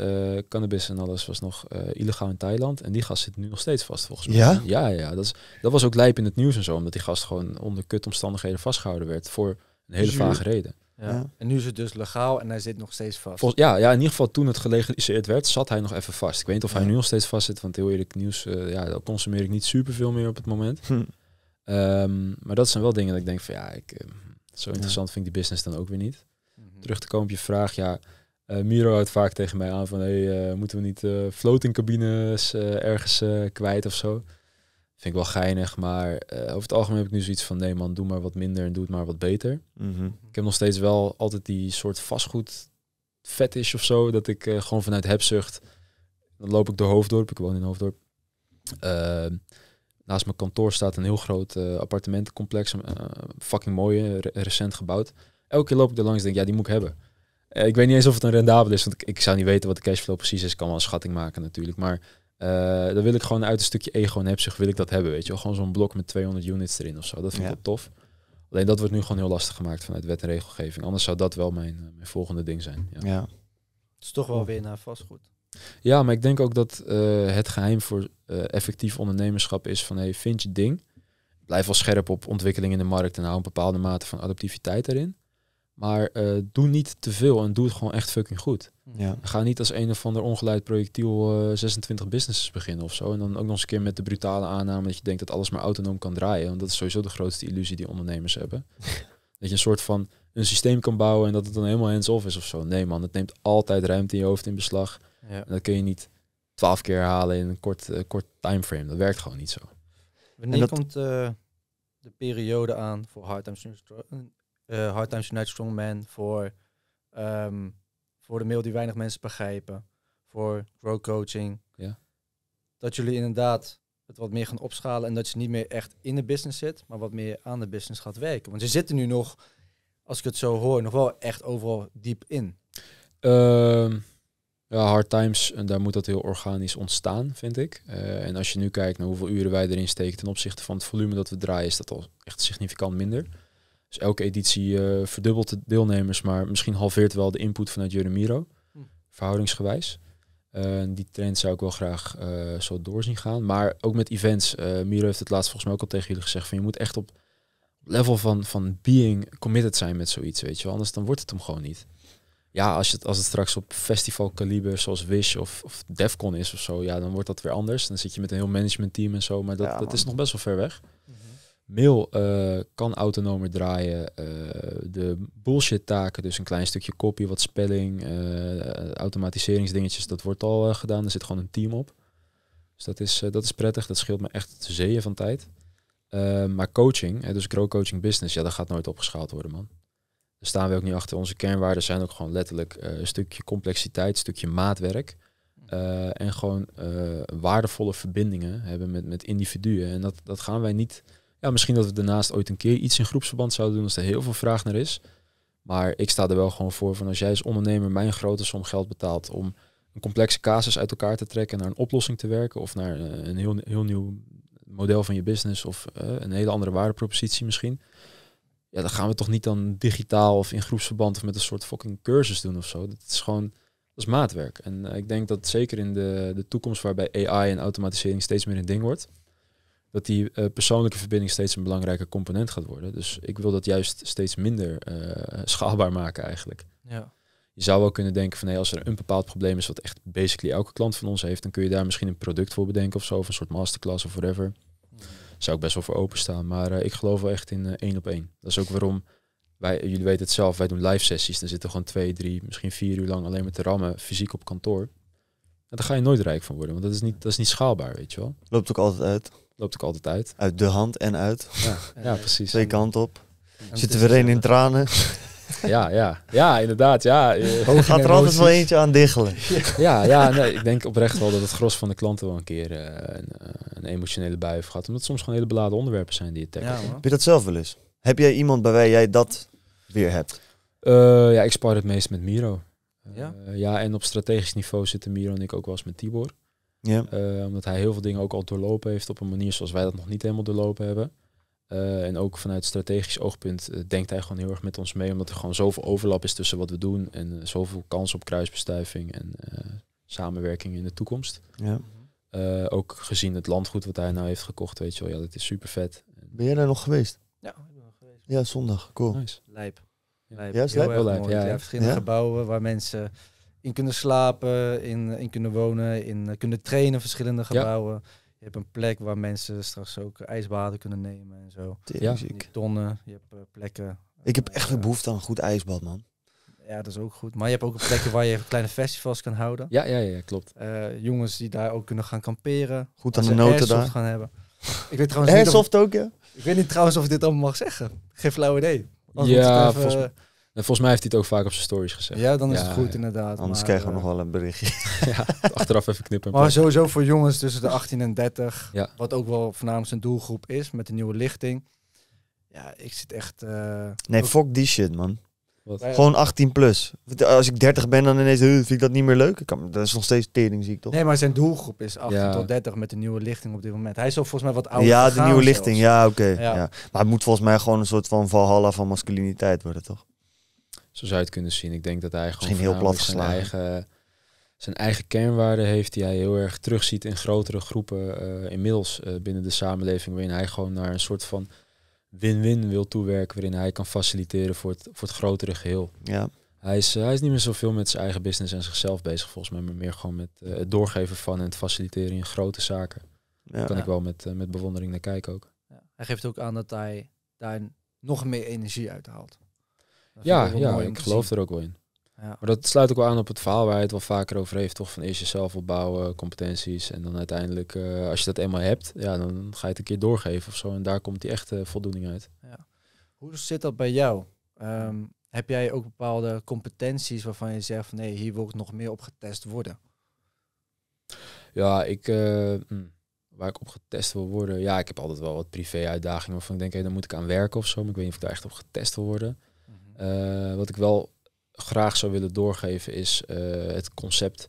cannabis en alles was nog illegaal in Thailand. En die gast zit nu nog steeds vast volgens mij. Ja? Ja, ja. Dat, is, dat was ook lijp in het nieuws en zo. Omdat die gast gewoon onder kutomstandigheden vastgehouden werd. Voor een hele vage reden. Ja. En nu is het dus legaal en hij zit nog steeds vast. ja, ja, in ieder geval toen het gelegaliseerd werd, zat hij nog even vast. Ik weet niet of hij nu nog steeds vast zit, want heel eerlijk nieuws, uh, ja, dat consumeer ik niet superveel meer op het moment. Hm. Ehm, maar dat zijn wel dingen dat ik denk van ja, ik, ehm, zo interessant vind ik die business dan ook weer niet. Mhm. Terug te komen op je vraag, ja, eh, Miro houdt vaak tegen mij aan van eh, moeten we niet floating cabines ergens kwijt of zo? Vind ik wel geinig, maar eh, over het algemeen heb ik nu zoiets van nee man, doe maar wat minder en doe het maar wat beter. Mhm. Ik heb nog steeds wel altijd die soort vastgoed of zo, dat ik eh, gewoon vanuit hebzucht, dan loop ik door Hoofddorp, ik woon in Hoofddorp. Ehm, naast mijn kantoor staat een heel groot eh, appartementencomplex, fucking mooie, recent gebouwd. Elke keer loop ik er langs en denk ja, die moet ik hebben. ik weet niet eens of het een rendabel is, want ik, zou niet weten wat de cashflow precies is, kan wel een schatting maken natuurlijk, maar eh, dan wil ik gewoon uit een stukje ego en hebzucht wil ik dat hebben, weet je wel. Gewoon zo'n blok met 200 units erin of zo. Dat vind ik wel tof. Alleen dat wordt nu gewoon heel lastig gemaakt vanuit wet en regelgeving. Anders zou dat wel mijn, eh, mijn volgende ding zijn. Ja. Het is toch wel weer naar vastgoed. Ja, maar ik denk ook dat eh, het geheim voor effectief ondernemerschap is van... Hey, vind je ding. Blijf wel scherp op ontwikkeling in de markt en hou een bepaalde mate van adaptiviteit erin. Maar eh, doe niet te veel en doe het gewoon echt fucking goed. Hmm. Ja. Ga niet als een of ander ongeleid projectiel 26 eh, businesses beginnen of zo. En dan ook nog eens een keer met de brutale aanname dat je denkt dat alles maar autonoom kan draaien. Want dat is sowieso de grootste illusie die ondernemers hebben. dat je een soort van een systeem kan bouwen en dat het dan helemaal hands-off is of zo. Nee man, het neemt altijd ruimte in je hoofd in beslag. Ja. dat kun je niet twaalf keer halen in een kort, eh, kort timeframe. Dat werkt gewoon niet zo. Wanneer dat... komt de periode aan voor hard times eh, hard Times United Strongman, voor, ehm, voor de mail die weinig mensen begrijpen, voor grow coaching. Ja. Dat jullie inderdaad het wat meer gaan opschalen en dat je niet meer echt in de business zit, maar wat meer aan de business gaat werken. Want ze zitten nu nog, als ik het zo hoor, nog wel echt overal diep in. Ehm, ja, hard times, en daar moet dat heel organisch ontstaan, vind ik. Eh, en als je nu kijkt naar hoeveel uren wij erin steken ten opzichte van het volume dat we draaien, is dat al echt significant minder. Dus elke editie eh, verdubbelt de deelnemers, maar misschien halveert wel de input vanuit Jeremiro, Miro, hm. verhoudingsgewijs. Eh, die trend zou ik wel graag eh, zo doorzien gaan. Maar ook met events. Miro heeft het laatst volgens mij ook al tegen jullie gezegd. Van je moet echt op level van, van being committed zijn met zoiets. Weet je wel. Anders dan wordt het hem gewoon niet. Ja, als het, als het straks op festival kaliber zoals Wish of, of Defcon is of zo. Ja, dan wordt dat weer anders. Dan zit je met een heel managementteam en zo. Maar dat, dat is nog best wel ver weg. Mail eh, kan autonomer draaien. Eh, de bullshit taken, dus een klein stukje kopie, wat spelling, eh, automatiseringsdingetjes, dat wordt al gedaan. Er zit gewoon een team op. Dus dat is, dat is prettig. Dat scheelt me echt zeeën van tijd. maar coaching, dus grow coaching business, ja, dat gaat nooit opgeschaald worden, man. Daar staan we ook niet achter. Onze kernwaarden zijn ook gewoon letterlijk een stukje complexiteit, een stukje maatwerk. en gewoon waardevolle verbindingen hebben met, met individuen. En dat, dat gaan wij niet ja, misschien dat we daarnaast ooit een keer iets in groepsverband zouden doen als er heel veel vraag naar is. Maar ik sta er wel gewoon voor van als jij als ondernemer mij een grote som geld betaalt om een complexe casus uit elkaar te trekken naar een oplossing te werken of naar eh, een heel, heel nieuw model van je business of eh, een hele andere waardepropositie misschien. Ja, dan gaan we toch niet dan digitaal of in groepsverband of met een soort fucking cursus doen of zo. Dat is gewoon, dat is maatwerk. En eh, ik denk dat zeker in de, de toekomst waarbij AI en automatisering steeds meer een ding wordt, dat die eh, persoonlijke verbinding steeds een belangrijke component gaat worden. Dus ik wil dat juist steeds minder eh, schaalbaar maken eigenlijk. Ja. Je zou wel kunnen denken van hey, als er een bepaald probleem is wat echt basically elke klant van ons heeft, dan kun je daar misschien een product voor bedenken of zo, of een soort masterclass of whatever. Zou ik best wel voor openstaan, maar eh, ik geloof wel echt in één op één. Dat is ook waarom wij, jullie weten het zelf, wij doen live sessies. Dan zitten we gewoon twee, drie, misschien vier uur lang alleen met de rammen, fysiek op kantoor. En daar ga je nooit rijk van worden, want dat is niet, dat is niet schaalbaar, weet je wel. Loopt ook altijd uit loopt ook altijd uit. Uit de hand en uit. Ja, ja precies. Twee kanten op. Zitten we een in tranen. Ja, ja, ja, inderdaad. Ja. Hoe eh, gaat er altijd wel eentje aan diggelen. Ja, ja nee, ik denk oprecht wel dat het gros van de klanten wel een keer eh, een, eh, een, emotionele bui heeft gehad. Omdat het soms gewoon hele beladen onderwerpen zijn die je tackelt. Ja, heb je dat zelf wel eens? Heb jij iemand bij wie jij dat weer hebt? ja, ik spar het meest met Miro. ja? ja, en op strategisch niveau zitten Miro en ik ook wel eens met Tibor. Ja. Eh, omdat hij heel veel dingen ook al doorlopen heeft op een manier zoals wij dat nog niet helemaal doorlopen hebben. Eh, en ook vanuit strategisch oogpunt eh, denkt hij gewoon heel erg met ons mee, omdat er gewoon zoveel overlap is tussen wat we doen en zoveel kans op kruisbestuiving en samenwerking in de toekomst. Ja. ook gezien het landgoed wat hij nou heeft gekocht, weet je wel, ja, dat is super vet. Ben jij daar nog geweest? Ja, geweest. Ja, zondag, cool. Nice. Lijp. Ja, is Heel lijp. verschillende gebouwen waar mensen in kunnen slapen, in, in kunnen wonen, in eh, kunnen trainen, verschillende gebouwen. Je hebt een plek waar mensen straks ook ijsbaden kunnen nemen en zo. Ja. Tonnen, je hebt eh, plekken. Ik heb echt een behoefte aan een goed ijsbad, man. Ja, dat is ook goed. Maar je hebt ook een plekken waar je even kleine festivals kan houden. Ja, ja, ja klopt. Eh, jongens die daar ook kunnen gaan kamperen. Goed aan de noten daar. gaan hebben. Ik weet trouwens airsoft niet ook, ja? Ik weet niet trouwens of ik dit allemaal mag zeggen. Geen flauw idee. Anders ja, even, volgens... En volgens mij heeft hij het ook vaak op zijn stories gezegd. Ja, dan is het goed inderdaad. Anders krijgen we eh, nog wel een berichtje. ja, achteraf even knippen. Maar sowieso voor jongens tussen de 18 en 30, wat ook wel voornamelijk zijn doelgroep is met de nieuwe lichting. Ja, ik zit echt... Eh, nee, fuck die shit, man. Gewoon 18 plus. Als ik 30 ben, dan ineens vind ik dat niet meer leuk. kan, dat is nog steeds tering, zie ik toch? Nee, maar zijn doelgroep is 18 tot 30 met de nieuwe lichting op dit moment. Hij is al volgens mij wat ouder. Ja, de nieuwe lichting, ja, oké. Ja. Maar het moet volgens mij gewoon een soort van valhalla van masculiniteit worden, toch? Zo zou je het kunnen zien. Ik denk dat hij gewoon heel plat zijn eigen, zijn eigen kernwaarden heeft die hij heel erg terugziet in grotere groepen eh, inmiddels eh, binnen de samenleving. Waarin hij gewoon naar een soort van win-win wil toewerken. Waarin hij kan faciliteren voor het, voor het grotere geheel. Ja. Hij is, eh, hij is niet meer zoveel met zijn eigen business en zichzelf bezig, volgens mij, maar meer gewoon met het doorgeven van en het faciliteren in grote zaken. Ja, Daar kan ik wel met, met bewondering naar kijken ook. Ja. Hij geeft ook aan dat hij daar nog meer energie uit haalt ja, ja ik geloof er ook wel in. Ja. Maar dat sluit ook wel aan op het verhaal waar hij het wel vaker over heeft, toch? Van eerst jezelf opbouwen, competenties. En dan uiteindelijk, eh, als je dat eenmaal hebt, ja, dan ga je het een keer doorgeven of zo. En daar komt die echte voldoening uit. Ja. Hoe zit dat bij jou? Ehm, heb jij ook bepaalde competenties waarvan je zegt van nee, hier wil ik nog meer op getest worden? Ja, ik. Eh, hmm, waar ik op getest wil worden. Ja, ik heb altijd wel wat privé-uitdagingen waarvan ik denk, hé, hey, daar moet ik aan werken of zo. Maar ik weet niet of ik daar echt op getest wil worden. Eh, wat ik wel graag zou willen doorgeven is eh, het concept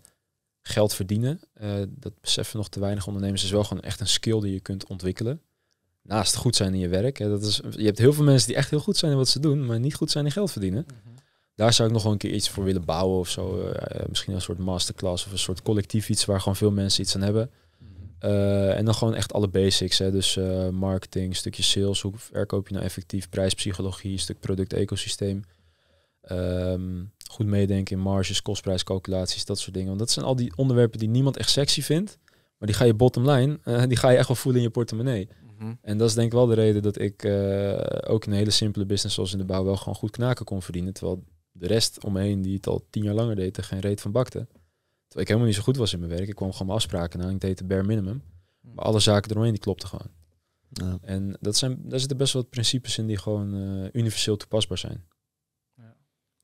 geld verdienen. Eh, dat beseffen nog te weinig ondernemers. is wel gewoon echt een skill die je kunt ontwikkelen. Naast goed zijn in je werk. Hè, dat is, je hebt heel veel mensen die echt heel goed zijn in wat ze doen, maar niet goed zijn in geld verdienen. Mhm. Daar zou ik nog wel een keer iets voor willen bouwen of zo. misschien een soort masterclass of een soort collectief iets waar gewoon veel mensen iets aan hebben. Eh, en dan gewoon echt alle basics. Hè? Dus eh, marketing, stukje sales, hoe verkoop je nou effectief, prijspsychologie, stuk product-ecosysteem. Ehm, goed meedenken in marges, kostprijscalculaties, dat soort dingen. Want dat zijn al die onderwerpen die niemand echt sexy vindt. Maar die ga je bottom line, eh, die ga je echt wel voelen in je portemonnee. Mhm. En dat is denk ik wel de reden dat ik ook een hele simpele business zoals in de bouw wel gewoon goed knaken kon verdienen. Terwijl de rest omheen die het al tien jaar langer deed, er geen reet van bakte. Terwijl ik helemaal niet zo goed was in mijn werk. Ik kwam gewoon mijn afspraken aan. Ik deed de bare minimum. Hmm. Maar alle zaken eromheen, die klopten gewoon. Ja. En dat zijn, daar zitten best wel wat principes in die gewoon eh, universeel toepasbaar zijn. Ja.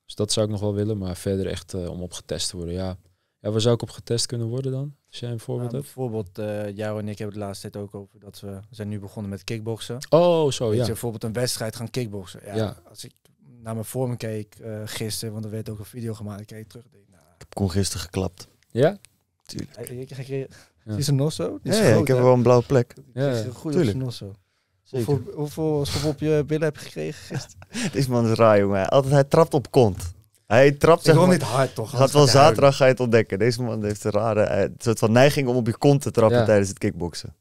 Dus dat zou ik nog wel willen, maar verder echt eh, om op getest te worden. Ja. ja, waar zou ik op getest kunnen worden dan? Als jij een voorbeeld hebt? Bijvoorbeeld, eh, jou en ik hebben het laatste tijd ook over dat we zijn nu begonnen met kickboksen. Oh, zo Weet ja. Je, bijvoorbeeld een wedstrijd gaan kickboksen. Ja, Als ik naar mijn vorm keek gisteren, want er werd ook een video gemaakt, keek ik terug. Denk, nou, ik heb gewoon gisteren geklapt. Ja? Tuurlijk. ik, Is een nosso? Ja, ik heb wel een blauwe plek. Ja, is een goede nosso. Hoeveel, hoeveel schop op je billen heb je gekregen gisteren? Deze man is raar, jongen. Altijd, hij trapt op kont. Hij trapt zeg maar, niet hard, toch? Gaat wel zaterdag ga je het ontdekken. Deze man heeft een rare een eh, soort van neiging om op je kont te trappen tijdens het kickboksen.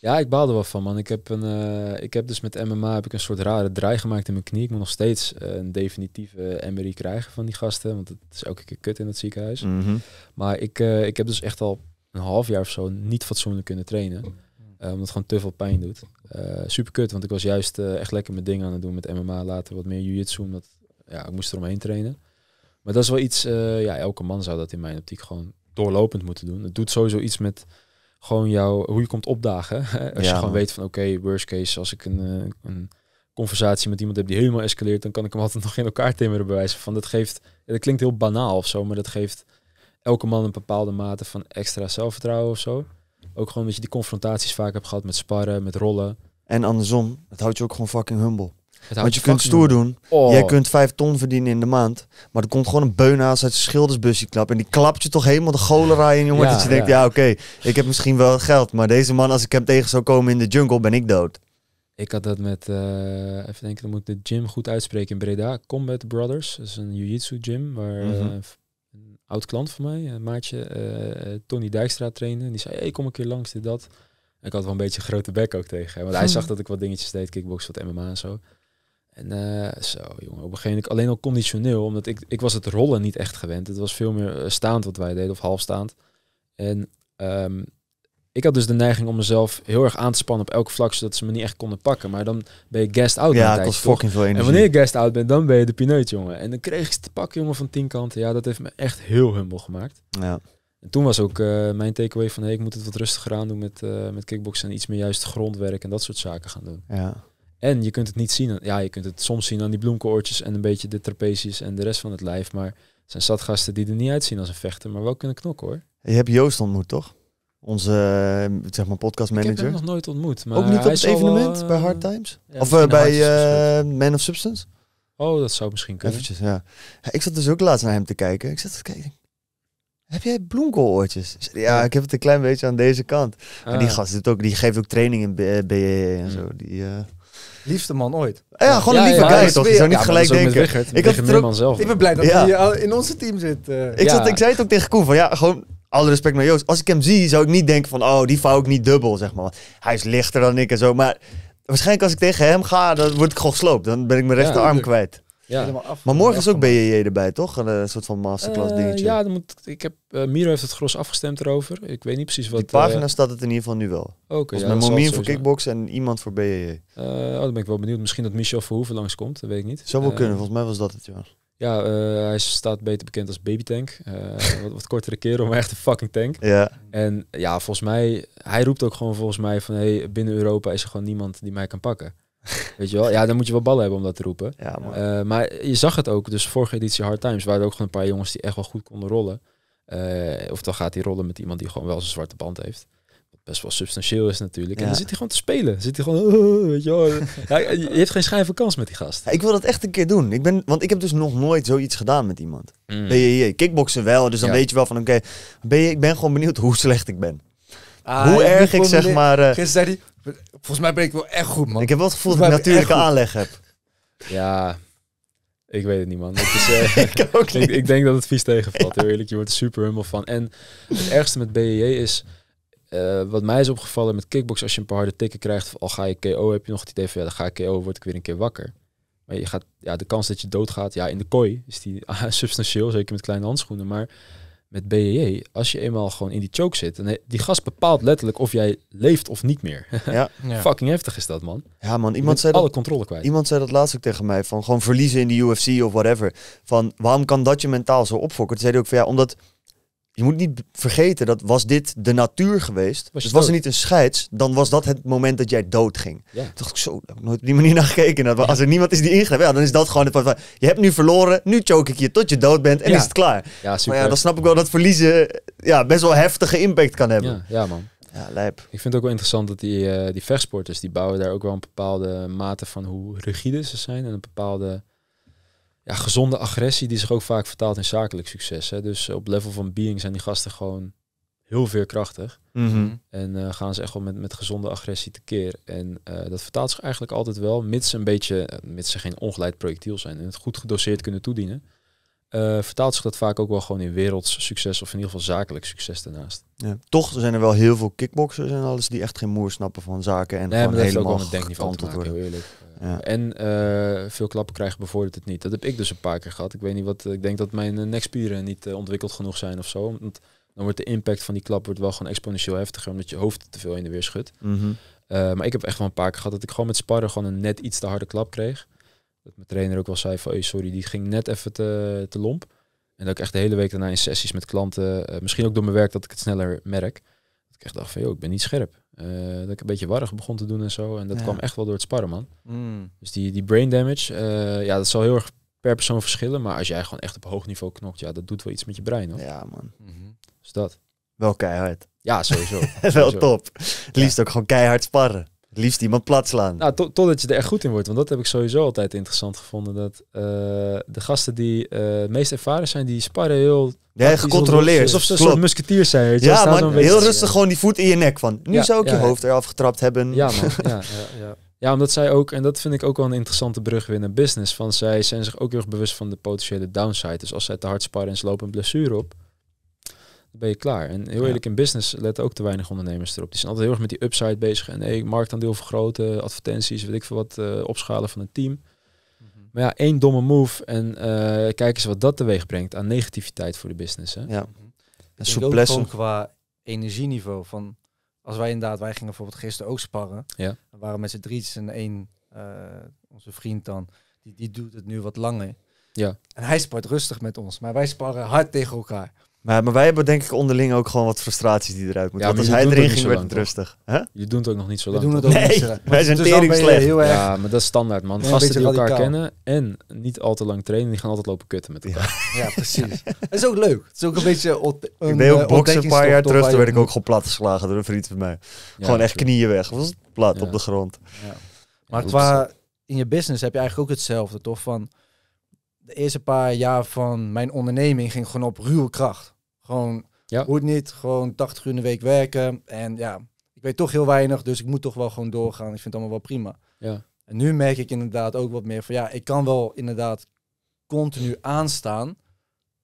Ja, ik baalde wel van, man. Ik heb, een, eh, ik heb dus met MMA heb ik een soort rare draai gemaakt in mijn knie. Ik moet nog steeds eh, een definitieve MRI krijgen van die gasten. Want het is elke keer kut in het ziekenhuis. Mhm. Maar ik, eh, ik heb dus echt al een half jaar of zo niet fatsoenlijk kunnen trainen. omdat het gewoon te veel pijn doet. super kut, want ik was juist echt lekker mijn dingen aan het doen met MMA. Later wat meer jiu-jitsu, omdat ja, ik moest eromheen trainen. Maar dat is wel iets, ja, elke man zou dat in mijn optiek gewoon doorlopend moeten doen. Het doet sowieso iets met gewoon jouw, hoe je komt opdagen. Hè? Als je gewoon weet van oké, worst case, als ik een, eh, een conversatie met iemand heb die helemaal escaleert, dan kan ik hem altijd nog in elkaar timmeren bewijzen. Van dat geeft, dat klinkt heel banaal of zo, maar dat geeft elke man een bepaalde mate van extra zelfvertrouwen of zo. Ook gewoon dat je die confrontaties vaak hebt gehad met sparren, met rollen. En andersom, het houdt je ook gewoon fucking humble. Want je kunt stoer doen. Oh. Jij kunt vijf ton verdienen in de maand. Maar er komt gewoon een beunaas uit zijn schildersbusje klap. En die klapt je toch helemaal de cholera in, jongen. dat je denkt, ja, oké, ik heb misschien wel geld. Maar deze man, als ik hem tegen zou komen in de jungle, ben ik dood. Ik had dat met, eh, even denken, dan moet ik de gym goed uitspreken in Breda. Combat Brothers, dat is een jiu-jitsu gym waar mhm. eh, een oud klant van mij, maatje, eh, Tony Dijkstra trainde. En die zei, hey, kom een keer langs, dit, dat. ik had wel een beetje een grote bek ook tegen Want hij zag dat ik wat dingetjes deed, kickbox, wat MMA en zo. En eh, zo, jongen, op een gegeven moment alleen al conditioneel, omdat ik, ik was het rollen niet echt gewend. Het was veel meer eh, staand wat wij deden, of halfstaand. En ehm, ik had dus de neiging om mezelf heel erg aan te spannen op elk vlak, zodat ze me niet echt konden pakken. Maar dan ben je guest out. Ja, dat kost fucking veel energie. En wanneer je guest out bent, dan ben je de pineut, jongen. En dan kreeg ik ze te pakken, jongen, van tien kanten. Ja, dat heeft me echt heel humble gemaakt. Ja. En toen was ook eh, mijn takeaway van, hey, ik moet het wat rustiger aan doen met, uh, met kickboksen en iets meer juist grondwerk en dat soort zaken gaan doen. Ja. En je kunt het niet zien. Ja, je kunt het soms zien aan die bloemkoortjes en een beetje de trapezius en de rest van het lijf. Maar zijn zatgasten die er niet uitzien als een vechter, maar wel kunnen knokken hoor. Je hebt Joost ontmoet, toch? Onze eh, zeg maar podcastmanager. Ik heb hem nog nooit ontmoet. Maar Ook niet op het evenement eh, eh, bij Hard Times? of bij Man of Substance? Oh, dat zou misschien kunnen. Eventjes, ja. Ik zat dus ook laatst naar hem te kijken. Ik zat te kijken. Heb jij bloemkooloortjes? Ja, ik heb het een klein beetje aan deze kant. Maar die ah. gast doet ook, die geeft ook training in BE e en mm. zo. Die, Liefste man ooit. Ja, gewoon een lieve guy toch? Je zou niet gelijk denken. ik, ook, zelf. ik ben blij dat hij eh, in onze team zit. Eh. Ik, zat, ik zei het ook tegen Koen van ja, gewoon alle respect naar Joost. Als ik hem zie, zou ik niet denken van oh, die vouw ik niet dubbel, zeg maar. Hij is lichter dan ik en zo, maar waarschijnlijk als ik tegen hem ga, dan word ik gewoon gesloopt. Dan ben ik mijn rechterarm kwijt. Ja. Maar morgen is ook BJJ erbij, toch? Een eh, soort van masterclass eh, dingetje. ja, dan moet, ik heb, eh, Miro heeft het gros afgestemd erover. Ik weet niet precies wat... Die pagina staat het in ieder geval nu wel. Oké. Okay, ja, voor kickbox en iemand voor BJJ. oh, dan ben ik wel benieuwd. Misschien dat Michel Verhoeven langskomt, dat weet ik niet. Zou wel kunnen, volgens mij was dat het, ja. Ja, hij staat beter bekend als Baby Tank. wat, wat, kortere keren, maar echt een fucking tank. Ja. En ja, volgens mij, hij roept ook gewoon volgens mij van... Hey, binnen Europa is er gewoon niemand die mij kan pakken. Weet je wel? Ja, dan moet je wel ballen hebben om dat te roepen. Eh, maar je zag het ook, dus vorige editie Hard Times waren er ook gewoon een paar jongens die echt wel goed konden rollen. Uh, of dan gaat hij rollen met iemand die gewoon wel zijn zwarte band heeft. Wat best wel substantieel is natuurlijk. En dan zit hij gewoon te spelen. Zit hij gewoon, weet je, wel. ja, je hebt geen schijn van kans met die gast. ik wil dat echt een keer doen. Ik ben, want ik heb dus nog nooit zoiets gedaan met iemand. Mm. je kickboksen wel. Dus dan weet je wel van, oké, ben ik ben gewoon benieuwd hoe slecht ik ben. Ah, hoe erg ik zeg maar. Eh, gisteren zei hij: Volgens mij ben ik wel echt goed, man. Ik heb wel het gevoel dat ik natuurlijke aanleg heb. Ja, ik weet het niet, man. Het is, eh, ik, denk dat het vies tegenvalt, eerlijk. Je wordt er super humble van. En het ergste met BJJ is... Eh, wat mij is opgevallen met kickbox, als je een paar harde tikken krijgt, al ga je KO, heb je nog het idee van ja, dan ga ik KO, word ik weer een keer wakker. Maar je gaat, ja, de kans dat je doodgaat, ja, in de kooi is die substantieel, zeker met kleine handschoenen. Maar met BEJ, als je eenmaal gewoon in die choke zit, en die gas bepaalt letterlijk of jij leeft of niet meer. Ja. Fucking heftig is dat, man. Ja, man. Iemand zei alle dat, controle kwijt. Iemand zei dat laatst ook tegen mij, van gewoon verliezen in de UFC of whatever. Van, waarom kan dat je mentaal zo opfokken? Toen zei ook van, ja, omdat je moet niet vergeten dat was dit de natuur geweest. Was dus was er niet een scheids, dan was dat het moment dat jij doodging. ging. dacht ik zo, heb ik nooit op die manier naar gekeken. Dat, Als er niemand is die ingrijpt, ja, dan is dat gewoon het van, je hebt nu verloren, nu choke ik je tot je dood bent en is het klaar. Ja, super. Maar ja, dan snap ik wel dat verliezen ja, best wel heftige impact kan hebben. Ja, man. Ja, lijp. Ik vind het ook wel interessant dat die, uh, die vechtsporters, die bouwen daar ook wel een bepaalde mate van hoe rigide ze zijn en een bepaalde ja, gezonde agressie die zich ook vaak vertaalt in zakelijk succes. Hè. Dus op level van being zijn die gasten gewoon heel veerkrachtig. Mm En eh, gaan ze echt wel met, met gezonde agressie tekeer. En eh, dat vertaalt zich eigenlijk altijd wel, mits een beetje, eh, mits ze geen ongeleid projectiel zijn en het goed gedoseerd kunnen toedienen. Eh, vertaalt zich dat vaak ook wel gewoon in werelds succes of in ieder geval zakelijk succes daarnaast. Ja, toch zijn er wel heel veel kickboxers en alles die echt geen moer snappen van zaken en nee, gewoon helemaal een denkniveau te maken, heel eerlijk. En eh, veel klappen krijgen bevordert het niet. Dat heb ik dus een paar keer gehad. Ik weet niet wat. Ik denk dat mijn eh, nekspieren niet ontwikkeld genoeg zijn of zo. Want dan wordt de impact van die klap wordt wel gewoon exponentieel heftiger, omdat je hoofd te veel in de weer schudt. Mhm. maar ik heb echt wel een paar keer gehad dat ik gewoon met sparren gewoon een net iets te harde klap kreeg. Dat mijn trainer ook wel zei van, hey, sorry, die ging net even te, te lomp. En dat ik echt de hele week daarna in sessies met klanten, eh, misschien ook door mijn werk, dat ik het sneller merk. Dat ik echt dacht van, joh, ik ben niet scherp. Eh, dat ik een beetje warrig begon te doen en zo. En dat kwam echt wel door het sparren, man. Mm. Dus die, die brain damage, eh, ja, dat zal heel erg per persoon verschillen. Maar als jij gewoon echt op hoog niveau knokt, ja, dat doet wel iets met je brein, hoor. Ja, man. Mm Dus dat. Wel keihard. Ja, sowieso. wel top. Het liefst ook gewoon keihard sparren. Liefst iemand plat slaan. Nou, totdat je er echt goed in wordt. Want dat heb ik sowieso altijd interessant gevonden. Dat eh, de gasten die eh, meest ervaren zijn, die sparren heel... Ja, gecontroleerd. Alsof ze een soort musketiers zijn. Ja, maar heel rustig gewoon die voet in je nek. Van, nu zou ik je hoofd eraf getrapt hebben. Ja, man. ja, ja. Ja, omdat zij ook, en dat vind ik ook wel een interessante brug weer naar business. Van zij zijn zich ook heel erg bewust van de potentiële downside. Dus als zij te hard sparren en ze lopen een blessure op, ben je klaar. En heel eerlijk, in business letten ook te weinig ondernemers erop. Die zijn altijd heel erg met die upside bezig. En hey, marktaandeel vergroten, advertenties, weet ik veel wat, eh, opschalen van een team. Mhm. Maar ja, één domme move en eh, kijken ze eens wat dat teweeg brengt aan negativiteit voor de business. Hè? Ja. Mhm. En souplesse. qua energieniveau. Van als wij inderdaad, wij gingen bijvoorbeeld gisteren ook sparren. Ja. waren met z'n drieën en één, eh, onze vriend dan, die, die doet het nu wat langer. Ja. En hij spart rustig met ons, maar wij sparren hard tegen elkaar. Maar, wij hebben denk ik onderling ook gewoon wat frustraties die eruit moeten. Ja, want als hij erin ging, werd het rustig. Je doet het ook nog niet zo lang. We doen het ook nee, niet Wij zijn dus tering slecht. Heel erg... Ja, maar dat is standaard, man. Ja, Gasten die elkaar kennen en niet al te lang trainen, die gaan altijd lopen kutten met elkaar. Ja, precies. Het is ook leuk. Het is ook een beetje... een, ik ook eh, boksen een paar jaar terug, toen werd ik ook gewoon plat geslagen door een vriend van mij. gewoon echt knieën weg. was plat op de grond. Maar qua in je business heb je eigenlijk ook hetzelfde, toch? Van de eerste paar jaar van mijn onderneming ging gewoon op ruwe kracht. Gewoon, ja. hoe het niet, gewoon 80 uur in de week werken. En ja, ik weet toch heel weinig, dus ik moet toch wel gewoon doorgaan. Ik vind het allemaal wel prima. Ja. En nu merk ik inderdaad ook wat meer van, ja, ik kan wel inderdaad continu aanstaan.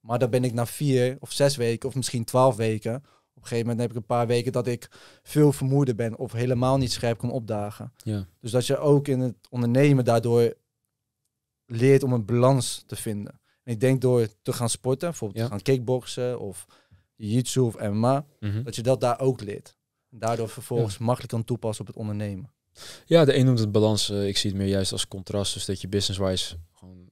Maar dan ben ik na vier of zes weken, of misschien twaalf weken, op een gegeven moment heb ik een paar weken dat ik veel vermoeider ben of helemaal niet scherp kan opdagen. Ja. Dus dat je ook in het ondernemen daardoor leert om een balans te vinden. En ik denk door te gaan sporten, bijvoorbeeld te gaan kickboksen of jitsu of MMA, mhm. dat je dat daar ook leert. Daardoor vervolgens makkelijk kan toepassen op het ondernemen. Ja, de een noemt het balans. Eh, ik zie het meer juist als contrast. Dus dat je business-wise gewoon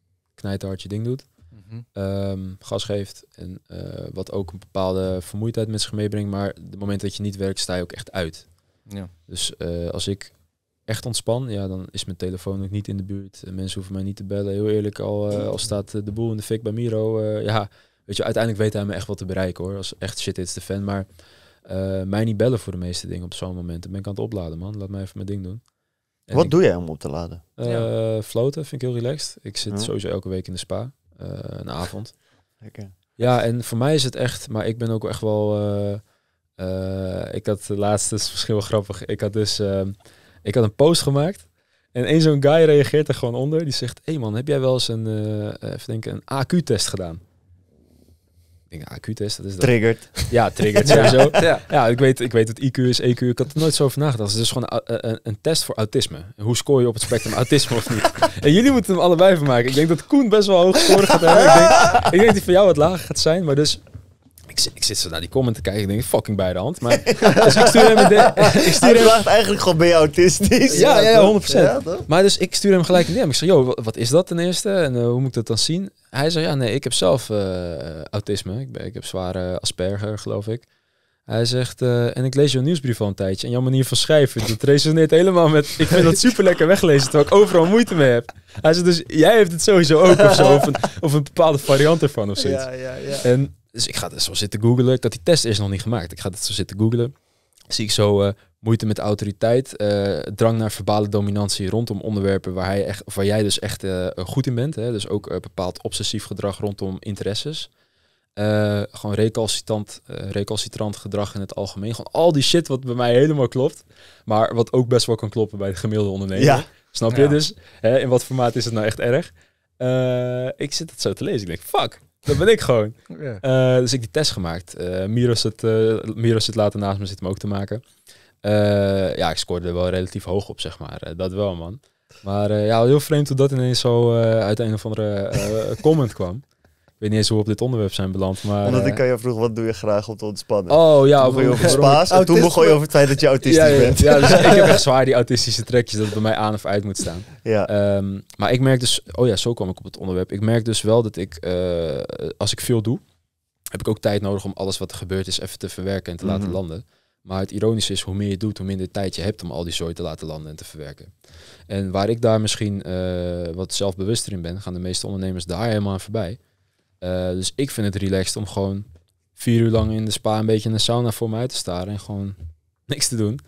hard je ding doet. Mhm. Ehm, gas geeft. En eh, wat ook een bepaalde vermoeidheid met zich meebrengt. Maar het moment dat je niet werkt, sta je ook echt uit. Ja. Dus eh, als ik echt ontspan, ja, dan is mijn telefoon ook niet in de buurt. Mensen hoeven mij niet te bellen. Heel eerlijk, al, uh, al staat eh, de boel in de fik bij Miro. Eh, ja, weet je, uiteindelijk weet hij me echt wat te bereiken hoor. Als echt shit is de fan. Maar mij niet bellen voor de meeste dingen op zo'n moment. Dan ben ik aan het opladen, man. Laat mij even mijn ding doen. wat doe jij om op te laden? Ja. Floten vind ik heel relaxed. Ik zit sowieso elke week in de spa. een avond. Lekker. Ja, en voor mij is het echt, maar ik ben ook echt wel. ik had de laatste, is misschien wel grappig. Ik had dus ehm, ik had een post gemaakt. En één zo'n guy reageert er gewoon onder. Die zegt, hé hey man, heb jij wel eens een, eh, eh, even denken, een AQ-test gedaan? Ik denk, AQ-test, dat is dat. Triggered. Ja, triggered Ja, ja. ja, ik weet, ik weet dat IQ is, EQ. Ik had er nooit zo over nagedacht. Het is dus gewoon een, test voor autisme. Hoe scoor je op het spectrum autisme of niet? En jullie moeten hem allebei van maken. Ik denk dat Koen best wel hoog scoren gaat hebben. Ik denk, ik denk dat die van jou wat lager gaat zijn. Maar dus ik, zit, zo naar die comment te kijken. Ik denk, fucking bij de hand. Maar, dus ik stuur hem... ik stuur hij hem eigenlijk gewoon, ben je autistisch? Ja, ja, 100%. maar dus ik stuur hem gelijk een DM. Ik zeg, joh, wat is dat ten eerste? En eh, hoe moet ik dat dan zien? Hij zei, ja, nee, ik heb zelf eh, autisme. Ik, ben, ik heb zware Asperger, geloof ik. Hij zegt, eh, en ik lees jouw nieuwsbrief al een tijdje. En jouw manier van schrijven, dat resoneert helemaal met... Ik vind dat super lekker weglezen, terwijl ik overal moeite mee heb. Hij zegt dus, jij hebt het sowieso ook of zo. Of een, of een bepaalde variant ervan of zoiets. Ja, ja, ja. En dus ik ga dat zo zitten googelen. Dat die test is nog niet gemaakt. Ik ga dat zo zitten googelen. Zie ik zo eh, moeite met autoriteit, eh, drang naar verbale dominantie rondom onderwerpen waar, hij echt, waar jij dus echt eh, goed in bent. Hè? Dus ook bepaald obsessief gedrag rondom interesses. gewoon recalcitrant, recalcitrant gedrag in het algemeen. Gewoon al die shit wat bij mij helemaal klopt. Maar wat ook best wel kan kloppen bij de gemiddelde ondernemer. Ja. Snap je dus? Hè? In wat formaat is het nou echt erg? ik zit het zo te lezen. Ik denk, fuck, dat ben ik gewoon. Eh, dus ik die test gemaakt. Uh, eh, Miro, zit, uh, later naast me, zit hem ook te maken. ja, ik scoorde wel relatief hoog op, zeg maar. dat wel, man. Maar ja, heel vreemd hoe dat ineens zo uit een of andere comment kwam weet niet eens hoe we op dit onderwerp zijn beland. Maar, Omdat ik eh, aan je vroeg, wat doe je graag om te ontspannen? Oh ja, toen je over en toen begon je over het feit dat je autistisch bent. Ja, dus ik heb echt zwaar die autistische trekjes dat het bij mij aan of uit moet staan. Ja. Ehm, maar ik merk dus, oh ja, zo kwam ik op het onderwerp. Ik merk dus wel dat ik, eh, als ik veel doe, heb ik ook tijd nodig om alles wat er gebeurd is even te verwerken en te laten mhm. landen. Maar het ironische is, hoe meer je doet, hoe minder tijd je hebt om al die zooi te laten landen en te verwerken. En waar ik daar misschien eh, wat zelfbewuster in ben, gaan de meeste ondernemers daar helemaal aan voorbij. Eh, dus ik vind het relaxed om gewoon vier uur lang in de spa een beetje in de sauna voor mij te staren en gewoon niks te doen.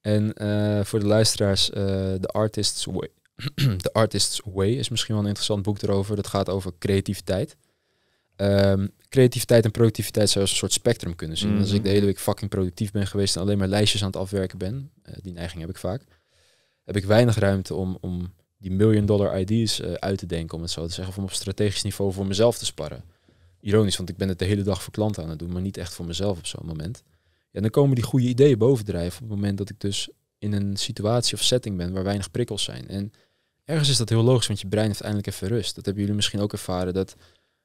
En eh, voor de luisteraars, de eh, Artist's Way. The Artist's Way is misschien wel een interessant boek erover. Dat gaat over creativiteit. Ehm, creativiteit en productiviteit zou als een soort spectrum kunnen zien. Mhm. Als ik de hele week fucking productief ben geweest en alleen maar lijstjes aan het afwerken ben, die neiging heb ik vaak, heb ik weinig ruimte om, om die million dollar ideas eh, uit te denken, om het zo te zeggen, om op strategisch niveau voor mezelf te sparren. Ironisch, want ik ben het de hele dag voor klanten aan het doen, maar niet echt voor mezelf op zo'n moment. Ja, dan komen die goede ideeën bovendrijven op het moment dat ik dus in een situatie of setting ben waar weinig prikkels zijn. En ergens is dat heel logisch, want je brein heeft eindelijk even rust. Dat hebben jullie misschien ook ervaren, dat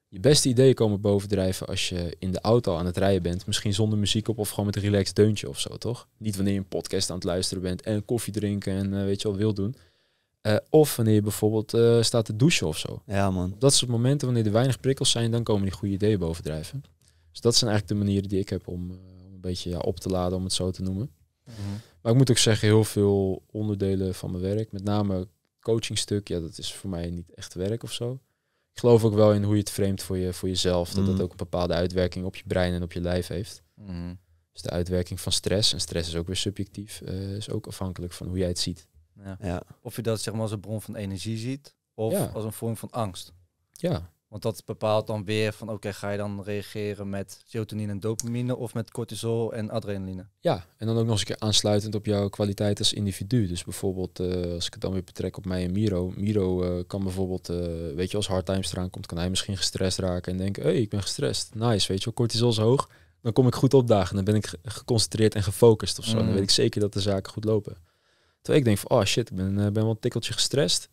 je beste ideeën komen bovendrijven als je in de auto aan het rijden bent. Misschien zonder muziek op of gewoon met een relaxed deuntje of zo, toch? Niet wanneer je een podcast aan het luisteren bent en koffie drinken en eh, weet je wel, wil doen. Eh, of wanneer je bijvoorbeeld eh, staat te douchen of zo. Ja, man. dat soort momenten, wanneer er weinig prikkels zijn, dan komen die goede ideeën bovendrijven. Dus dat zijn eigenlijk de manieren die ik heb om eh, een beetje ja, op te laden, om het zo te noemen. Mhm. Maar ik moet ook zeggen, heel veel onderdelen van mijn werk, met name coachingstuk, ja, dat is voor mij niet echt werk of zo. Ik geloof ook wel in hoe je het framet voor, je, voor jezelf, dat mhm. dat ook een bepaalde uitwerking op je brein en op je lijf heeft. Mhm. Dus de uitwerking van stress, en stress is ook weer subjectief, is ook afhankelijk van hoe jij het ziet. Ja. Of je dat zeg maar als een bron van energie ziet, of als een vorm van angst. Ja. Want dat bepaalt dan weer van oké, ga je dan reageren met serotonine en dopamine of met cortisol en adrenaline? Ja, en dan ook nog eens een keer aansluitend op jouw kwaliteit als individu. Dus bijvoorbeeld, eh, als ik het dan weer betrek op mij en Miro. Miro eh, kan bijvoorbeeld, eh, weet je, als hard times eraan komt, kan hij misschien gestrest raken en denken, hé, hey, ik ben gestrest. Nice, weet je, cortisol is hoog. Dan kom ik goed opdagen, dan ben ik geconcentreerd en gefocust of zo. Dan mm. weet ik zeker dat de zaken goed lopen ik denk van, oh shit, ik ben, eh, ben wel een tikkeltje gestrest.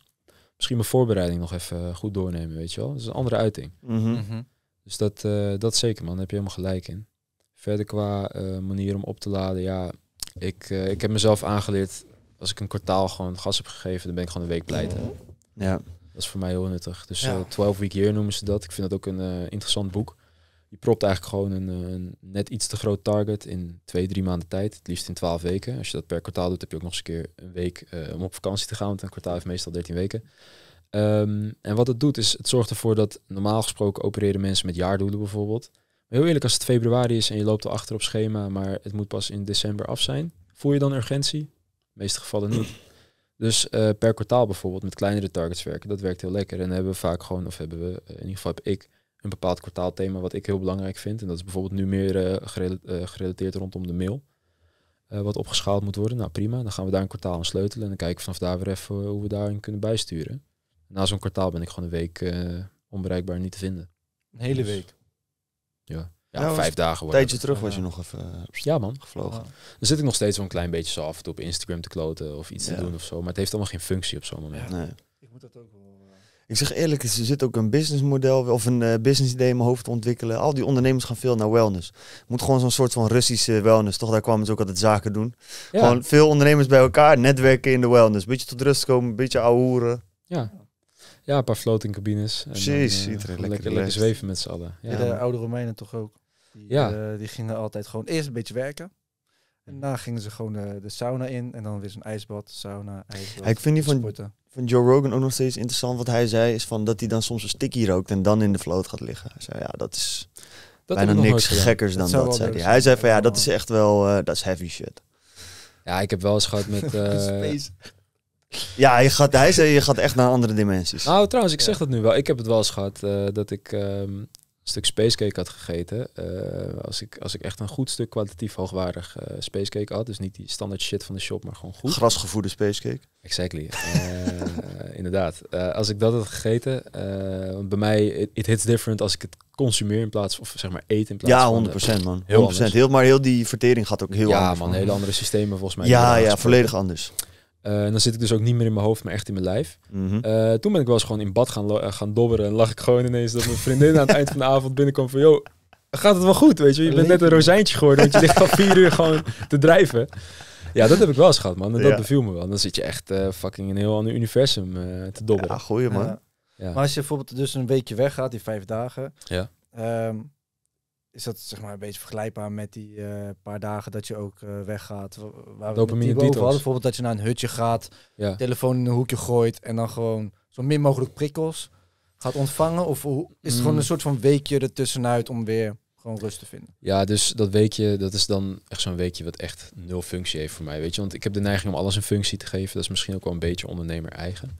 Misschien mijn voorbereiding nog even eh, goed doornemen, weet je wel. Dat is een andere uiting. Mhm. Mhm. Dus dat, eh, dat zeker, man. Daar heb je helemaal gelijk in. Verder qua manier om op te laden, ja. Ik, ik heb mezelf aangeleerd, als ik een kwartaal gewoon gas heb gegeven, dan ben ik gewoon een week pleiten. Ja. Dat is voor mij heel nuttig. Dus ja. 12 Week Year noemen ze dat. Ik vind dat ook een interessant boek. Je propt eigenlijk gewoon eh, een, net iets te groot target in twee, drie maanden tijd. Het liefst in twaalf weken. Als je dat per kwartaal doet, heb je ook nog eens een keer een week eh, om op vakantie te gaan. Want een kwartaal heeft meestal 13 weken. Ehm, en wat het doet is, het zorgt ervoor dat normaal gesproken opereren mensen met jaardoelen bijvoorbeeld. Maar heel eerlijk, als het februari is en je loopt al achter op schema, maar het moet pas in december af zijn. Voel je dan urgentie? de meeste gevallen niet. Dus eh, per kwartaal bijvoorbeeld met kleinere targets werken, dat werkt heel lekker. En hebben we vaak gewoon, of hebben we, in ieder geval heb ik, een bepaald kwartaalthema wat ik heel belangrijk vind. En dat is bijvoorbeeld nu meer eh, eh, gerelateerd rondom de mail. Eh, wat opgeschaald moet worden. Nou prima, dan gaan we daar een kwartaal aan sleutelen. En dan kijken we vanaf daar weer even hoe we daarin kunnen bijsturen. Na zo'n kwartaal ben ik gewoon een week onbereikbaar niet te vinden. Een hele dus- week? Ja. Ja, nou, vijf dagen. Een tijdje terug was je nog even ja, man. gevlogen. Ah. Dan zit ik nog steeds zo'n een klein beetje zo af en toe op Instagram te kloten of iets te doen of zo. Maar het heeft allemaal geen functie op zo'n moment. Nee. Ik moet dat ook wel ik zeg eerlijk, er zit ook een businessmodel of een eh, business idee in mijn hoofd te ontwikkelen. Al die ondernemers gaan veel naar wellness. Moet gewoon zo'n soort van Russische wellness, toch? Daar kwamen ze ook altijd zaken doen. Gewoon veel ondernemers bij elkaar, netwerken in de wellness. Beetje tot rust komen, een beetje ouwehoeren. Ja. ja, een paar floating cabines. Precies, eh, lekker, lekker, lekker zweven met z'n allen. Ja. De oude Romeinen toch ook. Die, ja. Eh, die gingen altijd gewoon eerst een beetje werken. En daarna gingen ze gewoon de, de sauna in en dan weer zo'n ijsbad, sauna, ijsbad. ik vind die van sporten vind Joe Rogan ook nog steeds interessant. Wat hij zei is van dat hij dan soms een sticky rookt en dan in de vloot gaat liggen. Hij zei, ja, dat is dat bijna niks gekkers dan dat, zei hij. Hij zei van ja, dat is echt wel, eh, dat is heavy shit. Ja, ik heb wel eens gehad met... Eh, ja, je gaat, hij zei je gaat echt naar andere dimensies. Nou, trouwens, ik zeg dat nu wel. Ik heb het wel eens gehad eh, dat ik... Ehm, stuk spacecake had gegeten, eh, als, ik, als ik echt een goed stuk kwalitatief hoogwaardig eh, spacecake had, dus niet die standaard shit van de shop, maar gewoon goed. Grasgevoerde spacecake? Exactly. Eh, inderdaad. als ik dat had gegeten, bij mij, it, hits different als ik het consumeer in plaats of zeg maar eet in plaats ja, van... Ja, 100% man. Heel 100%. Heel, maar heel die vertering gaat ook heel anders. Ja man, hele andere systemen volgens mij. Ja, ja, volledig anders. Eh, en dan zit ik dus ook niet meer in mijn hoofd, maar echt in mijn lijf. Mhm. Eh, toen ben ik wel eens gewoon in bad gaan, eh, gaan dobberen. En lag ik gewoon ineens dat mijn vriendin aan het eind van de avond binnenkwam van... ...joh, gaat het wel goed, weet je? Je bent net een rozijntje geworden, want je ligt al vier uur gewoon te drijven. Ja, dat heb ik wel eens gehad, man. En dat ja. beviel me wel. Dan zit je echt fucking in een heel ander universum te dobberen. Ja, goeie man. Ja. Maar als je bijvoorbeeld dus een weekje weggaat, die vijf dagen... Ja. Ehm, is dat zeg maar een beetje vergelijkbaar met die eh, paar dagen dat je ook eh, weggaat. Waar we Dopamine die hadden, bijvoorbeeld dat je naar een hutje gaat, telefoon in een hoekje gooit en dan gewoon zo min mogelijk prikkels gaat ontvangen? Of is het gewoon mm. een soort van weekje ertussenuit om weer gewoon rust te vinden? Ja, dus dat weekje, dat is dan echt zo'n weekje wat echt nul functie heeft voor mij, weet je. Want ik heb de neiging om alles een functie te geven. Dat is misschien ook wel een beetje ondernemer eigen.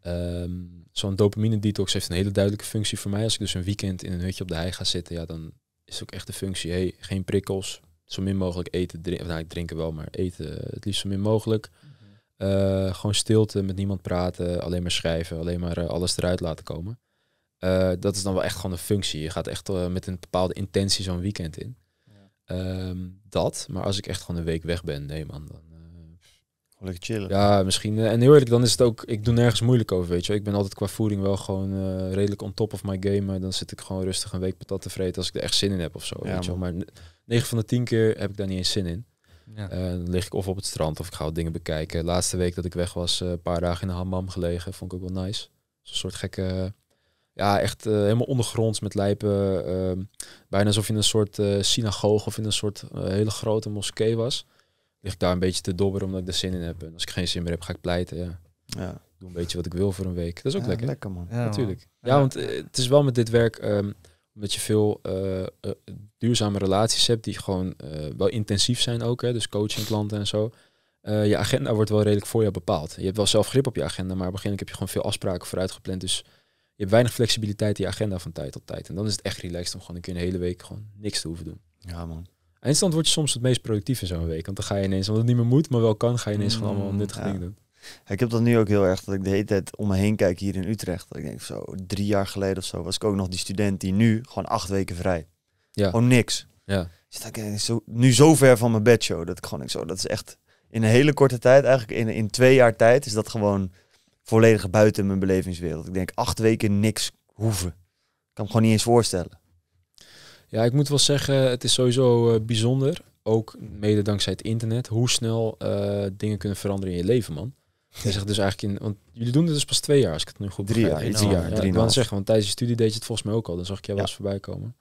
Ehm, zo'n dopamine detox heeft een hele duidelijke functie voor mij. Als ik dus een weekend in een hutje op de hei ga zitten, ja, dan is ook echt de functie, hey, geen prikkels, zo min mogelijk eten, drinken, nou, ik drinken wel, maar eten het liefst zo min mogelijk. Eh, gewoon stilte, met niemand praten, alleen maar schrijven, alleen maar eh, alles eruit laten komen. Eh, dat is dan wel echt gewoon een functie. Je gaat echt met een bepaalde intentie zo'n weekend in. Ehm, dat, maar als ik echt gewoon een week weg ben, nee man, dan Lekker chillen. Ja, misschien. Eh, en heel eerlijk, dan is het ook, ik doe nergens moeilijk over, weet je. Ik ben altijd qua voeding wel gewoon eh, redelijk on top of my game. dan zit ik gewoon rustig een week patat te als ik er echt zin in heb of zo. Ja, weet je. Maar 9 van de 10 keer heb ik daar niet eens zin in. Ja. Eh, dan lig ik of op het strand of ik ga wat dingen bekijken. Laatste week dat ik weg was, een paar dagen in de hammam gelegen, vond ik ook wel nice. Zo'n dus soort gekke, ja, echt helemaal ondergronds met lijpen. Ehm, bijna alsof je in een soort synagoge of in een soort hele grote moskee was lig ik daar een beetje te dobberen omdat ik er zin in heb. En als ik geen zin meer heb, ga ik pleiten. Ja. ja. Doe een beetje wat ik wil voor een week. Dat is ook lekker. Lekker man. Ja, Natuurlijk. Ja, want eh, het is wel met dit werk. Um, omdat je veel eh, eh, duurzame relaties hebt die gewoon wel intensief zijn ook. Hè? Dus coaching klanten en zo. je agenda wordt wel redelijk voor jou bepaald. Je hebt wel zelf grip op je agenda, maar begin heb je gewoon veel afspraken vooruit gepland. Dus je hebt weinig flexibiliteit in je agenda van tijd tot tijd. En dan is het echt relaxed om gewoon een keer een hele week gewoon niks te hoeven doen. Ja man stand word je soms het meest productief in zo'n week. Want dan ga je ineens, omdat het niet meer moet, maar wel kan, ga je ineens gewoon allemaal mm, nuttige ja. dingen doen. Ik heb dat nu ook heel erg, dat ik de hele tijd om me heen kijk hier in Utrecht. Dat ik denk, zo drie jaar geleden of zo was ik ook nog die student die nu gewoon acht weken vrij. Ja. Gewoon niks. Ja. Dus ik zo, nu zo ver van mijn bedshow, dat ik gewoon ik zo, dat is echt in een hele korte tijd, eigenlijk in, in twee jaar tijd, is dat gewoon volledig buiten mijn belevingswereld. Ik denk, acht weken niks hoeven. Ik kan me gewoon niet eens voorstellen. Ja, ik moet wel zeggen, het is sowieso eh, bijzonder. Ook mede dankzij het internet, hoe snel eh, dingen kunnen veranderen in je leven, man. Je zegt dus eigenlijk in, want jullie doen het dus pas twee jaar, als ik het nu goed drie Jaar, drie jaar, drie jaar. Ja, zeggen, want tijdens je studie deed je het volgens mij ook al. Dan zag ik jij ja. wel eens voorbij komen.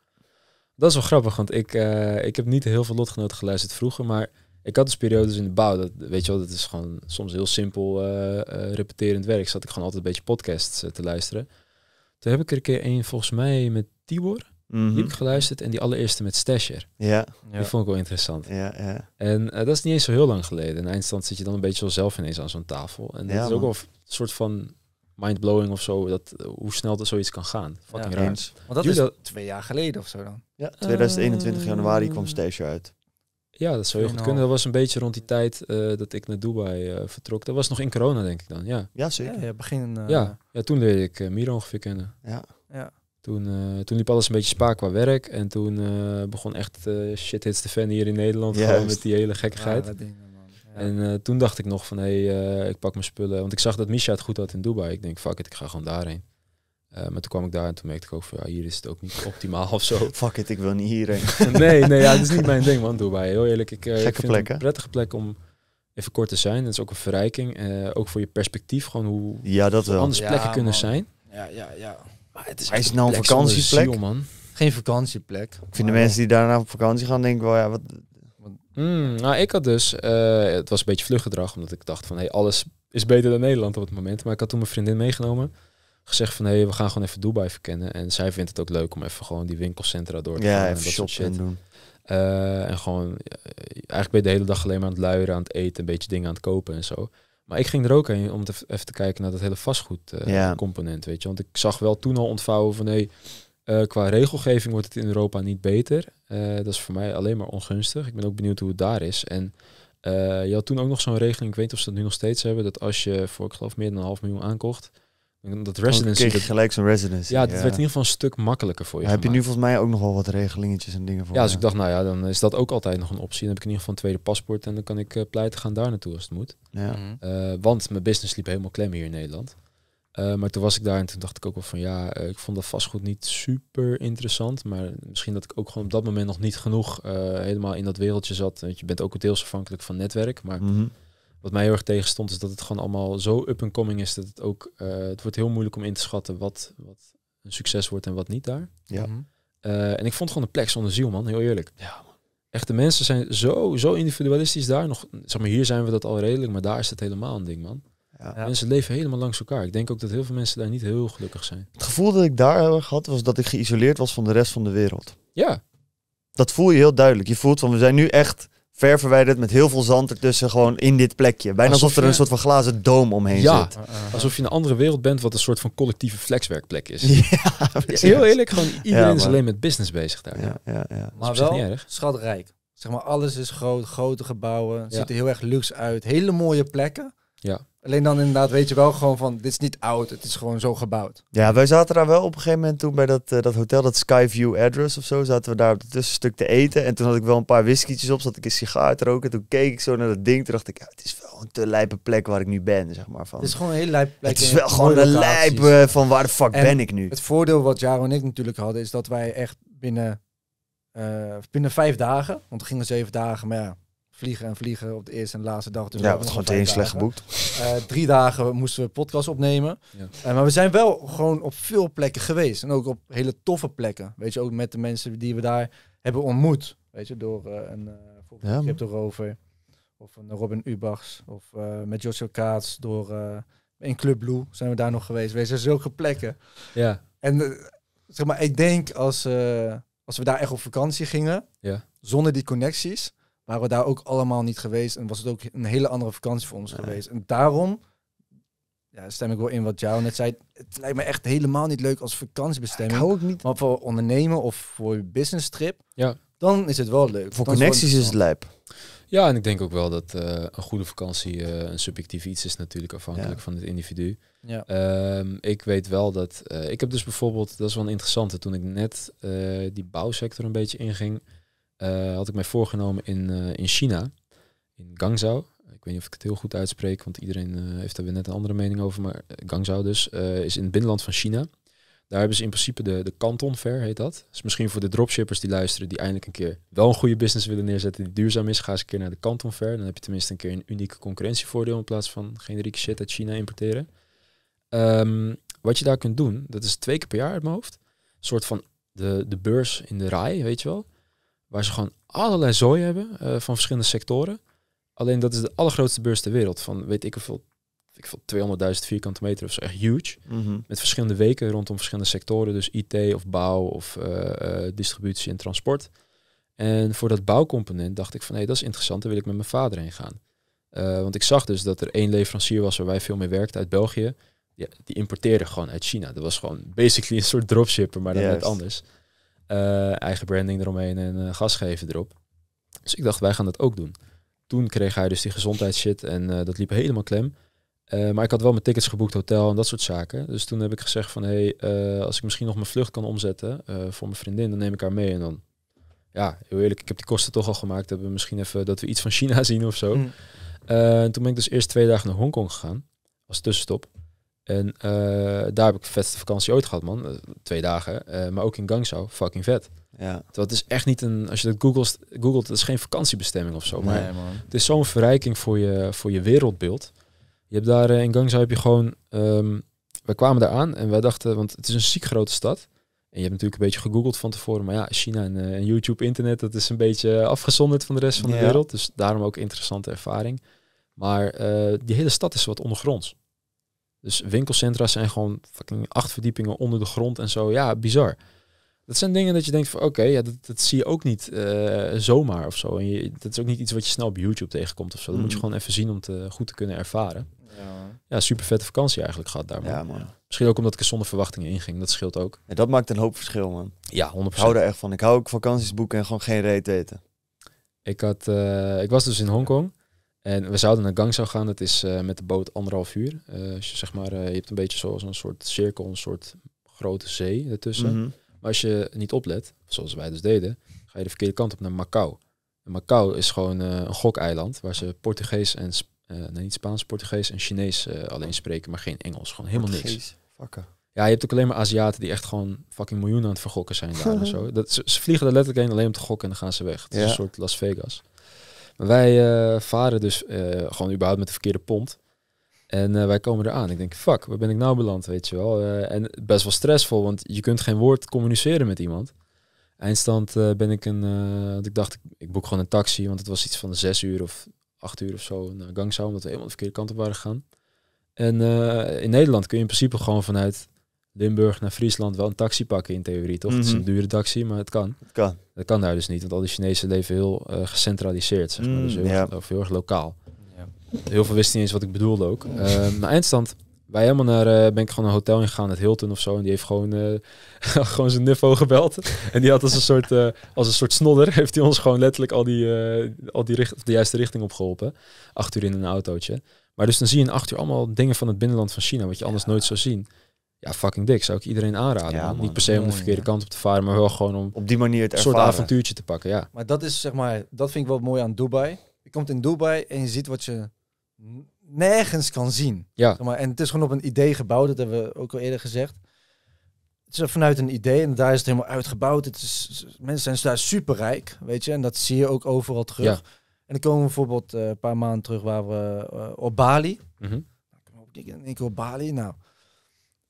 Dat is wel grappig, want ik, eh, ik heb niet heel veel lotgenoten geluisterd vroeger, maar ik had dus periodes in de bouw. Dat, weet je wel, dat is gewoon soms heel simpel uh, uh, repeterend werk. Zat ik gewoon altijd een beetje podcasts te luisteren. Toen heb ik er een keer een volgens mij met Tibor. Mhm. Die heb ik geluisterd en die allereerste met Stasher. Ja. Die vond ik wel interessant. Ja, ja. En eh, dat is niet eens zo heel lang geleden. In eindstand zit je dan een beetje zelf ineens aan zo'n tafel. En dat is ook wel een soort van mindblowing of zo. Dat, eh, hoe snel dat zoiets kan gaan. Fucking ja, Want dat is twee jaar geleden of zo dan. Ja, 2021 eh, januari kwam Stasher uit. Ja, dat zou heel goed kunnen. Dat was een beetje rond die tijd dat ik naar Dubai vertrok. Dat was nog in corona, denk ik dan. Ja, ja zeker. begin, ja, ja, toen leerde ik Miro ongeveer kennen. Ja. ja. Toen, uh, toen liep alles een beetje spaak qua werk. En toen eh, begon echt eh, shit hits te fan hier in Nederland. Gewoon met die hele gekkigheid. En toen dacht ik nog van, hé, hey, ik pak mijn spullen. Want ik zag dat Misha het goed had in Dubai. Ik denk, fuck it, ik ga gewoon daarheen. maar toen kwam ik daar en toen merkte ik ook van, ja, hier is het ook niet optimaal of zo. fuck it, ik wil niet hierheen. nee, nee, ja, dat is niet mijn ding man, Dubai. Heel eerlijk, ik, vind een prettige plek om even kort te zijn. Dat is ook een verrijking. ook voor je perspectief, gewoon hoe ja, dat wel. anders plekken kunnen zijn. Ja, ja, ja. Maar het is nou een vakantieplek. man. Geen vakantieplek. Ik vind de mensen die daarna op vakantie gaan denken wel, ja, wat... Hmm, nou, ik had dus, eh, het was een beetje vluchtgedrag, omdat ik dacht van, hey, alles is beter dan Nederland op het moment. Maar ik had toen mijn vriendin meegenomen, gezegd van, hé, hey, we gaan gewoon even Dubai verkennen. En zij vindt het ook leuk om even gewoon die winkelcentra door te gaan en dat soort shit. Doen. Eh, en gewoon, eh, eigenlijk ben je de hele dag alleen maar aan het luieren, aan het eten, een beetje dingen aan het kopen en zo. Maar ik ging er ook heen om te, even te kijken naar dat hele vastgoedcomponent, eh, weet je. Want ik zag wel toen al ontvouwen van, hé, hey, eh, qua regelgeving wordt het in Europa niet beter. Eh, dat is voor mij alleen maar ongunstig. Ik ben ook benieuwd hoe het daar is. En je had toen ook nog zo'n regeling, ik weet niet of ze dat nu nog steeds hebben, dat als je voor, ik geloof, meer dan een half miljoen aankocht, dat residency. Dat, gelijk zo'n residency. Ja, dat werd in ieder geval een stuk makkelijker voor je. heb je nu volgens mij ook nog wel wat regelingetjes en dingen voor? Ja, dus ik dacht, nou ja, dan is dat ook altijd nog een optie. Dan heb ik in ieder geval een tweede paspoort en dan kan ik eh, pleiten gaan daar naartoe als het moet. Ja. Mhm. Eh, want mijn business liep helemaal klem hier in Nederland. Eh, maar toen was ik daar en toen dacht ik ook wel van ja, ik vond dat vastgoed niet super interessant. Maar misschien dat ik ook gewoon op dat moment nog niet genoeg helemaal in dat wereldje zat. Want je bent ook deels afhankelijk van netwerk. Maar mhm. Wat mij heel erg tegenstond is dat het gewoon allemaal zo up-and-coming is dat het ook, uh, het wordt heel moeilijk om in te schatten wat, wat een succes wordt en wat niet daar. Ja. Mhm. Eh, en ik vond gewoon de plek zonder ziel, man, heel eerlijk. Ja, Echt, de mensen zijn zo, zo individualistisch daar. Nog, zeg maar, hier zijn we dat al redelijk, maar daar is het helemaal een ding, man. Ja. Mensen leven helemaal langs elkaar. Ik denk ook dat heel veel mensen daar niet heel gelukkig zijn. Het gevoel dat ik daar had, was dat ik geïsoleerd was van de rest van de wereld. Ja. Dat voel je heel duidelijk. Je voelt van, we zijn nu echt ver verwijderd met heel veel zand ertussen, gewoon in dit plekje. Bijna alsof, er een soort van glazen doom omheen ja, zit. alsof je in een andere wereld bent, wat een soort van collectieve flexwerkplek is. ja, heel eerlijk, gewoon iedereen is alleen met business bezig daar. Ja, ja, ja. Maar wel schatrijk. Zeg maar, alles is groot, grote gebouwen, ziet er heel erg luxe uit. Hele mooie plekken. Ja. Alleen dan inderdaad weet je wel gewoon van, dit is niet oud, het is gewoon zo gebouwd. Ja, wij zaten daar wel op een gegeven moment toen bij dat, eh, dat hotel, dat Skyview Address of zo, zaten we daar op het tussenstuk te eten. En toen had ik wel een paar whiskietjes op, zat ik een sigaar te roken. Toen keek ik zo naar dat ding, toen dacht ik, ja, het is wel een te lijpe plek waar ik nu ben, zeg maar. Van, het is gewoon een hele lijpe plek. Het is wel gewoon een lijp eh, van waar de fuck ben ik nu. Het voordeel wat Jaro en ik natuurlijk hadden, is dat wij echt binnen, eh, binnen vijf dagen, want het gingen zeven dagen, maar ja, vliegen en vliegen op de eerste en laatste dag. Dus ja, is gewoon slecht geboekt. Eh, drie dagen moesten we podcast opnemen. Ja. Eh, maar we zijn wel gewoon op veel plekken geweest. En ook op hele toffe plekken. Weet je, ook met de mensen die we daar hebben ontmoet. Weet je, door uh, een ja. Crypto Rover. Of een Robin Ubachs. Of met Joshua Kaats. Door in Club Blue zijn we daar nog geweest. Weet je, zulke plekken. Ja. En zeg maar, ik denk als, als we daar echt op vakantie gingen. Ja. Zonder die connecties waren we daar ook allemaal niet geweest. En was het ook een hele andere vakantie voor ons geweest. En daarom ja, stem ik wel in wat jou net zei. Het lijkt me echt helemaal niet leuk als vakantiebestemming. Ja, ook niet. Maar voor ondernemen of voor je business trip, ja. dan is het wel leuk. Voor connecties is het, lijp. Ja, en ik denk ook wel dat eh, een goede vakantie eh, een subjectief iets is natuurlijk afhankelijk van het individu. Ja. Ehm, ik weet wel dat, eh, ik heb dus bijvoorbeeld, dat is wel een interessante, toen ik net die bouwsector een beetje inging, eh, had ik mij voorgenomen in, eh, in China, in Gangzhou. Ik weet niet of ik het heel goed uitspreek, want iedereen eh, heeft daar weer net een andere mening over. Maar Gangzhou, dus, is in het binnenland van China. Daar hebben ze in principe de, de Canton Fair, heet dat. Dus misschien voor de dropshippers die luisteren, die eindelijk een keer wel een goede business willen neerzetten die duurzaam is, ga eens een keer naar de Canton Fair. Dan heb je tenminste een keer een unieke concurrentievoordeel in plaats van generieke shit uit China importeren. Ehm, wat je daar kunt doen, dat is twee keer per jaar uit mijn hoofd. Een soort van de, de beurs in de rij, weet je wel. Waar ze gewoon allerlei zooi hebben eh, van verschillende sectoren. Alleen dat is de allergrootste beurs ter wereld. Van weet ik hoeveel, ik veel 200.000 vierkante meter of zo. Echt huge. Mhm. Met verschillende weken rondom verschillende sectoren. Dus IT of bouw of eh, eh, distributie en transport. En voor dat bouwcomponent dacht ik van hé, hey, dat is interessant. Daar wil ik met mijn vader heen gaan. want ik zag dus dat er één leverancier was waar wij veel mee werkten uit België. die importeerde gewoon uit China. Dat was gewoon basically een soort dropshipper, maar dan net anders. Eh, eigen branding eromheen en uh, gas geven erop. Dus ik dacht, wij gaan dat ook doen. Toen kreeg hij dus die gezondheidsshit en eh, dat liep helemaal klem. maar ik had wel mijn tickets geboekt, hotel en dat soort zaken. Dus toen heb ik gezegd van, hé, hey, als ik misschien nog mijn vlucht kan omzetten voor mijn vriendin, dan neem ik haar mee. En dan, ja, heel eerlijk, ik heb die kosten toch al gemaakt. Hebben we misschien even dat we iets van China zien of zo. Mm. toen ben ik dus eerst twee dagen naar Hongkong gegaan, als tussenstop. En eh, daar heb ik de vetste vakantie ooit gehad, man. Eh, twee dagen. Eh, maar ook in Gangzhou, Fucking vet. Ja. Dat is echt niet een... Als je dat googelt, googelt dat is geen vakantiebestemming of zo. Nee, maar man. het is zo'n verrijking voor je, voor je wereldbeeld. Je hebt daar in Gangzhou heb je gewoon... Um, ehm, wij kwamen daar aan en wij dachten... Want het is een ziek grote stad. En je hebt natuurlijk een beetje gegoogeld van tevoren. Maar ja, China en, YouTube, internet, dat is een beetje afgezonderd van de rest van de wereld. Dus daarom ook interessante ervaring. Maar die hele stad is wat ondergronds. Dus winkelcentra zijn gewoon fucking acht verdiepingen onder de grond en zo. Ja, bizar. Dat zijn dingen dat je denkt van oké, ja, dat, zie je ook niet eh, zomaar of zo. En dat is ook niet iets wat je snel op YouTube tegenkomt of zo. Dat moet je mm. gewoon even zien om te, goed te kunnen ervaren. Ja, ja super vette vakantie eigenlijk gehad daar. Ja, man. Misschien ook omdat ik er zonder verwachtingen inging. Dat scheelt ook. En dat maakt een hoop verschil, man. Ja, 100%. Ik hou er echt van. Ik hou ook vakanties boeken en gewoon geen reet eten. Ik, had, eh, ik was dus in Hongkong. En we zouden naar Gangzhou gaan. Dat is eh, met de boot anderhalf uur. Eh, als je zeg maar, eh, je hebt een beetje zoals een soort cirkel, een soort grote zee ertussen. Mhm. Maar als je niet oplet, zoals wij dus deden, ga je de verkeerde kant op naar Macau. En Macau is gewoon een gokeiland waar ze Portugees en nee, niet Spaans, Portugees en Chinees alleen spreken, maar geen Engels. Gewoon helemaal niks. Fakken. Ja, je hebt ook alleen maar Aziaten die echt gewoon fucking miljoenen aan het vergokken zijn daar en zo. Dat, ze, vliegen er letterlijk heen alleen om te gokken en dan gaan ze weg. Het is een soort Las Vegas wij eh, varen dus eh, gewoon überhaupt met de verkeerde pont. En eh, wij komen eraan. Ik denk, fuck, waar ben ik nou beland, weet je wel. en best wel stressvol, want je kunt geen woord communiceren met iemand. Eindstand ben ik een... ik dacht, ik, boek gewoon een taxi, want het was iets van de zes uur of acht uur of zo naar zou, omdat we helemaal de verkeerde kant op waren gegaan. En in Nederland kun je in principe gewoon vanuit Limburg naar Friesland wel een taxi pakken in theorie, toch? Mm Het is een mhm. dure taxi, maar het kan. Het kan. Dat kan daar dus niet, want al die Chinezen leven heel uh, gecentraliseerd, zeg maar. dus mm, heel, ja. of heel erg lokaal. Ja. Heel veel wisten niet eens wat ik bedoelde ook. Uh, maar eindstand, wij helemaal naar, eh, ben ik gewoon een hotel ingegaan, het Hilton of zo. En die heeft gewoon, gewoon zijn nuffo gebeld. en die had als een soort, als een soort snodder, heeft hij ons gewoon letterlijk al die, al die richt, de juiste richting opgeholpen. Acht uur in een autootje. Maar dus dan zie je in acht uur allemaal dingen van het binnenland van China, wat je anders nooit zou zien ja, fucking dik. Zou ik iedereen aanraden. Ja, Niet per se om de verkeerde kant op te varen, maar wel gewoon om op die manier het een soort avontuurtje te pakken. Ja. Maar dat is zeg maar, dat vind ik wel mooi aan Dubai. Je komt in Dubai en je ziet wat je nergens kan zien. Ja. Zeg maar, en het is gewoon op een idee gebouwd, dat hebben we ook al eerder gezegd. Het is vanuit een idee en daar is het helemaal uitgebouwd. Het is, mensen zijn daar superrijk, weet je, en dat zie je ook overal terug. En dan komen we bijvoorbeeld eh, een paar maanden terug waar we eh, op Bali. Mm -hmm. Ik op Bali, nou,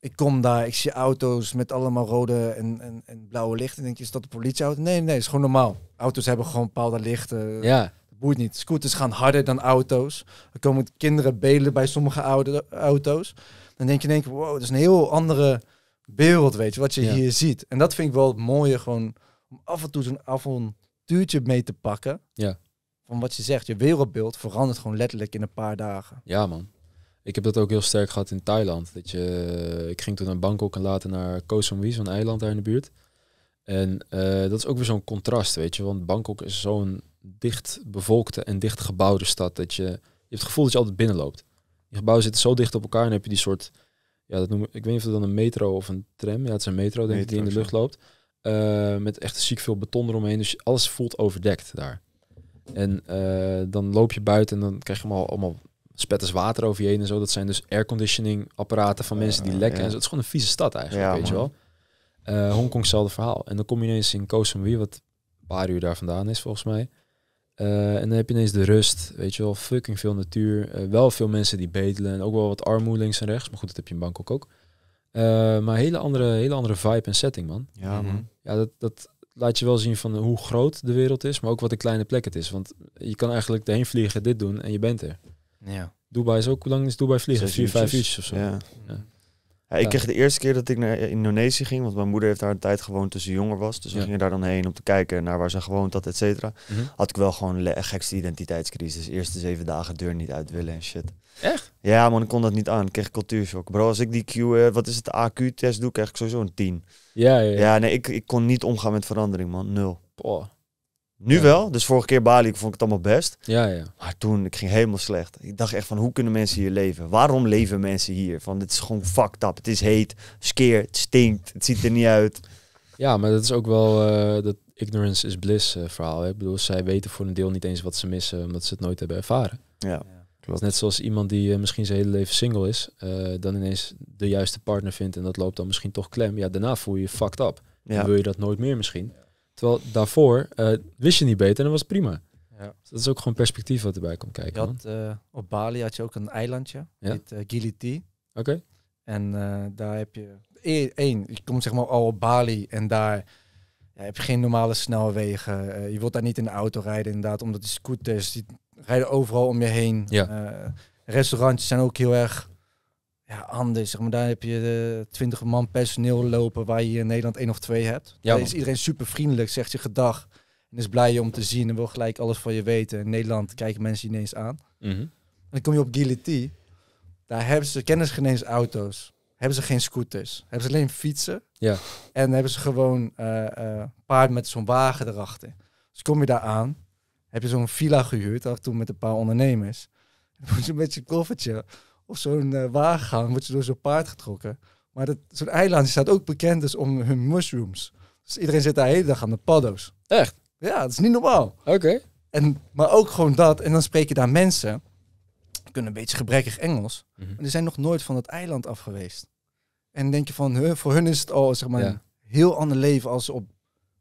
ik kom daar, ik zie auto's met allemaal rode en, en, en blauwe lichten. En denk je, is dat de politieauto? Nee, nee, is gewoon normaal. Auto's hebben gewoon bepaalde lichten. Ja. Dat boeit niet. Scooters gaan harder dan auto's. Er komen kinderen belen bij sommige oude auto's. Dan denk je, denk, wow, dat is een heel andere wereld, weet je, wat je hier ziet. En dat vind ik wel het mooie, gewoon om af en toe zo'n avontuurtje mee te pakken. Ja. Van wat je zegt, je wereldbeeld verandert gewoon letterlijk in een paar dagen. Ja, man. Ik heb dat ook heel sterk gehad in Thailand. Dat je, eh, ik ging toen naar Bangkok en later naar Koh Samui, zo'n eiland daar in de buurt. En eh, dat is ook weer zo'n contrast, weet je. Want Bangkok is zo'n dicht bevolkte en dicht gebouwde stad. Dat je, je hebt het gevoel dat je altijd binnenloopt. Die gebouwen zitten zo dicht op elkaar en heb je die soort... Ja, dat noem ik weet niet of het dan een metro of een tram. Ja, het is een metro, denk ik, die in de lucht loopt. Eh, met echt ziek veel beton eromheen. Dus alles voelt overdekt daar. En dan loop je buiten en dan krijg je allemaal, allemaal spetters water over je heen en zo. Dat zijn dus airconditioning apparaten van mensen die lekken. En zo. Het is gewoon een vieze stad eigenlijk, weet je wel. Eh, Hongkong, hetzelfde verhaal. En dan kom je ineens in Koh Samui, wat een paar uur daar vandaan is volgens mij. Eh, en dan heb je ineens de rust, weet je wel, fucking veel natuur. Eh, wel veel mensen die bedelen en ook wel wat armoede links en rechts. Maar goed, dat heb je in Bangkok ook. maar hele andere, hele andere vibe en setting, man. Ja, man. Mhm. Ja, dat, dat laat je wel zien van hoe groot de wereld is, maar ook wat een kleine plek het is. Want je kan eigenlijk erheen vliegen, dit doen en je bent er. Ja. Dubai is ook, hoe lang is Dubai vliegen? Zes Vier, vijf uurtjes of zo. Ja. Ja, ik kreeg de eerste keer dat ik naar Indonesië ging, want mijn moeder heeft daar een tijd gewoond toen ze jonger was. Dus we ging gingen daar dan heen om te kijken naar waar ze gewoond had, et cetera. Mhm. Had ik wel gewoon een gekste identiteitscrisis. Eerste zeven dagen deur niet uit willen en shit. Echt? Ja, man, ik kon dat niet aan. Ik kreeg cultuurshock. Bro, als ik die Q, eh, wat is het, AQ-test doe, krijg ik sowieso een 10. Ja, ja, ja. ja nee, ik, ik kon niet omgaan met verandering, man. Nul. Boah. Nu wel. Dus vorige keer Bali vond ik het allemaal best. Ja, ja. Maar toen, ik ging helemaal slecht. Ik dacht echt van, hoe kunnen mensen hier leven? Waarom leven mensen hier? Van, dit is gewoon fucked up. Het is heet, skeer, het stinkt, het ziet er niet uit. Ja, maar dat is ook wel eh, dat ignorance is bliss eh, verhaal. Hè? Ik bedoel, zij weten voor een deel niet eens wat ze missen, omdat ze het nooit hebben ervaren. Ja. Klopt. Net zoals iemand die eh, misschien zijn hele leven single is, dan ineens de juiste partner vindt en dat loopt dan misschien toch klem. Ja, daarna voel je je fucked up. Ja. wil je dat nooit meer misschien. Terwijl daarvoor eh, wist je niet beter en dat was prima. Ja. Dus dat is ook gewoon perspectief wat erbij komt kijken. Eh, op Bali had je ook een eilandje, ja. heet eh, Giliti. Oké. En daar heb je e-, één, je komt zeg maar al op Bali en daar heb je geen normale snelwegen. je wilt daar niet in de auto rijden inderdaad, omdat die scooters die rijden overal om je heen. Ja. restaurantjes zijn ook heel erg anders. Zeg maar, daar heb je eh, twintig man personeel lopen waar je in Nederland één of twee hebt. Ja, is iedereen super vriendelijk, zegt je gedag. En is blij je om te zien en wil gelijk alles van je weten. In Nederland kijken mensen ineens aan. Mhm. En dan kom je op Guillotine. Daar hebben ze, kennen eens auto's. Hebben ze geen scooters. Hebben ze alleen fietsen. Ja. En hebben ze gewoon eh, eh, paard met zo'n wagen erachter. Dus kom je daar aan. Heb je zo'n villa gehuurd, toen met een paar ondernemers. Dan moet met je koffertje of zo'n uh, eh, wagen wordt ze door zo'n paard getrokken. Maar zo'n eiland staat ook bekend dus om hun mushrooms. Dus iedereen zit daar de hele dag aan de paddo's. Echt? Ja, dat is niet normaal. Oké. En Maar ook gewoon dat. En dan spreek je daar mensen. Kunnen een beetje gebrekkig Engels. En mhm. die zijn nog nooit van dat eiland af geweest. En denk je van, voor hun is het al zeg maar, een heel ander leven als ze op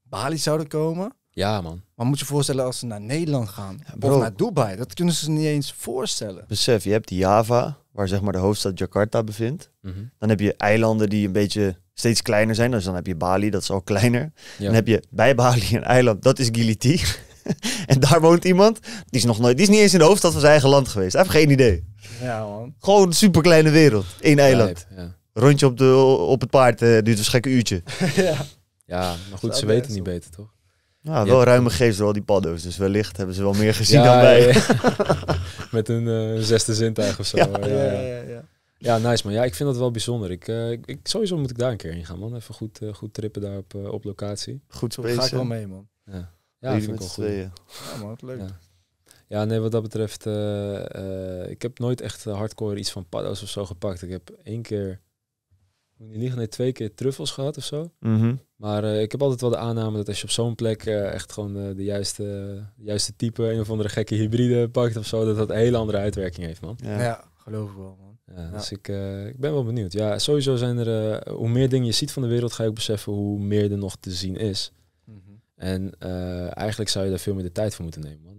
Bali zouden komen. Ja, man. Maar moet je voorstellen als ze naar Nederland gaan of naar Dubai, dat kunnen ze niet eens voorstellen. Besef, je hebt Java, waar zeg maar de hoofdstad Jakarta bevindt. Mhm. Dan heb je eilanden die een beetje steeds kleiner zijn. Dus dan heb je Bali, dat is al kleiner. Dan heb je bij Bali een eiland, dat is Giliti. en daar woont iemand, die is nog nooit, die is niet eens in de hoofdstad van zijn eigen land geweest. Hij heeft geen idee. Ja, man. Gewoon een superkleine wereld, één eiland. Rondje op, de, op het paard eh, duurt een schekke uurtje. ja. ja, maar goed, ze weten niet beter, toch? Nou, wel ruime geest door al die paddo's. Dus wellicht hebben ze wel meer gezien dan wij. Ja, Met eh, een zesde zintuig of zo. Ja, ja, ja, nice man. Ja, ik vind dat wel bijzonder. Ik, eh, ik, sowieso moet ik daar een keer in gaan, man. Even goed, eh, goed trippen daar op, op locatie. Goed zo. Ga ik wel mee, man. Ja, ja vind ik wel goed. Ja, man. Leuk. Ja. nee, wat dat betreft, ik heb nooit echt hardcore iets van paddo's of zo gepakt. Ik heb één keer, moet niet liegen, twee keer truffels gehad of zo. Mhm. Maar eh, ik heb altijd wel de aanname dat als je op zo'n plek eh, echt gewoon eh, de juiste, juiste type, een of andere gekke hybride pakt of zo, dat dat een hele andere uitwerking heeft, man. Ja, geloof ik wel, man. Dus ik, ik ben wel benieuwd. Ja, sowieso zijn er, hoe meer dingen je ziet van de wereld, ga je ook beseffen hoe meer er nog te zien is. Mhm. En eigenlijk zou je daar veel meer de tijd voor moeten nemen, man.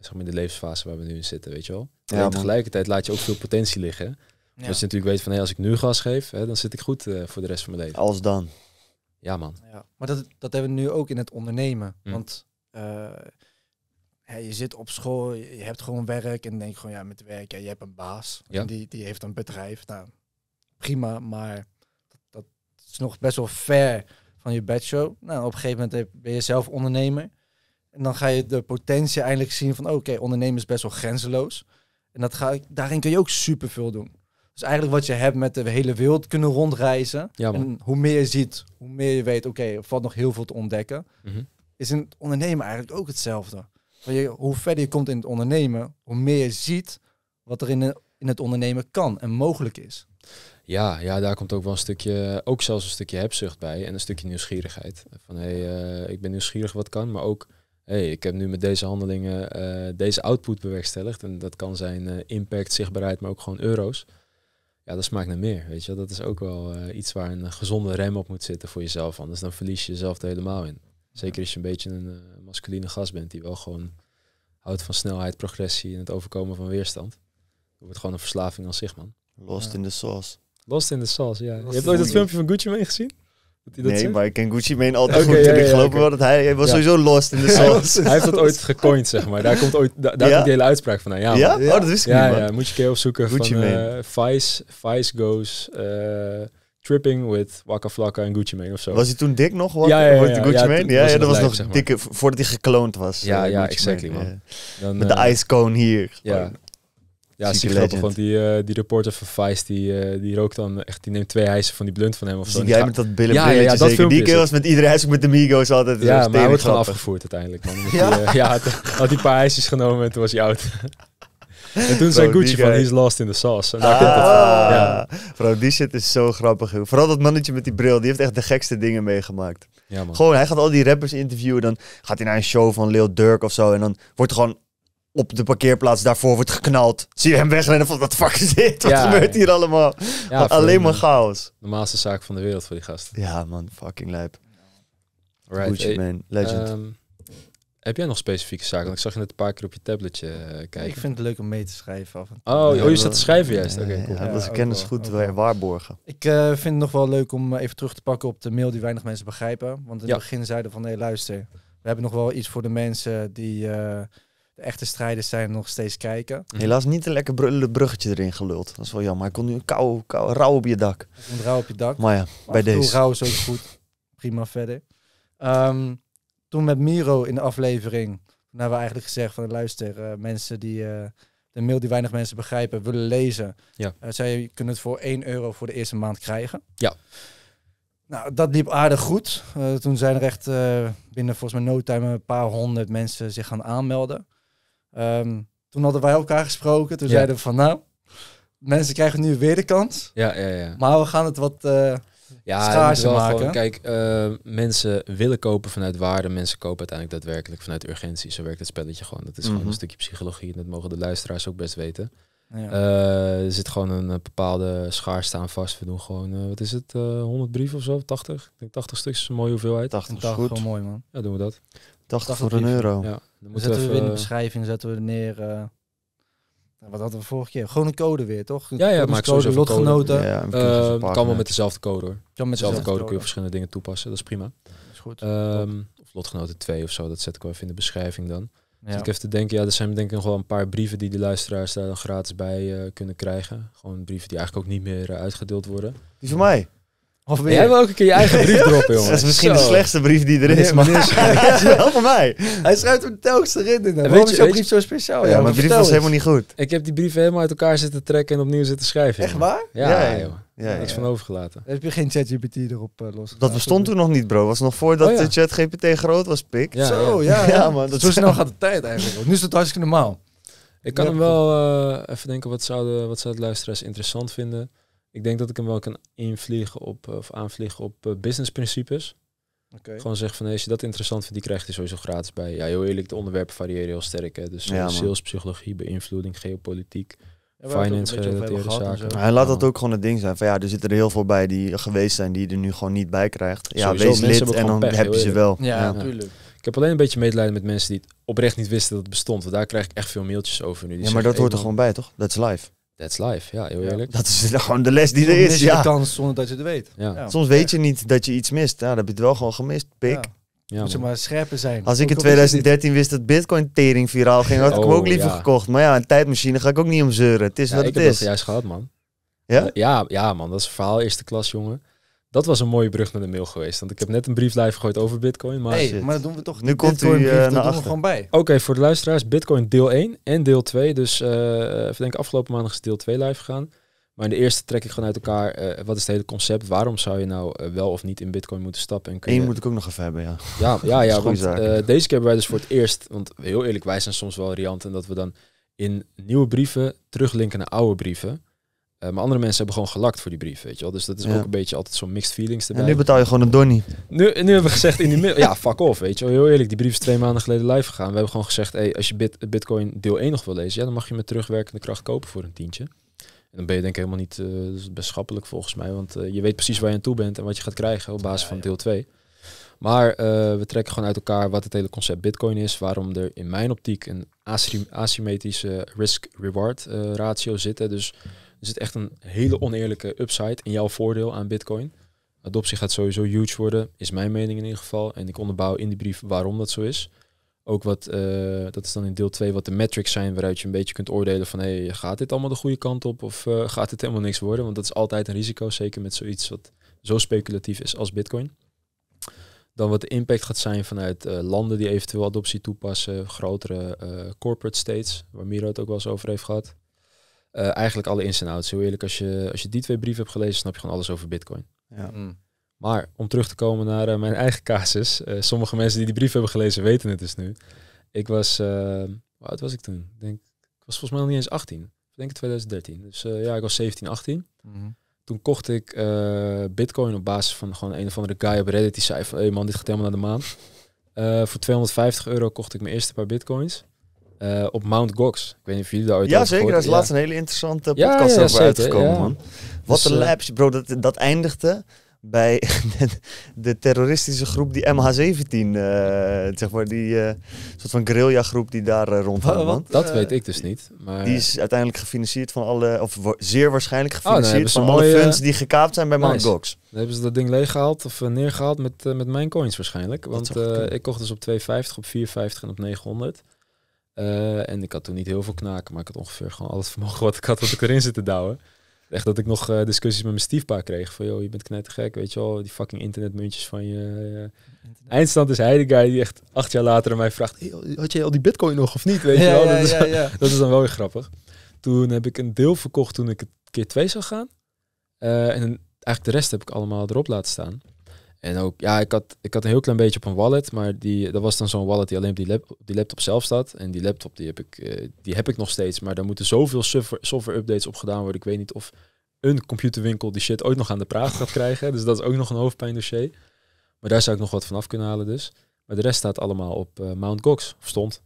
zeg maar in de levensfase waar we nu in zitten, weet je wel. en tegelijkertijd laat je ook veel potentie liggen. Dat je natuurlijk weet van, hé, als ik nu gas geef, hè, dan zit ik goed voor de rest van mijn leven. Als dan. Ja, man. Ja. Maar dat, dat hebben we nu ook in het ondernemen. Hm. Want uh, je zit op school, je hebt gewoon werk en denk gewoon, ja, met werk, ja, je hebt een baas. Ja. En die, die heeft een bedrijf. Nou, prima, maar dat, dat is nog best wel ver van je bedshow. Nou, op een gegeven moment ben je zelf ondernemer. En dan ga je de potentie eindelijk zien van, oké, ondernemen is best wel grenzeloos. En dat ga daarin kun je ook superveel doen. Dus eigenlijk wat je hebt met de hele wereld kunnen rondreizen. en hoe meer je ziet, hoe meer je weet, oké, er valt nog heel veel te ontdekken. Mhm. Is in het ondernemen eigenlijk ook hetzelfde. Je, hoe verder je komt in het ondernemen, hoe meer je ziet wat er in, in het ondernemen kan en mogelijk is. Ja, ja, daar komt ook wel een stukje, ook zelfs een stukje hebzucht bij en een stukje nieuwsgierigheid. Van hé, hey, eh, ik ben nieuwsgierig wat kan, maar ook hey, ik heb nu met deze handelingen eh, deze output bewerkstelligd. En dat kan zijn eh, impact, zichtbaarheid, maar ook gewoon euro's ja, dat smaakt naar meer. Weet je, dat is ook wel eh, iets waar een gezonde rem op moet zitten voor jezelf. Anders dan verlies je jezelf er helemaal in. Zeker als je een beetje een uh, masculine gast bent die wel gewoon houdt van snelheid, progressie en het overkomen van weerstand. Dat wordt gewoon een verslaving aan zich, man. Lost in the sauce. Lost in the sauce, ja. je hebt ooit dat filmpje van Gucci meegezien? nee, maar ik ken Gucci Mane altijd goed. ik geloof okay. dat hij, was sowieso lost in de sauce. hij heeft dat ooit gecoind, zeg maar. Daar komt ooit daar komt die hele uitspraak van. Ja, Oh, dat wist ik niet, man. moet je keer opzoeken Gucci van eh, uh, Vice, Vice Goes... Eh, tripping with Waka Flocka en Gucci Mane of zo. Was hij toen dik nog? Wat? Ja, ja, ja, ja. Gucci Mane? Ja, dat was nog dikke, voordat hij gekloond was. Ja, eh, ja, exactly man. Met de ijskoon hier. Ja. Ja, ziek want die, eh, die reporter van Vice, die, eh, die rookt dan echt, die neemt twee hijsen van die blunt van hem of dus zo. jij met dat billen ja, Die keer was met iedere hijs, met de Migos altijd. Eh, ja, maar hij wordt gewoon afgevoerd uiteindelijk, man. ja, had, een die paar hijsjes genomen en toen was hij oud. En toen zei Gucci van, he's lost in the sauce. En ah. ja. Bro, die shit is zo grappig. Vooral dat mannetje met die bril, die heeft echt de gekste dingen meegemaakt. Ja, man. Gewoon, hij gaat al die rappers interviewen, dan gaat hij naar een show van Lil Durk of zo. En dan wordt er gewoon op de parkeerplaats daarvoor wordt geknald. Zie je hem wegrennen van wat fuck is dit? Wat gebeurt hier allemaal? alleen maar eh, chaos. Normaalste zaak van de wereld voor die gast Ja man, fucking lijp. Right, eh, man, legend. Ehm, heb jij nog specifieke zaken? Want ik zag je net een paar keer op je tabletje eh, kijken. Ik vind het leuk om mee te schrijven af en toe. Oh, oh je staat te schrijven juist. Oké, cool. dat is kennis goed waarborgen. Ik vind het nog wel leuk om even terug te pakken op de mail die weinig mensen begrijpen. Want in het begin zeiden van, hé hey, luister, we hebben nog wel iets voor de mensen die... De echte strijders zijn nog steeds kijken. Mhm. Helaas niet een lekker bruggetje erin geluld. Dat is wel jammer. ik kon nu een kou, kou, rauw op je dak. Een rauw op je dak. Maar ja, bij deze. Rauw is ook goed. Prima verder. Ehm, toen met Miro in de aflevering, toen hebben we eigenlijk gezegd van luister, eh, mensen die eh, de mail die weinig mensen begrijpen, willen lezen. Ja. Eh, zij kunnen het voor 1 euro voor de eerste maand krijgen. Ja. Nou, dat liep aardig goed. toen zijn er echt binnen volgens mij no time een paar honderd mensen zich gaan aanmelden. Ehm, toen hadden wij elkaar gesproken. Toen zeiden we van nou, mensen krijgen nu weer de kans. Ja, ja, ja. Maar we gaan het wat uh, ja, schaarser maken. kijk, eh, mensen willen kopen vanuit waarde. Mensen kopen uiteindelijk daadwerkelijk vanuit urgentie. Zo werkt het spelletje gewoon. Dat is gewoon mhm. een stukje psychologie. En dat mogen de luisteraars ook best weten. Ja. Eh, er zit gewoon een, bepaalde schaar staan vast. We doen gewoon, wat is het, 100 brieven of zo? 80? Ik denk 80 stuks Mooi mooie hoeveelheid. 80 is goed. Gewoon mooi, man. Ja, doen we dat. 80, 80 voor een euro. Ja. Dan zetten we, even... in de beschrijving, zetten we neer. Eh, nou, wat hadden we vorige keer? Gewoon een code weer, toch? Ja, ja, maar code, lotgenoten. Code. Eh, kan wel met dezelfde code hoor. Kan met dezelfde code kun je verschillende dingen toepassen. Dat is prima. Dat is goed. Um, of lotgenoten 2 of zo, dat zet ik wel even in de beschrijving dan. Ja. ik even te denken, ja, er zijn denk ik nog wel een paar brieven die de luisteraars daar dan gratis bij eh, kunnen krijgen. Gewoon brieven die eigenlijk ook niet meer uitgedeeld worden. Die van mij? Of Jij wil ook een keer je eigen brief droppen, jongen. Dat is misschien de slechtste brief die er is, maar het is wel voor mij. Hij schrijft hem telkens erin. En waarom je, is jouw brief zo speciaal? Ja, mijn brief was helemaal niet goed. Ik heb die brieven helemaal uit elkaar zitten trekken en opnieuw zitten schrijven. Echt waar? Ja, ja, ja niks van overgelaten. Heb je geen ChatGPT erop uh, los? Dat bestond toen nog niet, bro. Was nog voordat oh, Chat ChatGPT groot was, pik. Zo, ja. ja, man. Dat zo snel gaat de tijd eigenlijk. Nu is het hartstikke normaal. Ik kan hem wel eh, even denken, wat zouden, wat het luisteraars interessant vinden? Ik denk dat ik hem wel kan invliegen op, eh, of aanvliegen op uh, business principes. Gewoon zeggen van hey, als je dat interessant vindt, die krijgt je sowieso gratis bij. Ja, heel eerlijk, de onderwerpen variëren heel sterk. Hè. Dus eh, ja, salespsychologie, beïnvloeding, geopolitiek, finance gerelateerde zaken. en laat dat ook gewoon het ding zijn. Van, ja, er zitten er heel veel bij die geweest zijn, die je er nu gewoon niet bij krijgt. Ja, sowieso, wees lid en dan heb je ze wel. Ja, natuurlijk. Ik heb alleen een beetje medelijden met mensen die het oprecht niet wisten dat het bestond. Want daar krijg ik echt veel mailtjes over nu. Die ja, maar dat hoort er gewoon bij, toch? Dat is live. That's life, ja, heel eerlijk. Dat is gewoon de les die er is. ja. kans zonder dat je het weet. Ja. Soms weet je niet dat je iets mist. Ja, dat heb je het wel gewoon gemist, pik. Ja, Moet ze maar scherper zijn. Als ik in 2013 wist dat Bitcoin-tering viraal ging, had ik hem oh, ook liever gekocht. Maar ja, een tijdmachine ga ik ook niet om zeuren. Het is wat het is. Dat heb dat juist gehad, man. Ja? ja? Ja, man. Dat is verhaal eerste klas, jongen. Dat was een mooie brug naar de mail geweest. Want ik heb net een brief live gegooid over Bitcoin. Maar, hey, maar dat doen we toch. Nu komt u uh, eh, naar achter. gewoon bij. Oké, voor de luisteraars. Bitcoin deel 1 en deel 2. Dus uh, eh, ik denk afgelopen maandag is deel 2 live gegaan. Maar in de eerste trek ik gewoon uit elkaar. Eh, wat is het hele concept? Waarom zou je nou wel of niet in Bitcoin moeten stappen? En, kun je... moet ik ook nog even hebben, ja. Ja, ja, ja want deze keer hebben wij dus voor het eerst. Want heel eerlijk, wij zijn soms wel riant. En dat we dan in nieuwe brieven teruglinken naar oude brieven. Eh, maar andere mensen hebben gewoon gelakt voor die brief, weet je wel. Dus dat is ook een beetje altijd zo'n mixed feelings En nu betaal je gewoon een donnie. Nu, nu hebben we gezegd in die mail, ja, fuck off, weet je wel. Heel eerlijk, die brief is twee maanden geleden live gegaan. We hebben gewoon gezegd, hey, als je Bitcoin deel 1 nog wil lezen, ja, dan mag je met terugwerkende kracht kopen voor een tientje. En dan ben je denk ik helemaal niet uh, volgens mij, want eh, je weet precies waar je aan toe bent en wat je gaat krijgen op basis van deel 2. Maar we trekken gewoon uit elkaar wat het hele concept Bitcoin is, waarom er in mijn optiek een asymmetrische risk-reward ratio zit. Dus er zit echt een hele oneerlijke upside in jouw voordeel aan Bitcoin. Adoptie gaat sowieso huge worden, is mijn mening in ieder geval. En ik onderbouw in die brief waarom dat zo is. Ook wat, eh, dat is dan in deel 2 wat de metrics zijn waaruit je een beetje kunt oordelen van hey, gaat dit allemaal de goede kant op of eh, gaat dit helemaal niks worden? Want dat is altijd een risico, zeker met zoiets wat zo speculatief is als Bitcoin. Dan wat de impact gaat zijn vanuit eh, landen die eventueel adoptie toepassen, grotere corporate states, waar Miro het ook wel eens over heeft gehad. Eh, eigenlijk alle ins en outs. Heel eerlijk, als je, als je die twee brieven hebt gelezen, snap je gewoon alles over Bitcoin. Ja. Mm. Maar om terug te komen naar eh, mijn eigen casus. Eh, sommige mensen die die brief hebben gelezen weten het dus nu. Ik was, wat was ik toen? Ik, denk, ik was volgens mij nog niet eens 18. Ik denk 2013. Dus ja, ik was 17, 18. Mhm. Toen kocht ik Bitcoin op basis van gewoon een of andere guy op Reddit die zei van, hé hey man, dit gaat helemaal naar de maan. voor 250 euro kocht ik mijn eerste paar Bitcoins. Eh, op Mount Gox. Ik weet niet of jullie daar ooit Ja, zeker. Dat is laatst een hele interessante podcast over uitgekomen, man. Wat dus, een eh, bro. Dat, dat eindigde bij de, terroristische groep die MH17, eh, zeg maar, die soort van guerrilla groep die daar uh, rondhangt. dat weet ik dus niet. Maar... Die is uiteindelijk gefinancierd van alle, of zeer waarschijnlijk oh, nou gefinancierd dus van alle funds die gekaapt zijn bij Mount Gox. hebben ze dat ding leeggehaald of neergehaald met, met mijn coins waarschijnlijk. Want ik kocht dus op 2,50, op 4,50 en op 900. Eh, en ik had toen niet heel veel knaken, maar ik had ongeveer gewoon alles vermogen wat ik had, wat ik erin zit te douwen. Echt dat ik nog eh, discussies met mijn stiefpaar kreeg. Van, joh, je bent knettergek, weet je wel. Die fucking internetmuntjes van je. Eh, eindstand is hij de guy die echt acht jaar later aan mij vraagt... had jij al die bitcoin nog of niet, weet je wel? dat, is, dan wel weer grappig. Toen heb ik een deel verkocht toen ik het keer twee zou gaan. en eigenlijk de rest heb ik allemaal erop laten staan. En ook, ja, ik had, ik had een heel klein beetje op een wallet, maar die, dat was dan zo'n wallet die alleen op die, laptop zelf staat. En die laptop die heb, ik, eh, die heb ik nog steeds, maar daar moeten zoveel software-updates op gedaan worden. Ik weet niet of een computerwinkel die shit ooit nog aan de praat gaat krijgen. Dus dat is ook nog een hoofdpijndossier. Maar daar zou ik nog wat van af kunnen halen dus. Maar de rest staat allemaal op uh, Mount Gox, of stond.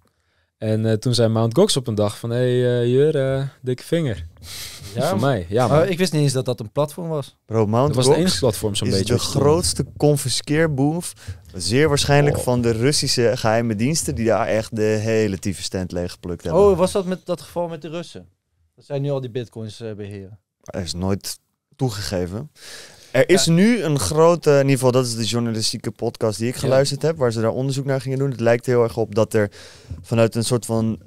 En eh, toen zei Mount Gox op een dag van, hé, hey, uh, dikke vinger. Ja? Voor mij, ja. Oh, maar... ik wist niet eens dat dat een platform was. Bro, Mount dat was Gox de enige platform zo'n beetje. de grootste confiskeerboef, zeer waarschijnlijk oh. van de Russische geheime diensten, die daar echt de hele tieve stand geplukt hebben. Oh, was dat met dat geval met de Russen? Dat zijn nu al die bitcoins beheren. Hij is nooit toegegeven. Er is nu een grote, in ieder geval dat is de journalistieke podcast die ik geluisterd heb, waar ze daar onderzoek naar gingen doen. Het lijkt heel erg op dat er vanuit een soort van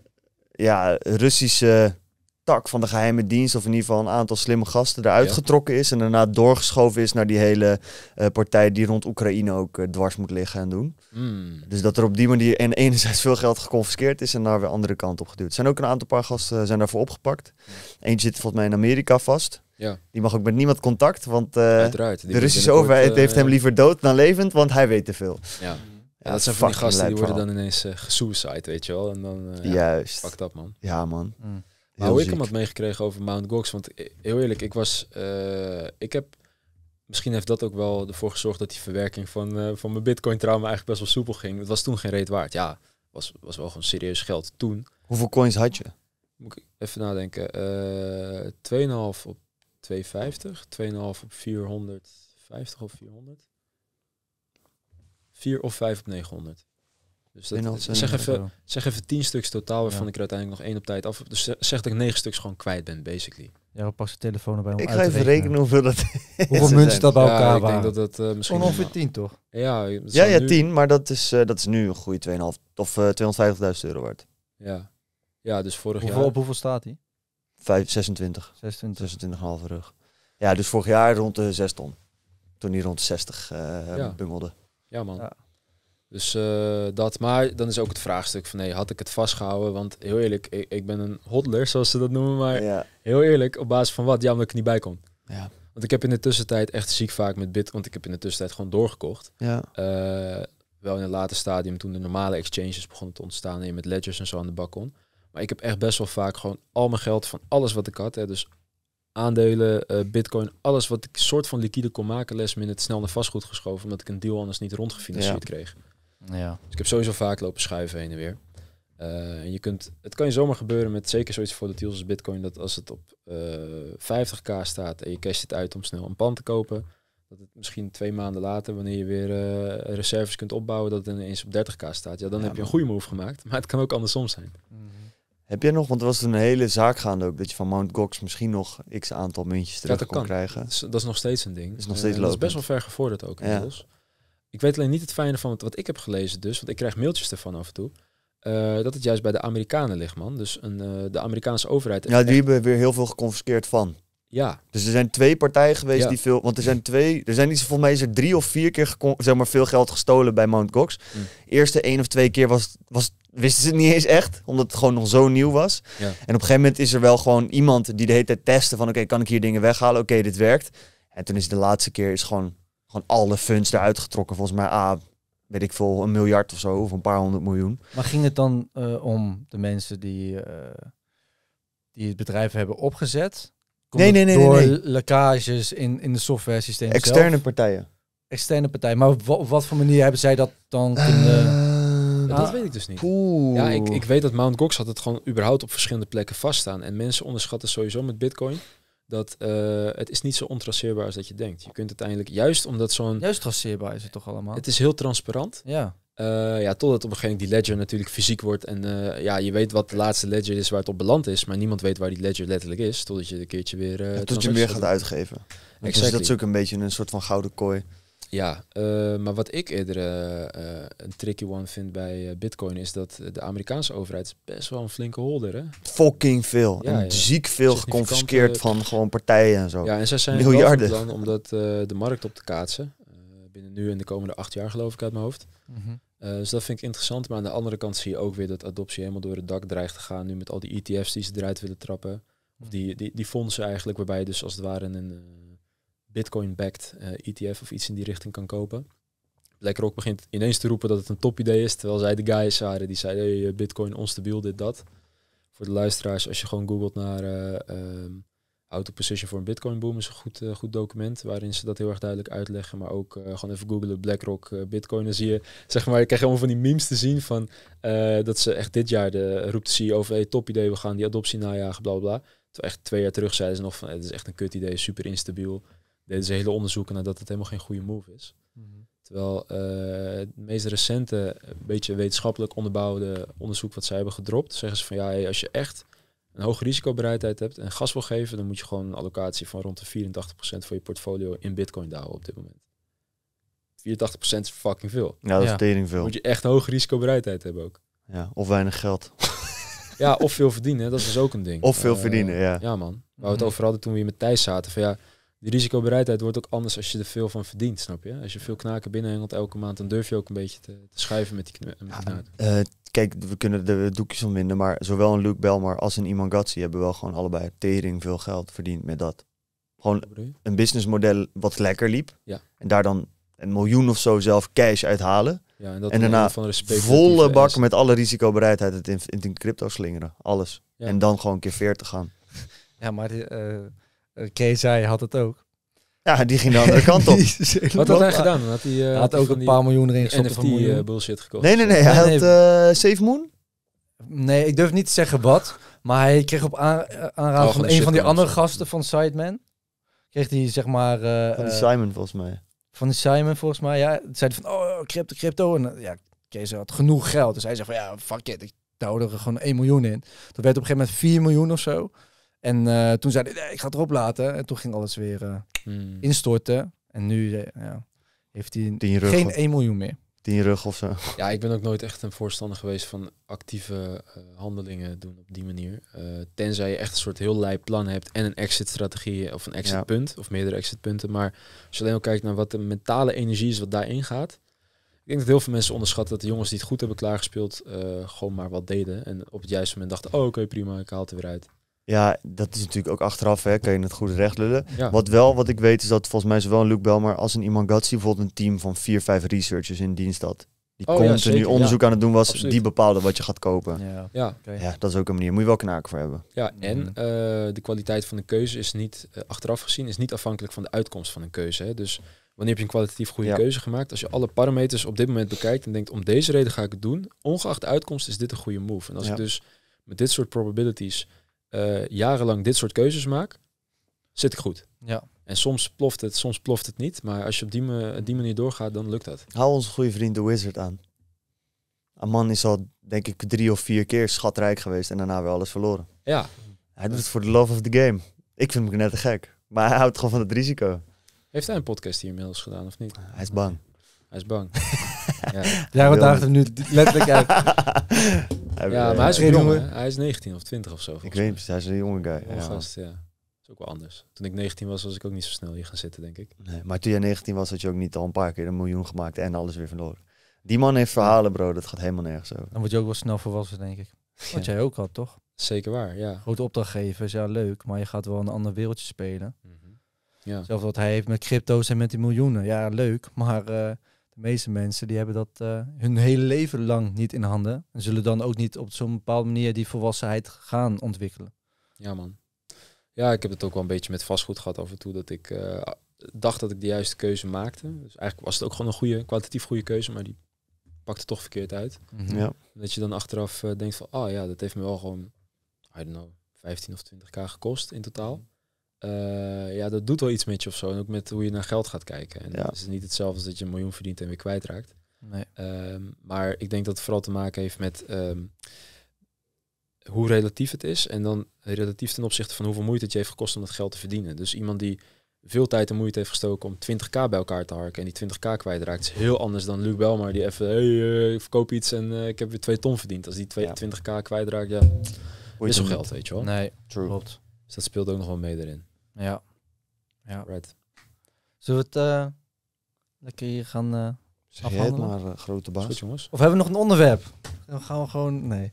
ja, Russische tak van de geheime dienst, of in ieder geval een aantal slimme gasten eruit getrokken is en daarna doorgeschoven is naar die hele eh, partij die rond Oekraïne ook eh, dwars moet liggen en doen. Hmm. Dus dat er op die manier en enerzijds veel geld geconfiskeerd is en naar weer andere kant op geduwd. Er zijn ook een aantal paar gasten eh, zijn daarvoor opgepakt. Eentje zit volgens mij in Amerika vast. Ja. Die mag ook met niemand contact, want eh, de Russische overheid heeft eh, hem liever dood dan levend, want hij weet te veel. Ja. Mhm. ja, dat zijn van die gasten die worden dan ineens uh, gesuicide, weet je wel. En dan, Juist. Pak dat, man. Ja, man. Mm. Maar hoe ik hem had meegekregen over Mount Gox, want heel eerlijk, ik was... ik heb... Misschien heeft dat ook wel ervoor gezorgd dat die verwerking van, van mijn bitcoin-trauma eigenlijk best wel soepel ging. Het was toen geen reet waard. Ja, was, was wel gewoon serieus geld toen. Hoeveel coins had je? Moet ik even nadenken. 2,5 op 250. 2,5 op 450 of 400. 4 of 5 op 900. Dus dat, dat zeg, even, zeg even 10 stuks totaal, waarvan ja. ik er uiteindelijk nog één op tijd af. Dus zeg dat ik 9 stuks gewoon kwijt ben, basically. Ja, we de telefoon erbij om Ik ga even rekenen. hoeveel dat Hoeveel munten dat bij elkaar ik denk dat dat uh, misschien... Ongeveer 10, toch? Ja, ja, 10, maar dat is, uh, dat is nu een goede 2,5 of 250.000 eh, euro waard. Ja. ja, dus vorig hoeveel, jaar... Op hoeveel staat hij? 526. 26. 26. 26,5 rug. Ja, dus vorig jaar rond de 6 ton. Toen die rond de 60 uh, eh, ja. bungelde. Ja, man. Ja. Dus eh, dat, maar dan is ook het vraagstuk van nee, had ik het vastgehouden? Want heel eerlijk, ik, ik ben een hodler, zoals ze dat noemen. Maar ja. heel eerlijk, op basis van wat? jammer omdat ik niet bij kon. Ja. Want ik heb in de tussentijd echt ziek vaak met Bit, want ik heb in de tussentijd gewoon doorgekocht. Ja. Eh, wel in het later stadium toen de normale exchanges begonnen te ontstaan en je met ledgers en zo aan de bak kon. Maar ik heb echt best wel vaak gewoon al mijn geld van alles wat ik had. Hè, dus aandelen, eh, bitcoin, alles wat ik soort van liquide kon maken, les het snel naar vastgoed geschoven, omdat ik een deal anders niet rondgefinancierd ja. kreeg. Ja. Dus ik heb sowieso vaak lopen schuiven heen en weer. Eh, en je kunt, het kan je zomaar gebeuren met zeker zoiets voor deals als bitcoin, dat als het op uh, eh, 50k staat en je casht het uit om snel een pand te kopen, dat het misschien twee maanden later, wanneer je weer reserves kunt opbouwen, dat het ineens op 30k staat. Ja, dan heb je een goede move gemaakt, maar het kan ook andersom zijn. Mhm. Heb jij nog, want er was een hele zaak gaande ook, dat je van Mount Gox misschien nog x aantal muntjes terug kon krijgen. Dat is, nog steeds een ding. Dat is nog steeds loopt. Eh, dat is best wel ver gevorderd ook inmiddels. Ja. Ik weet alleen niet het fijne van wat ik heb gelezen dus, want ik krijg mailtjes ervan af en toe. Eh, dat het juist bij de Amerikanen ligt, man. Dus een, eh, de Amerikaanse overheid. Ja, die hebben weer heel veel geconfiskeerd van. Ja. Dus er zijn twee partijen geweest die veel. Want er zijn twee. Er zijn niet zoveel mij drie of vier keer zeg maar, veel geld gestolen bij Mount Gox. Mm. Eerste één of twee keer was, was wisten ze het niet eens echt, omdat het gewoon nog zo nieuw was. En op een gegeven moment is er wel gewoon iemand die de hele tijd testte van... oké, kan ik hier dingen weghalen? Oké, dit werkt. En toen is de laatste keer is gewoon, gewoon alle funds eruit getrokken. Volgens mij, ah, weet ik veel, een miljard of zo, of een paar honderd miljoen. Maar ging het dan eh, om de mensen die, eh, die het bedrijf hebben opgezet? Komt nee, nee, nee. Door nee, lekkages in, in de software systeem Externe partijen. Externe partijen. Maar op, wat voor manier hebben zij dat dan kunnen... Eh, ja, dat weet ik dus niet. Ja, ik, ik weet dat Mount Gox had het gewoon überhaupt op verschillende plekken vaststaan. En mensen onderschatten sowieso met bitcoin dat eh, het is niet zo ontraceerbaar als dat je denkt. Je kunt uiteindelijk, juist omdat zo'n... Juist traceerbaar is het toch allemaal? Het is heel transparant. Ja. Eh, ja, totdat op een gegeven moment die ledger natuurlijk fysiek wordt. En eh, ja, je weet wat de laatste ledger is waar het op beland is. Maar niemand weet waar die ledger letterlijk is. Totdat je een keertje weer... tot je meer gaat uitgeven. Exactly. Dus dat is ook een beetje een soort van gouden kooi. Ja, eh, maar wat ik eerder eh, eh, een tricky one vind bij Bitcoin is dat de Amerikaanse overheid best wel een flinke holder hè? Fucking veel. Ja, en ziek veel geconfiskeerd van gewoon partijen en zo. Ja, en zij zijn miljarden. omdat om de markt op te kaatsen. binnen nu en de komende acht jaar geloof ik uit mijn hoofd. Mhm. dus dat vind ik interessant. Maar aan de andere kant zie je ook weer dat adoptie helemaal door het dak dreigt te gaan. Nu met al die ETF's die ze eruit willen trappen. Of mhm. die, die, die fondsen eigenlijk, waarbij je dus als het ware een Bitcoin-backed ETF eh, e of iets in die richting kan kopen. BlackRock begint ineens te roepen dat het een topidee is, terwijl zij de guys waren die zeiden, eh, Bitcoin onstabiel, dit, dat. Voor de luisteraars, als je gewoon googelt naar eh, ehm, auto How Position voor een Bitcoin Boom is een goed, goed document waarin ze dat heel erg duidelijk uitleggen. Maar ook gewoon even googelen BlackRock Bitcoin. Dan zie je, zeg maar, je krijgt helemaal van die memes te zien van dat ze echt dit jaar de, roept de CEO van top idee, we gaan die adoptie najagen, bla bla. Terwijl echt twee jaar terug zeiden ze nog van het is echt een kut idee, super instabiel deden ze hele onderzoeken naar dat het helemaal geen goede move is. Mhm. Terwijl eh, het meest recente, een beetje wetenschappelijk onderbouwde onderzoek wat zij hebben gedropt, zeggen ze van ja, als je echt een hoge risicobereidheid hebt en gas wil geven, dan moet je gewoon een allocatie van rond de 84% voor je portfolio in bitcoin houden op dit moment. 84% is fucking veel. Ja, dat is ja. tering veel. Moet je echt hoge risicobereidheid hebben ook. Ja, of weinig geld. ja, of veel verdienen, dat is dus ook een ding. Of veel eh, verdienen, ja. Ja man. Waar we het over hadden toen we hier met Thijs zaten, van ja, de risicobereidheid wordt ook anders als je er veel van verdient, snap je? Als je veel knaken binnenhengelt elke maand, dan durf je ook een beetje te, te schuiven met die, knuiten. Eh, kijk, we kunnen de doekjes ontwinden, maar zowel een Luke Belmar als een Iman Gatsi hebben wel gewoon allebei tering veel geld verdiend met dat. Gewoon een businessmodel wat lekker liep. Ja. En daar dan een miljoen of zo zelf cash uithalen. Ja, en, dat daarna volle bak met alle risicobereidheid het in, in, crypto slingeren. Alles. Ja. En dan gewoon een keer te gaan. Ja, maar... Eh, eh, zei had het ook. Ja, die ging de andere kant op. Wat had hij gedaan? Had hij eh, had ook een paar miljoen erin gestopt. van die eh, bullshit gekocht. Nee, nee, nee. Hij had nee. Moon? Nee, ik durf niet te zeggen wat. Maar hij kreeg op aanraad oh, van een van die andere gasten van Sideman. Kreeg hij zeg maar... van die Simon volgens mij. Van die Simon volgens mij, ja. Zei van, oh, crypto, crypto. En ja, Kees had genoeg geld. Dus hij zei van, ja, fuck it. Ik douw er gewoon 1 miljoen in. Dat werd op een gegeven moment 4 miljoen of zo. En eh, toen zei hij, ik ga het erop laten. En toen ging alles weer eh, hmm. instorten. En nu eh, ja, heeft hij geen 1 miljoen meer. 10 rug of zo. Ja, ik ben ook nooit echt een voorstander geweest van actieve handelingen doen op die manier. tenzij je echt een soort heel lijp plan hebt en een exit-strategie of een exit punt of meerdere exitpunten. Maar als je alleen al kijkt naar wat de mentale energie is wat daarin gaat, ik denk dat heel veel mensen onderschatten dat de jongens die het goed hebben klaargespeeld, gewoon maar wat deden. En op het juiste moment dachten, oh oké, prima, ik haal het weer uit. Ja, dat is natuurlijk ook achteraf, hè, kan je het goed recht lullen. Wat wel, wat ik weet, is dat volgens mij zowel een Luke Belmer als een Iman Gatsi bijvoorbeeld een team van vier, vijf researchers in dienst had. Die oh continu onderzoek aan het doen was, die bepaalde wat je gaat kopen. Ja, ja. ja. dat is ook een manier. Moet je wel knaken voor hebben. Ja, mhm. en eh, de kwaliteit van de keuze is niet, eh, achteraf gezien, is niet afhankelijk van de uitkomst van een keuze. Hè. Dus wanneer heb je een kwalitatief goede keuze gemaakt? Als je alle parameters op dit moment bekijkt en denkt, om deze reden ga ik het doen, ongeacht de uitkomst is dit een goede move. En als ik dus met dit soort probabilities eh, jarenlang dit soort keuzes maak, zit ik goed. Ja. En soms ploft het, soms ploft het niet. Maar als je op die, manier doorgaat, dan lukt dat. Hou onze goede vriend de Wizard aan. Een man is al, denk ik, drie of vier keer schatrijk geweest en daarna weer alles verloren. Ja. Hij doet het voor de love of the game. Ik vind hem net te gek. Maar hij houdt gewoon van het risico. Heeft hij een podcast hier inmiddels gedaan, of niet? Hij is bang. Hij is bang. ja. Jij daagt hem nu letterlijk uit. ja, maar hij is jongen. Hij is 19 of 20 of zo. Ik weet niet, hij is een jonge guy. ja. gast, ja. is ook wel anders. Toen ik 19 was, was ik ook niet zo snel hier gaan zitten, denk ik. Nee, maar toen jij 19 was, had je ook niet al een paar keer een miljoen gemaakt en alles weer verloren. Die man heeft verhalen, bro. Dat gaat helemaal nergens over. Dan word je ook wel snel volwassen, denk ik. Wat jij ook had, toch? Zeker waar, ja. Grote opdrachtgevers, ja, leuk. Maar je gaat wel een ander wereldje spelen. Mm Ja. Zelfs wat hij heeft met crypto's en met die miljoenen. Ja, leuk. Maar eh, de meeste mensen die hebben dat eh, hun hele leven lang niet in handen. En zullen dan ook niet op zo'n bepaalde manier die volwassenheid gaan ontwikkelen. Ja, man. Ja, ik heb het ook wel een beetje met vastgoed gehad af en toe. Dat ik eh, dacht dat ik de juiste keuze maakte. Dus eigenlijk was het ook gewoon een goede, kwalitatief goede keuze, maar die pakte toch verkeerd uit. Mhm. ja. Dat je dan achteraf eh, denkt van, ah oh, ja, dat heeft me wel gewoon, I don't know, 15 of 20k gekost in totaal. Eh, ja, dat doet wel iets met je of zo. En ook met hoe je naar geld gaat kijken. En dat het is niet hetzelfde als dat je een miljoen verdient en weer kwijtraakt. Nee. Ehm, maar ik denk dat het vooral te maken heeft met ehm, hoe relatief het is. En dan relatief ten opzichte van hoeveel moeite het je heeft gekost om dat geld te verdienen. Dus iemand die veel tijd en moeite heeft gestoken om 20k bij elkaar te harken en die 20k kwijtraakt, is heel anders dan Luc Belmar die even, hey, eh, ik verkoop iets en eh, ik heb weer 2 ton verdiend. Als die 20k kwijtraakt, ja, is toch geld, weet je wel. Nee, true. Klopt. Dus dat speelt ook nog wel mee erin. Ja. ja. Red. Zullen we het uh, lekker hier gaan uh, maar, eh, grote baas. jongens. Of hebben we nog een onderwerp? Dan gaan we gewoon... Nee.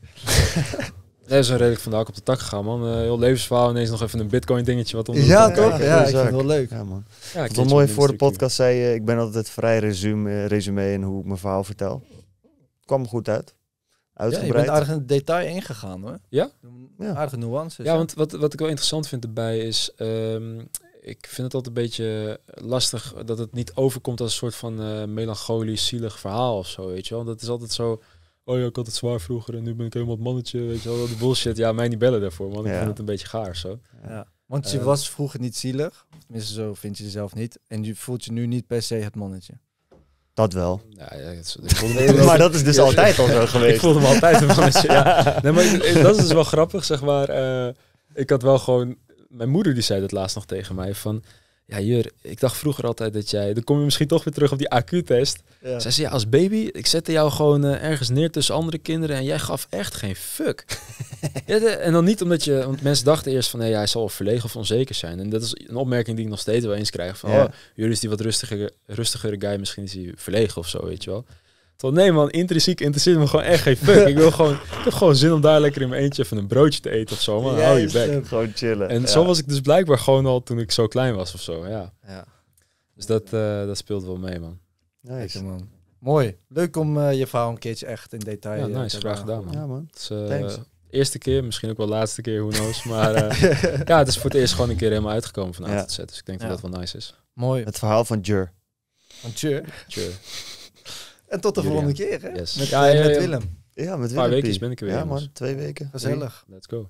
Nee, we zijn redelijk vandaag op de tak gegaan, man. heel levensverhaal, ineens nog even een bitcoin dingetje wat onder Ja, toch? Ja, ik vind het wel leuk. Ja, man. Ja, wat mooi voor de podcast zei je, ik ben altijd vrij resume, resume in hoe ik mijn verhaal vertel. Het kwam goed uit. Ja, je bent aardig in detail ingegaan hoor. Ja? ja. Aardige nuances. Ja, want wat, wat ik wel interessant vind erbij is... Ehm, ik vind het altijd een beetje lastig dat het niet overkomt als een soort van uh, melancholisch, zielig verhaal of zo, weet je wel. Want dat is altijd zo... Oh ja, ik had het zwaar vroeger en nu ben ik helemaal het mannetje, weet je wel. de bullshit. Ja, mij niet bellen daarvoor, want ik vind het een beetje gaar zo. Ja. Want je eh. was vroeger niet zielig, of tenminste zo vind je jezelf niet. En je voelt je nu niet per se het mannetje. Dat wel. maar dat is dus altijd al zo geweest. ik voelde me altijd een mannetje, ja. Nee, maar dat is dus wel grappig, zeg maar. Eh, ik had wel gewoon... Mijn moeder die zei dat laatst nog tegen mij, van... Ja, Jur, ik dacht vroeger altijd dat jij... Dan kom je misschien toch weer terug op die AQ-test. Ja. Zij zei, als baby, ik zette jou gewoon eh, ergens neer tussen andere kinderen... en jij gaf echt geen fuck. ja, en dan niet omdat je... Want mensen dachten eerst van, hé, hij zal verlegen of onzeker zijn. En dat is een opmerking die ik nog steeds wel eens krijg. Van, ja. Oh, Jur is die wat rustiger, rustigere guy, misschien is hij verlegen of zo, weet je wel nee man, intrinsiek interesseert me gewoon echt geen fuck. ik wil gewoon, ik heb gewoon zin om daar lekker in mijn eentje even een broodje te eten of zo. Maar hou je bek. Gewoon chillen. En zo was ik dus blijkbaar gewoon al toen ik zo klein was of zo. Ja. ja. Dus dat, eh, dat speelt wel mee man. Nice. man. Mooi. Leuk om eh, je verhaal een keertje echt in detail ja, eh, nice. te Graag gedaan man. Ja man. Dus, eerste keer, misschien ook wel laatste keer, hoe knows. Maar ja, het is voor het eerst gewoon een keer helemaal uitgekomen van het tot Dus ik denk dat dat wel nice is. Mooi. Het verhaal van Jur. Van Jur? Jur. En tot de Julia. volgende keer, hè? Yes. Met, ja, ja, ja, met Willem. Ja, met Willem. Een paar weken ben ik er weer. Ja, man. Twee weken. Gezellig. Let's go.